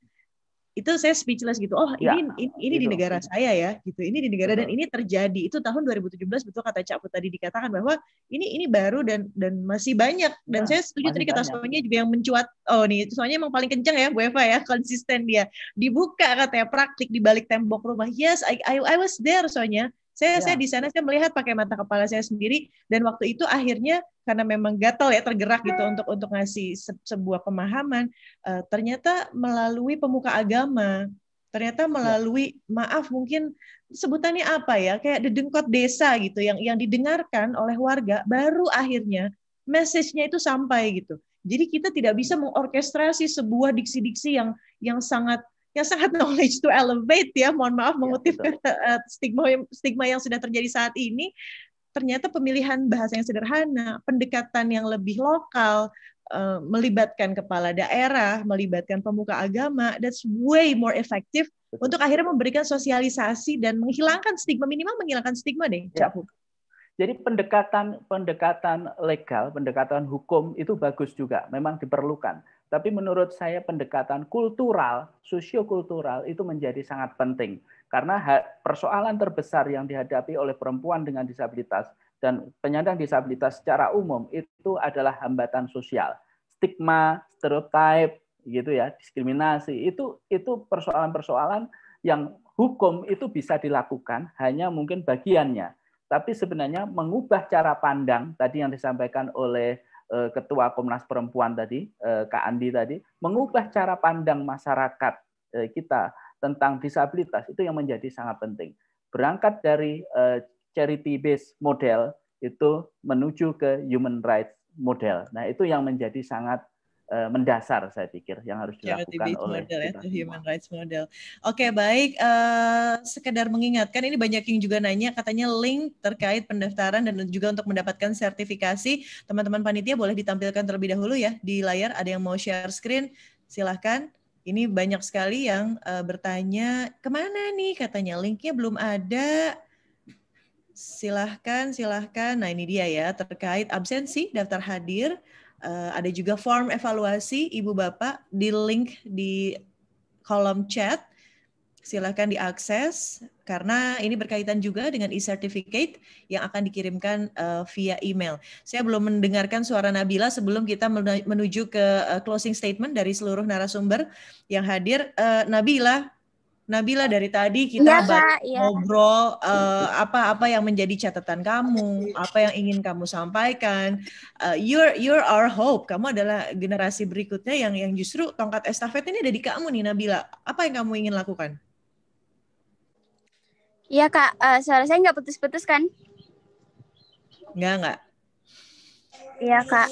itu saya speechless gitu. Oh, ya, ini ini, di gitu. negara saya ya, gitu. Ini di negara Betul. dan ini terjadi. Itu tahun 2017 betul kata Cak Put tadi dikatakan bahwa ini ini baru dan dan masih banyak dan ya, saya setuju tadi kata soalnya juga yang mencuat. Oh, nih soalnya emang paling kencang ya Bu Eva ya, konsisten dia. Dibuka katanya praktik di balik tembok rumah. Yes, I I, I was there soalnya saya ya. saya di sana saya melihat pakai mata kepala saya sendiri dan waktu itu akhirnya karena memang gatal ya tergerak gitu untuk untuk ngasih se sebuah pemahaman uh, ternyata melalui pemuka agama ternyata ya. melalui maaf mungkin sebutannya apa ya kayak dedengkot desa gitu yang yang didengarkan oleh warga baru akhirnya message-nya itu sampai gitu. Jadi kita tidak bisa mengorkestrasi sebuah diksi-diksi yang yang sangat yang sangat knowledge to elevate ya mohon maaf iya, mengutip ya, stigma stigma yang sudah terjadi saat ini ternyata pemilihan bahasa yang sederhana pendekatan yang lebih lokal eh, melibatkan kepala daerah melibatkan pemuka agama that's way more effective betul. untuk akhirnya memberikan sosialisasi dan menghilangkan stigma minimal menghilangkan stigma deh ya. Jadi pendekatan pendekatan legal, pendekatan hukum itu bagus juga, memang diperlukan. Tapi menurut saya pendekatan kultural, sosiokultural itu menjadi sangat penting. Karena persoalan terbesar yang dihadapi oleh perempuan dengan disabilitas dan penyandang disabilitas secara umum itu adalah hambatan sosial. Stigma, stereotype, gitu ya, diskriminasi. Itu itu persoalan-persoalan yang hukum itu bisa dilakukan hanya mungkin bagiannya. Tapi sebenarnya mengubah cara pandang tadi yang disampaikan oleh Eh, Ketua Komnas Perempuan tadi, eh, Kak Andi tadi, mengubah cara pandang masyarakat eh, kita tentang disabilitas itu yang menjadi sangat penting. Berangkat dari charity based model itu menuju ke human rights model. Nah, itu yang menjadi sangat Eh, mendasar saya pikir yang harus dilakukan Charity oleh model, ya, human rights model. Oke okay, baik, uh, sekedar mengingatkan ini banyak yang juga nanya katanya link terkait pendaftaran dan juga untuk mendapatkan sertifikasi teman-teman panitia boleh ditampilkan terlebih dahulu ya di layar ada yang mau share screen silahkan. Ini banyak sekali yang uh, bertanya kemana nih katanya linknya belum ada. Silahkan, silahkan. Nah ini dia ya terkait absensi daftar hadir Eh, ada juga form evaluasi Ibu Bapak di link di kolom chat. Silahkan diakses karena ini berkaitan juga dengan e-certificate yang akan dikirimkan uh, via email. Saya belum mendengarkan suara Nabila sebelum kita menuju ke uh, closing statement dari seluruh narasumber yang hadir. Uh, Nabila, Nabila dari tadi kita ya, ya. ngobrol apa-apa eh, yang menjadi catatan kamu, apa yang ingin kamu sampaikan. Uh, you're you're our hope. Kamu adalah generasi berikutnya yang yang justru tongkat estafet ini ada di kamu nih Nabila. Apa yang kamu ingin lakukan? Iya kak, uh, suara saya nggak putus-putus kan? Nggak nggak. Iya kak,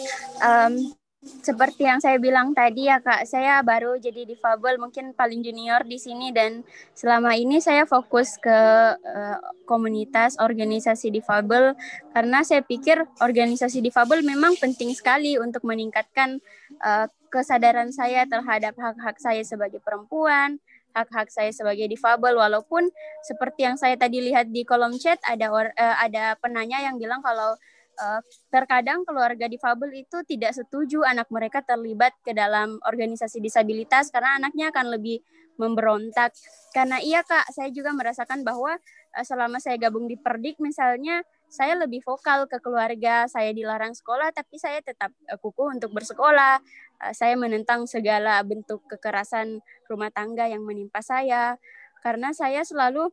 um, seperti yang saya bilang tadi ya kak, saya baru jadi difabel mungkin paling junior di sini dan selama ini saya fokus ke uh, komunitas organisasi difabel karena saya pikir organisasi difabel memang penting sekali untuk meningkatkan uh, kesadaran saya terhadap hak-hak saya sebagai perempuan, hak-hak saya sebagai difabel walaupun seperti yang saya tadi lihat di kolom chat ada or, uh, ada penanya yang bilang kalau uh, terkadang keluarga difabel itu tidak setuju anak mereka terlibat ke dalam organisasi disabilitas karena anaknya akan lebih memberontak. Karena iya Kak, saya juga merasakan bahwa uh, selama saya gabung di Perdik misalnya saya lebih vokal ke keluarga, saya dilarang sekolah tapi saya tetap uh, kukuh untuk bersekolah. Uh, saya menentang segala bentuk kekerasan rumah tangga yang menimpa saya karena saya selalu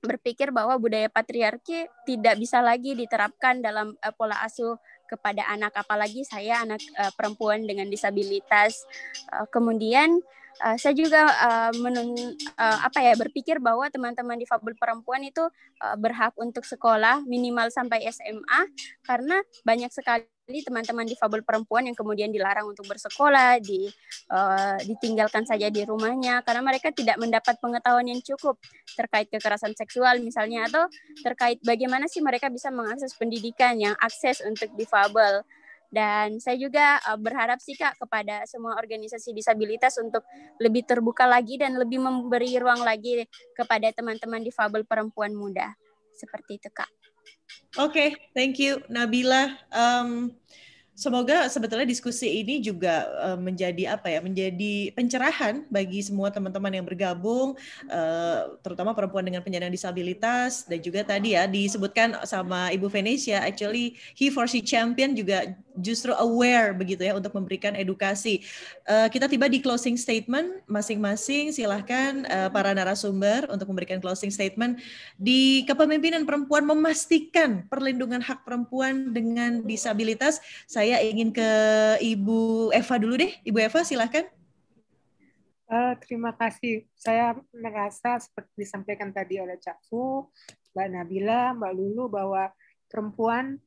berpikir bahwa budaya patriarki tidak bisa lagi diterapkan dalam uh, pola asuh kepada anak apalagi saya anak uh, perempuan dengan disabilitas uh, kemudian uh, saya juga uh, menun uh, apa ya berpikir bahwa teman-teman difabel perempuan itu uh, berhak untuk sekolah minimal sampai SMA karena banyak sekali jadi teman-teman difabel perempuan yang kemudian dilarang untuk bersekolah, di uh, ditinggalkan saja di rumahnya karena mereka tidak mendapat pengetahuan yang cukup terkait kekerasan seksual misalnya atau terkait bagaimana sih mereka bisa mengakses pendidikan yang akses untuk difabel. Dan saya juga uh, berharap sih Kak kepada semua organisasi disabilitas untuk lebih terbuka lagi dan lebih memberi ruang lagi kepada teman-teman difabel perempuan muda. Seperti itu Kak. Okay, thank you, Nabila. Um, Semoga sebetulnya diskusi ini juga eh, menjadi apa ya, menjadi pencerahan bagi semua teman-teman yang bergabung, eh, terutama perempuan dengan penyandang disabilitas dan juga tadi ya disebutkan sama Ibu Venesia, actually He for She Champion juga justru aware begitu ya untuk memberikan edukasi. Eh, kita tiba di closing statement masing-masing, silahkan para narasumber untuk memberikan closing statement di kepemimpinan perempuan memastikan perlindungan hak perempuan dengan disabilitas. Saya saya ingin ke Ibu Eva dulu deh. Ibu Eva silahkan. Uh, eh, terima kasih. Saya merasa seperti disampaikan tadi oleh Cak Fu, Mbak Nabila, Mbak Lulu, bahwa perempuan,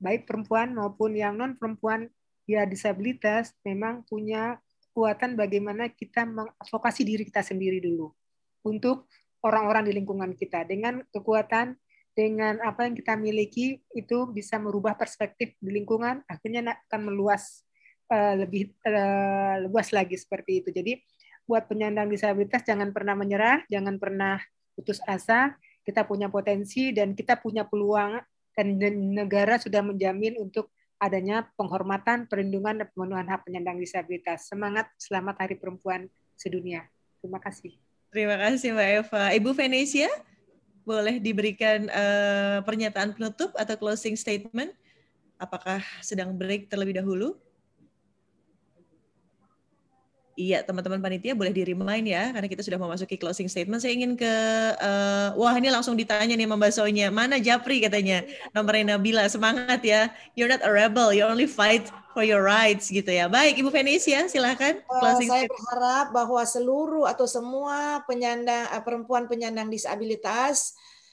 baik perempuan maupun yang non-perempuan, ya disabilitas, memang punya kekuatan bagaimana kita mengadvokasi diri kita sendiri dulu untuk orang-orang di lingkungan kita dengan kekuatan dengan apa yang kita miliki itu bisa merubah perspektif di lingkungan akhirnya akan meluas eh, lebih eh, luas lagi seperti itu jadi buat penyandang disabilitas jangan pernah menyerah jangan pernah putus asa kita punya potensi dan kita punya peluang dan negara sudah menjamin untuk adanya penghormatan, perlindungan, dan pemenuhan hak penyandang disabilitas. Semangat, selamat Hari Perempuan Sedunia. Terima kasih. Terima kasih Mbak Eva. Ibu Venesia, boleh diberikan uh, pernyataan penutup atau closing statement? Apakah sedang break terlebih dahulu? Iya, teman-teman panitia boleh di-remind ya, karena kita sudah memasuki closing statement. Saya ingin ke, uh, wah ini langsung ditanya nih membasuhnya, mana Japri katanya, nomornya Nabila, semangat ya, you're not a rebel, you only fight for your rights gitu ya. Baik, Ibu Venesia, ya, silakan. uh, saya statement. berharap bahwa seluruh atau semua penyandang eh, perempuan penyandang disabilitas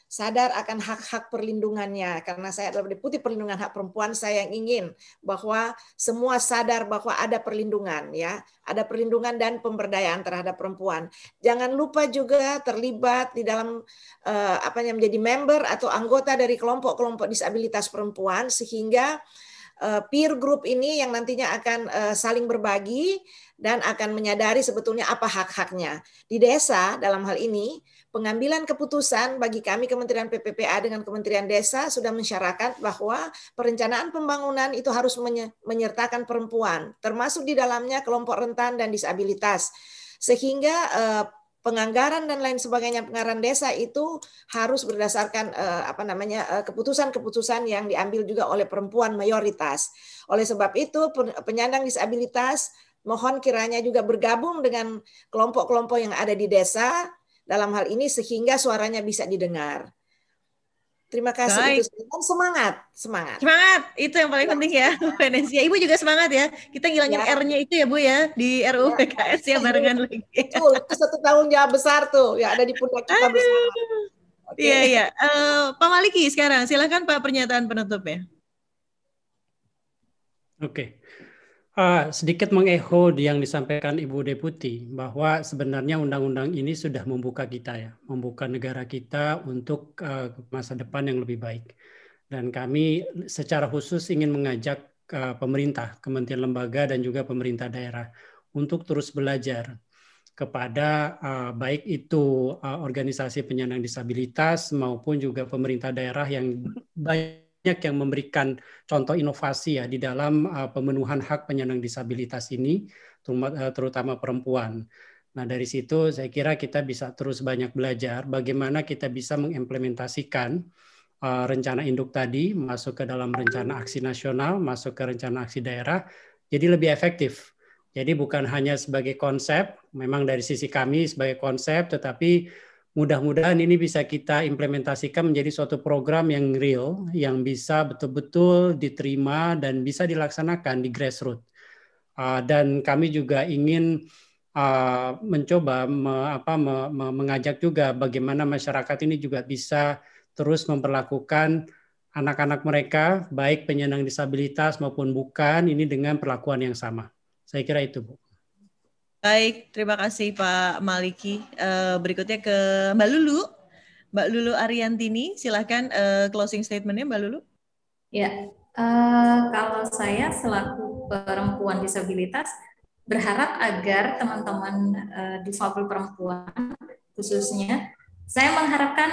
sadar akan hak-hak perlindungannya karena saya adalah deputi perlindungan hak perempuan saya yang ingin bahwa semua sadar bahwa ada perlindungan ya ada perlindungan dan pemberdayaan terhadap perempuan jangan lupa juga terlibat di dalam eh, apa yang menjadi member atau anggota dari kelompok-kelompok disabilitas perempuan sehingga eh, peer group ini yang nantinya akan eh, saling berbagi dan akan menyadari sebetulnya apa hak-haknya di desa dalam hal ini Pengambilan keputusan bagi kami Kementerian PPPA dengan Kementerian Desa sudah mensyaratkan bahwa perencanaan pembangunan itu harus menyertakan perempuan, termasuk di dalamnya kelompok rentan dan disabilitas. Sehingga eh, penganggaran dan lain sebagainya pengarahan desa itu harus berdasarkan eh, apa namanya eh, keputusan-keputusan yang diambil juga oleh perempuan mayoritas. Oleh sebab itu penyandang disabilitas mohon kiranya juga bergabung dengan kelompok-kelompok yang ada di desa dalam hal ini sehingga suaranya bisa didengar. Terima kasih Baik. itu semangat, semangat. Semangat itu yang paling iya. penting ya, Bu Ibu juga semangat ya. Kita ngilangin ya. R-nya itu ya, Bu ya, di RUU ya. PKS ya barengan iya. lagi. itu satu tanggung jawab besar tuh, ya ada di pundak kita Aduh. bersama. Iya, okay. iya. Uh, Pak Maliki sekarang, silakan Pak pernyataan penutupnya. Oke. Okay. Uh, sedikit mengeho yang disampaikan Ibu Deputi bahwa sebenarnya undang-undang ini sudah membuka kita ya, membuka negara kita untuk uh, masa depan yang lebih baik. Dan kami secara khusus ingin mengajak uh, pemerintah, kementerian lembaga dan juga pemerintah daerah untuk terus belajar kepada uh, baik itu uh, organisasi penyandang disabilitas maupun juga pemerintah daerah yang baik banyak yang memberikan contoh inovasi ya di dalam uh, pemenuhan hak penyandang disabilitas ini, uh, terutama perempuan. Nah dari situ saya kira kita bisa terus banyak belajar bagaimana kita bisa mengimplementasikan uh, rencana induk tadi masuk ke dalam rencana aksi nasional, masuk ke rencana aksi daerah, jadi lebih efektif. Jadi bukan hanya sebagai konsep, memang dari sisi kami sebagai konsep, tetapi mudah-mudahan ini bisa kita implementasikan menjadi suatu program yang real, yang bisa betul-betul diterima dan bisa dilaksanakan di grassroots. Ah, dan kami juga ingin ah, mencoba mengajak juga bagaimana masyarakat ini juga bisa terus memperlakukan anak-anak mereka, baik penyandang disabilitas maupun bukan, ini dengan perlakuan yang sama. Saya kira itu, Bu. Baik, terima kasih Pak Maliki. Eh, berikutnya ke Mbak Lulu. Mbak Lulu Ariantini, silahkan uh, eh, closing statementnya Mbak Lulu. Ya, eh, kalau saya selaku perempuan disabilitas, berharap agar teman-teman uh, difabel perempuan khususnya, saya mengharapkan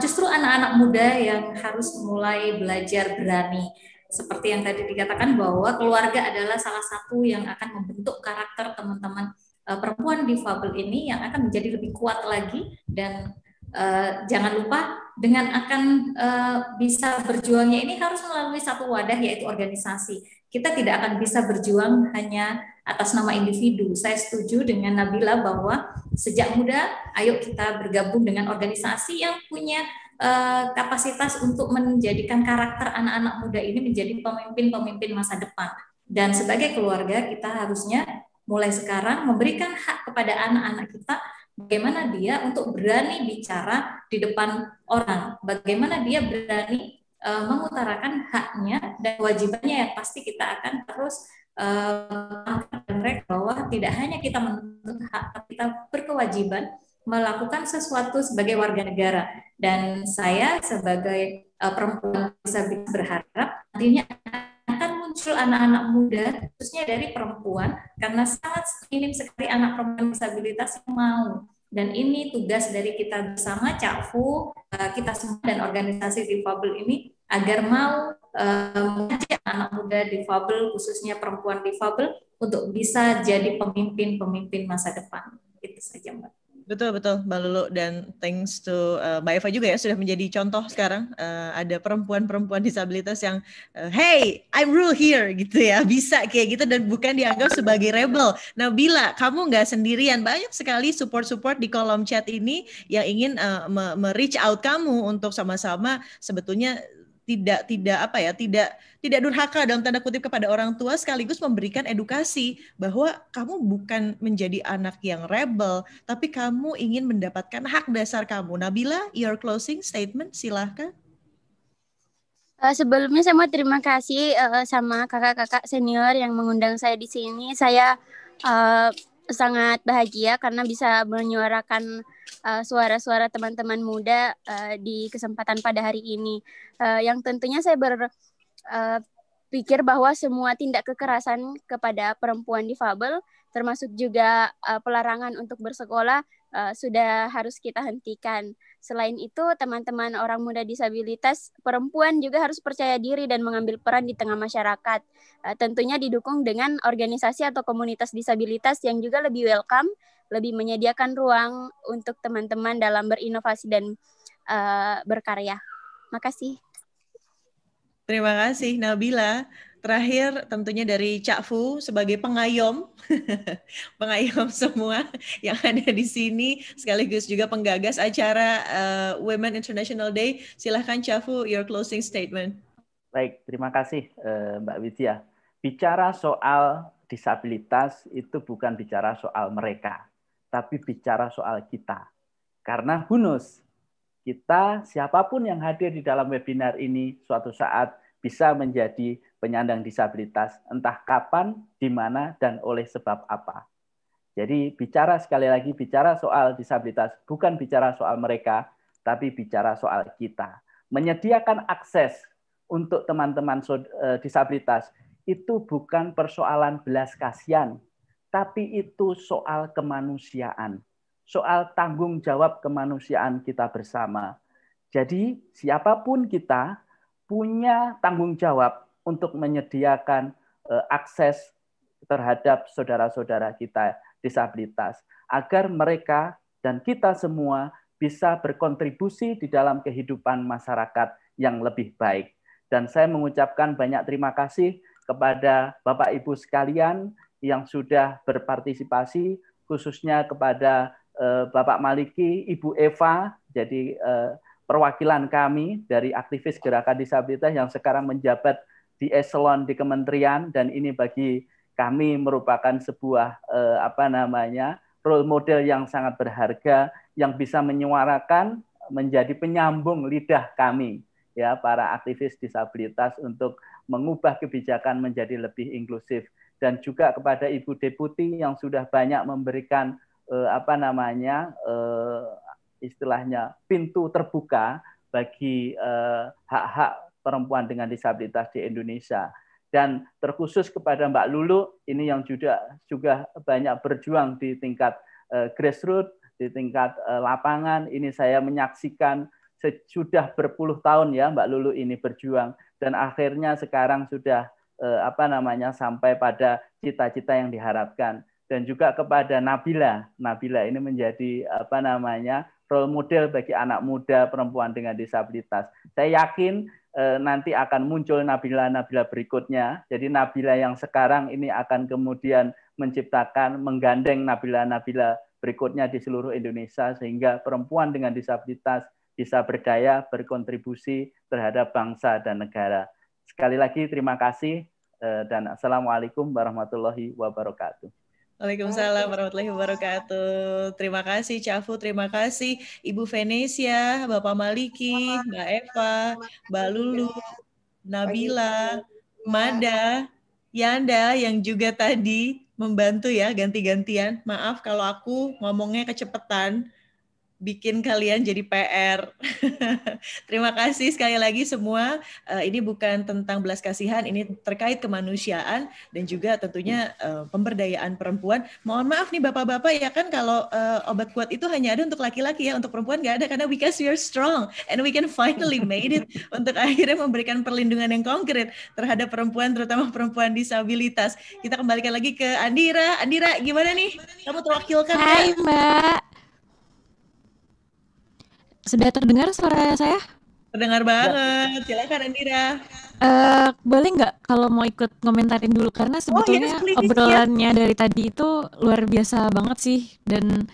justru anak-anak muda yang harus mulai belajar berani seperti yang tadi dikatakan bahwa keluarga adalah salah satu yang akan membentuk karakter teman-teman uh, perempuan difabel ini yang akan menjadi lebih kuat lagi dan uh, jangan lupa dengan akan uh, bisa berjuangnya ini harus melalui satu wadah yaitu organisasi. Kita tidak akan bisa berjuang hanya atas nama individu. Saya setuju dengan Nabila bahwa sejak muda ayo kita bergabung dengan organisasi yang punya Eh, kapasitas untuk menjadikan karakter anak-anak muda ini menjadi pemimpin-pemimpin masa depan. Dan sebagai keluarga kita harusnya mulai sekarang memberikan hak kepada anak-anak kita bagaimana dia untuk berani bicara di depan orang, bagaimana dia berani uh, mengutarakan haknya dan kewajibannya yang pasti kita akan terus uh, mereka bahwa tidak hanya kita menuntut hak, tapi kita berkewajiban melakukan sesuatu sebagai warga negara dan saya sebagai uh, perempuan bisa berharap nantinya akan muncul anak-anak muda khususnya dari perempuan karena sangat minim sekali anak perempuan disabilitas yang mau dan ini tugas dari kita bersama cakfu uh, eh, kita semua dan organisasi difabel ini agar mau eh, mengajak um, anak muda difabel khususnya perempuan difabel untuk bisa jadi pemimpin-pemimpin masa depan. Itu saja Mbak. Betul betul Mbak Lulu dan thanks to uh, Mbak Eva juga ya sudah menjadi contoh sekarang uh, ada perempuan-perempuan disabilitas yang uh, hey I rule here gitu ya bisa kayak gitu dan bukan dianggap sebagai rebel. Nah bila kamu nggak sendirian banyak sekali support-support di kolom chat ini yang ingin uh, me-reach out kamu untuk sama-sama sebetulnya tidak tidak apa ya tidak tidak durhaka dalam tanda kutip kepada orang tua sekaligus memberikan edukasi bahwa kamu bukan menjadi anak yang rebel tapi kamu ingin mendapatkan hak dasar kamu Nabila your closing statement silahkan eh, sebelumnya saya mau terima kasih eh, sama kakak-kakak senior yang mengundang saya di sini. Saya uh, sangat bahagia karena bisa menyuarakan suara eh, suara-suara teman-teman muda uh, di kesempatan pada hari ini. Uh, yang tentunya saya berpikir uh, bahwa semua tindak kekerasan kepada perempuan difabel, termasuk juga uh, pelarangan untuk bersekolah, uh, sudah harus kita hentikan. Selain itu, teman-teman orang muda disabilitas perempuan juga harus percaya diri dan mengambil peran di tengah masyarakat. Uh, tentunya didukung dengan organisasi atau komunitas disabilitas yang juga lebih welcome lebih menyediakan ruang untuk teman-teman dalam berinovasi dan uh, berkarya. Makasih. Terima kasih Nabila. Terakhir tentunya dari Cak Fu sebagai pengayom, pengayom semua yang ada di sini, sekaligus juga penggagas acara uh, Women International Day. Silahkan Cak Fu, your closing statement. Baik, terima kasih eh, Mbak Widya. Bicara soal disabilitas itu bukan bicara soal mereka, tapi bicara soal kita. Karena who kita siapapun yang hadir di dalam webinar ini suatu saat bisa menjadi penyandang disabilitas entah kapan, di mana, dan oleh sebab apa. Jadi bicara sekali lagi, bicara soal disabilitas bukan bicara soal mereka, tapi bicara soal kita. Menyediakan akses untuk teman-teman eh, disabilitas itu bukan persoalan belas kasihan, tapi itu soal kemanusiaan, soal tanggung jawab kemanusiaan kita bersama. Jadi, siapapun kita punya tanggung jawab untuk menyediakan eh, akses terhadap saudara-saudara kita disabilitas agar mereka dan kita semua bisa berkontribusi di dalam kehidupan masyarakat yang lebih baik. Dan saya mengucapkan banyak terima kasih kepada Bapak Ibu sekalian yang sudah berpartisipasi khususnya kepada eh, Bapak Maliki, Ibu Eva, jadi eh, perwakilan kami dari aktivis gerakan disabilitas yang sekarang menjabat di eselon di kementerian dan ini bagi kami merupakan sebuah eh, apa namanya role model yang sangat berharga yang bisa menyuarakan menjadi penyambung lidah kami ya para aktivis disabilitas untuk mengubah kebijakan menjadi lebih inklusif dan juga kepada Ibu Deputi yang sudah banyak memberikan eh, apa namanya eh, istilahnya pintu terbuka bagi eh, hak-hak eh, perempuan dengan disabilitas di Indonesia dan terkhusus kepada Mbak Lulu ini yang juga juga banyak berjuang di tingkat eh, grassroots di tingkat eh, lapangan ini saya menyaksikan sudah berpuluh tahun ya Mbak Lulu ini berjuang dan akhirnya sekarang sudah Eh, apa namanya sampai pada cita-cita yang diharapkan dan juga kepada Nabila. Nabila ini menjadi apa namanya role model bagi anak muda perempuan dengan disabilitas. Saya yakin eh, nanti akan muncul Nabila-Nabila berikutnya. Jadi Nabila yang sekarang ini akan kemudian menciptakan menggandeng Nabila-Nabila berikutnya di seluruh Indonesia sehingga perempuan dengan disabilitas bisa berdaya berkontribusi terhadap bangsa dan negara. Sekali lagi terima kasih Eh, dan assalamualaikum warahmatullahi wabarakatuh. Waalaikumsalam warahmatullahi wabarakatuh. Terima kasih Cafu, terima kasih Ibu Venesia, Bapak Maliki, Mbak Eva, Mbak Lulu, Nabila, Mada, Yanda yang juga tadi membantu ya ganti-gantian. Maaf kalau aku ngomongnya kecepatan bikin kalian jadi PR. Terima kasih sekali lagi semua. Eh, ini bukan tentang belas kasihan, ini terkait kemanusiaan dan juga tentunya eh, pemberdayaan perempuan. Mohon maaf nih bapak-bapak ya kan kalau eh, obat kuat itu hanya ada untuk laki-laki ya, untuk perempuan nggak ada karena because we are strong and we can finally made it untuk akhirnya memberikan perlindungan yang konkret terhadap perempuan terutama perempuan disabilitas. Kita kembalikan lagi ke Andira. Andira, gimana nih? Kamu terwakilkan? Hai, ya? Mbak. Sudah terdengar suara saya? Terdengar banget. Silakan Indira. Uh, eh, boleh nggak kalau mau ikut komentarin dulu karena oh, sebetulnya oh, yes, obrolannya yes. dari tadi itu luar biasa banget sih dan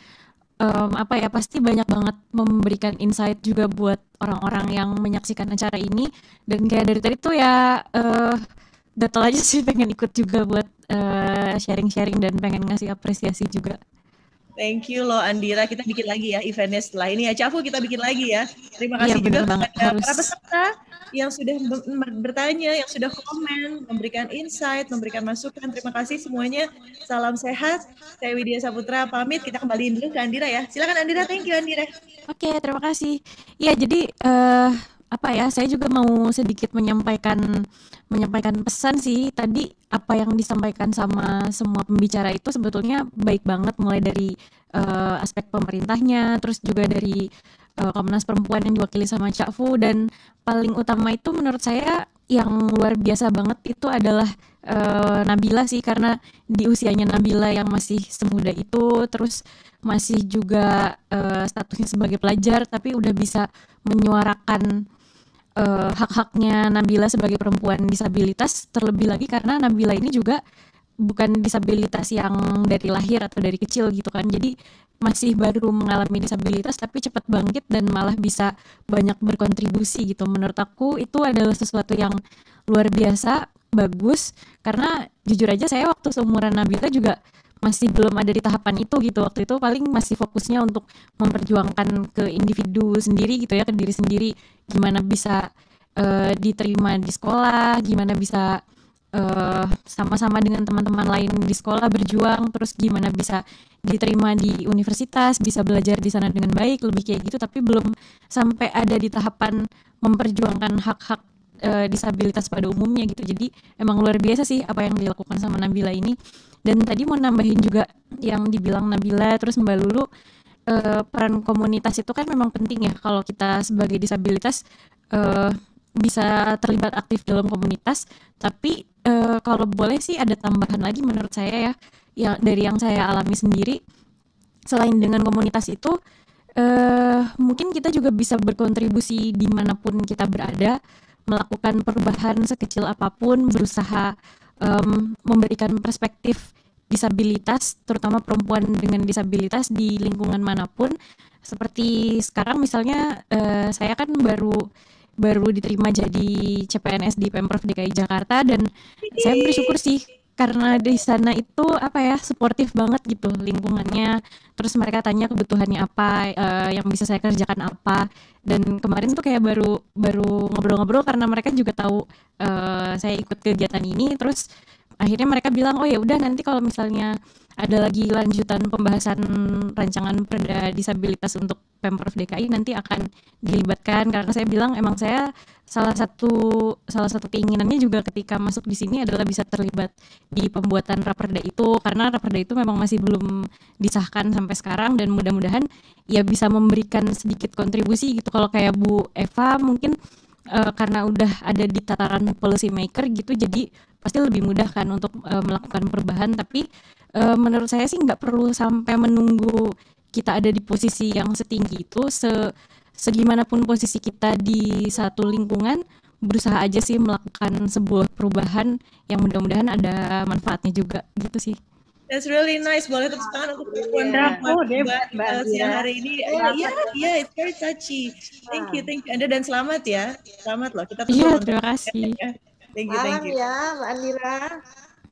um, apa ya pasti banyak banget memberikan insight juga buat orang-orang yang menyaksikan acara ini dan kayak dari tadi tuh ya uh, gatel aja sih pengen ikut juga buat eh, sharing-sharing uh, sharing -sharing dan pengen ngasih apresiasi juga. Thank you loh Andira, kita bikin lagi ya eventnya setelah ini ya. Cafu kita bikin lagi ya. Terima kasih ya, juga banget. kepada Harus. para peserta yang sudah bertanya, yang sudah komen, memberikan insight, memberikan masukan. Terima kasih semuanya. Salam sehat. Saya Widya Saputra pamit. Kita kembaliin dulu ke Andira ya. Silakan Andira. Thank you Andira. Oke, okay, terima kasih. Ya, jadi uh, apa ya saya juga mau sedikit menyampaikan menyampaikan pesan sih tadi apa yang disampaikan sama semua pembicara itu sebetulnya baik banget mulai dari uh, aspek pemerintahnya terus juga dari uh, Komnas Perempuan yang diwakili sama Cak Fu dan paling utama itu menurut saya yang luar biasa banget itu adalah uh, Nabila sih karena di usianya Nabila yang masih semuda itu terus masih juga uh, statusnya sebagai pelajar tapi udah bisa menyuarakan uh, hak-haknya Nabila sebagai perempuan disabilitas terlebih lagi karena Nabila ini juga bukan disabilitas yang dari lahir atau dari kecil gitu kan jadi masih baru mengalami disabilitas tapi cepat bangkit dan malah bisa banyak berkontribusi gitu menurut aku itu adalah sesuatu yang luar biasa bagus karena jujur aja saya waktu seumuran Nabila juga masih belum ada di tahapan itu gitu waktu itu paling masih fokusnya untuk memperjuangkan ke individu sendiri gitu ya ke diri sendiri gimana bisa uh, diterima di sekolah gimana bisa sama eh, sama-sama dengan teman-teman lain di sekolah berjuang terus gimana bisa diterima di universitas bisa belajar di sana dengan baik lebih kayak gitu tapi belum sampai ada di tahapan memperjuangkan hak-hak uh, disabilitas pada umumnya gitu. Jadi emang luar biasa sih apa yang dilakukan sama Nabila ini. Dan tadi mau nambahin juga yang dibilang Nabila terus Mbak Lulu uh, peran komunitas itu kan memang penting ya kalau kita sebagai disabilitas uh, bisa terlibat aktif dalam komunitas. Tapi e, kalau boleh sih ada tambahan lagi menurut saya ya, yang dari yang saya alami sendiri. Selain dengan komunitas itu, uh, mungkin kita juga bisa berkontribusi dimanapun kita berada melakukan perubahan sekecil apapun, berusaha um, memberikan perspektif disabilitas, terutama perempuan dengan disabilitas di lingkungan manapun. Seperti sekarang misalnya uh, saya kan baru baru diterima jadi CPNS di Pemprov DKI Jakarta dan saya bersyukur sih karena di sana itu apa ya suportif banget gitu lingkungannya terus mereka tanya kebutuhannya apa uh, yang bisa saya kerjakan apa dan kemarin tuh kayak baru baru ngobrol-ngobrol karena mereka juga tahu uh, saya ikut kegiatan ini terus akhirnya mereka bilang oh ya udah nanti kalau misalnya ada lagi lanjutan pembahasan rancangan perda disabilitas untuk pemprov DKI nanti akan dilibatkan karena saya bilang emang saya salah satu salah satu keinginannya juga ketika masuk di sini adalah bisa terlibat di pembuatan raperda itu karena raperda itu memang masih belum disahkan sampai sekarang dan mudah-mudahan ya bisa memberikan sedikit kontribusi gitu kalau kayak Bu Eva mungkin uh, karena udah ada di tataran policy maker gitu jadi pasti lebih mudah kan untuk uh, melakukan perubahan tapi uh, menurut saya sih nggak perlu sampai menunggu kita ada di posisi yang setinggi itu se segimanapun posisi kita di satu lingkungan berusaha aja sih melakukan sebuah perubahan yang mudah-mudahan ada manfaatnya juga gitu sih. That's really nice. Boleh tepuk tangan untuk perempuan yeah. oh, Mbak, siang hari ini. Iya, iya, yeah, it's very touchy. Thank you, thank you. Anda dan selamat ya. Selamat loh. Kita Iya, yeah, terima kasih. Thank you, thank you. Malam ya, Mbak Lira. Ya.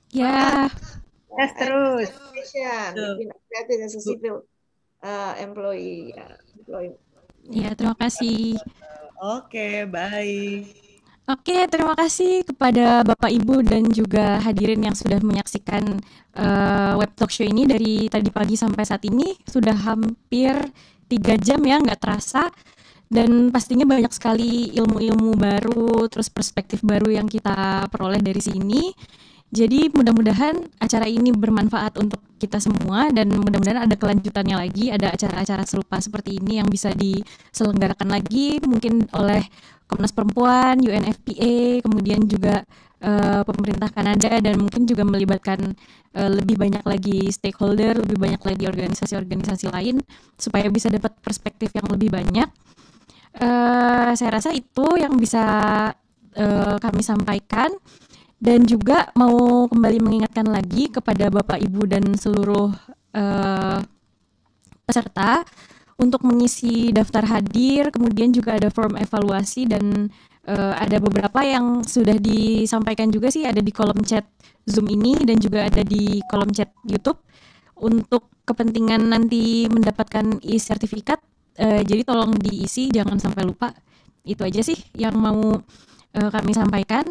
Yeah. Yes, terus. Bikin kreatif dan sipil uh, employee. Ya, employee. ya, terima kasih. Oke, okay, bye. Oke, terima kasih kepada Bapak Ibu dan juga hadirin yang sudah menyaksikan uh, web talk show ini dari tadi pagi sampai saat ini sudah hampir tiga jam ya, nggak terasa dan pastinya banyak sekali ilmu-ilmu baru, terus perspektif baru yang kita peroleh dari sini. Jadi mudah-mudahan acara ini bermanfaat untuk kita semua dan mudah-mudahan ada kelanjutannya lagi, ada acara-acara serupa seperti ini yang bisa diselenggarakan lagi mungkin oleh Komnas Perempuan, UNFPA, kemudian juga uh, pemerintah Kanada dan mungkin juga melibatkan uh, lebih banyak lagi stakeholder, lebih banyak lagi organisasi-organisasi lain supaya bisa dapat perspektif yang lebih banyak. Uh, saya rasa itu yang bisa uh, kami sampaikan. Dan juga mau kembali mengingatkan lagi kepada Bapak Ibu dan seluruh uh, peserta untuk mengisi daftar hadir, kemudian juga ada form evaluasi dan uh, ada beberapa yang sudah disampaikan juga sih ada di kolom chat Zoom ini dan juga ada di kolom chat YouTube untuk kepentingan nanti mendapatkan e-sertifikat uh, jadi tolong diisi jangan sampai lupa. Itu aja sih yang mau uh, kami sampaikan.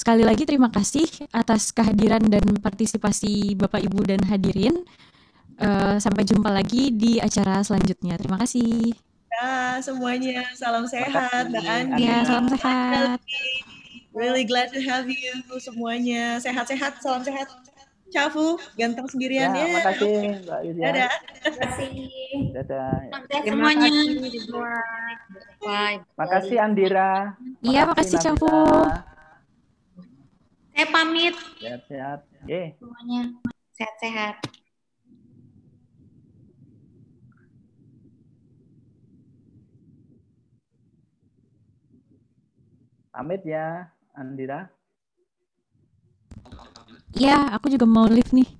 Sekali lagi terima kasih atas kehadiran dan partisipasi Bapak Ibu dan hadirin. Uh, sampai jumpa lagi di acara selanjutnya. Terima kasih. Ya, semuanya salam sehat Mbak Andi. Ya, salam sehat. Really glad to have you semuanya. Sehat-sehat, salam sehat. Cafu, ganteng sendirian ya. Terima ya. kasih Mbak Yulia. Dadah. Terima kasih. Dadah. Terima kasih semuanya. Kasih. Makasih Andira. Iya, makasih Cafu. Saya pamit. Sehat-sehat. Semuanya sehat-sehat. Pamit ya, Andira. Ya, aku juga mau lift nih.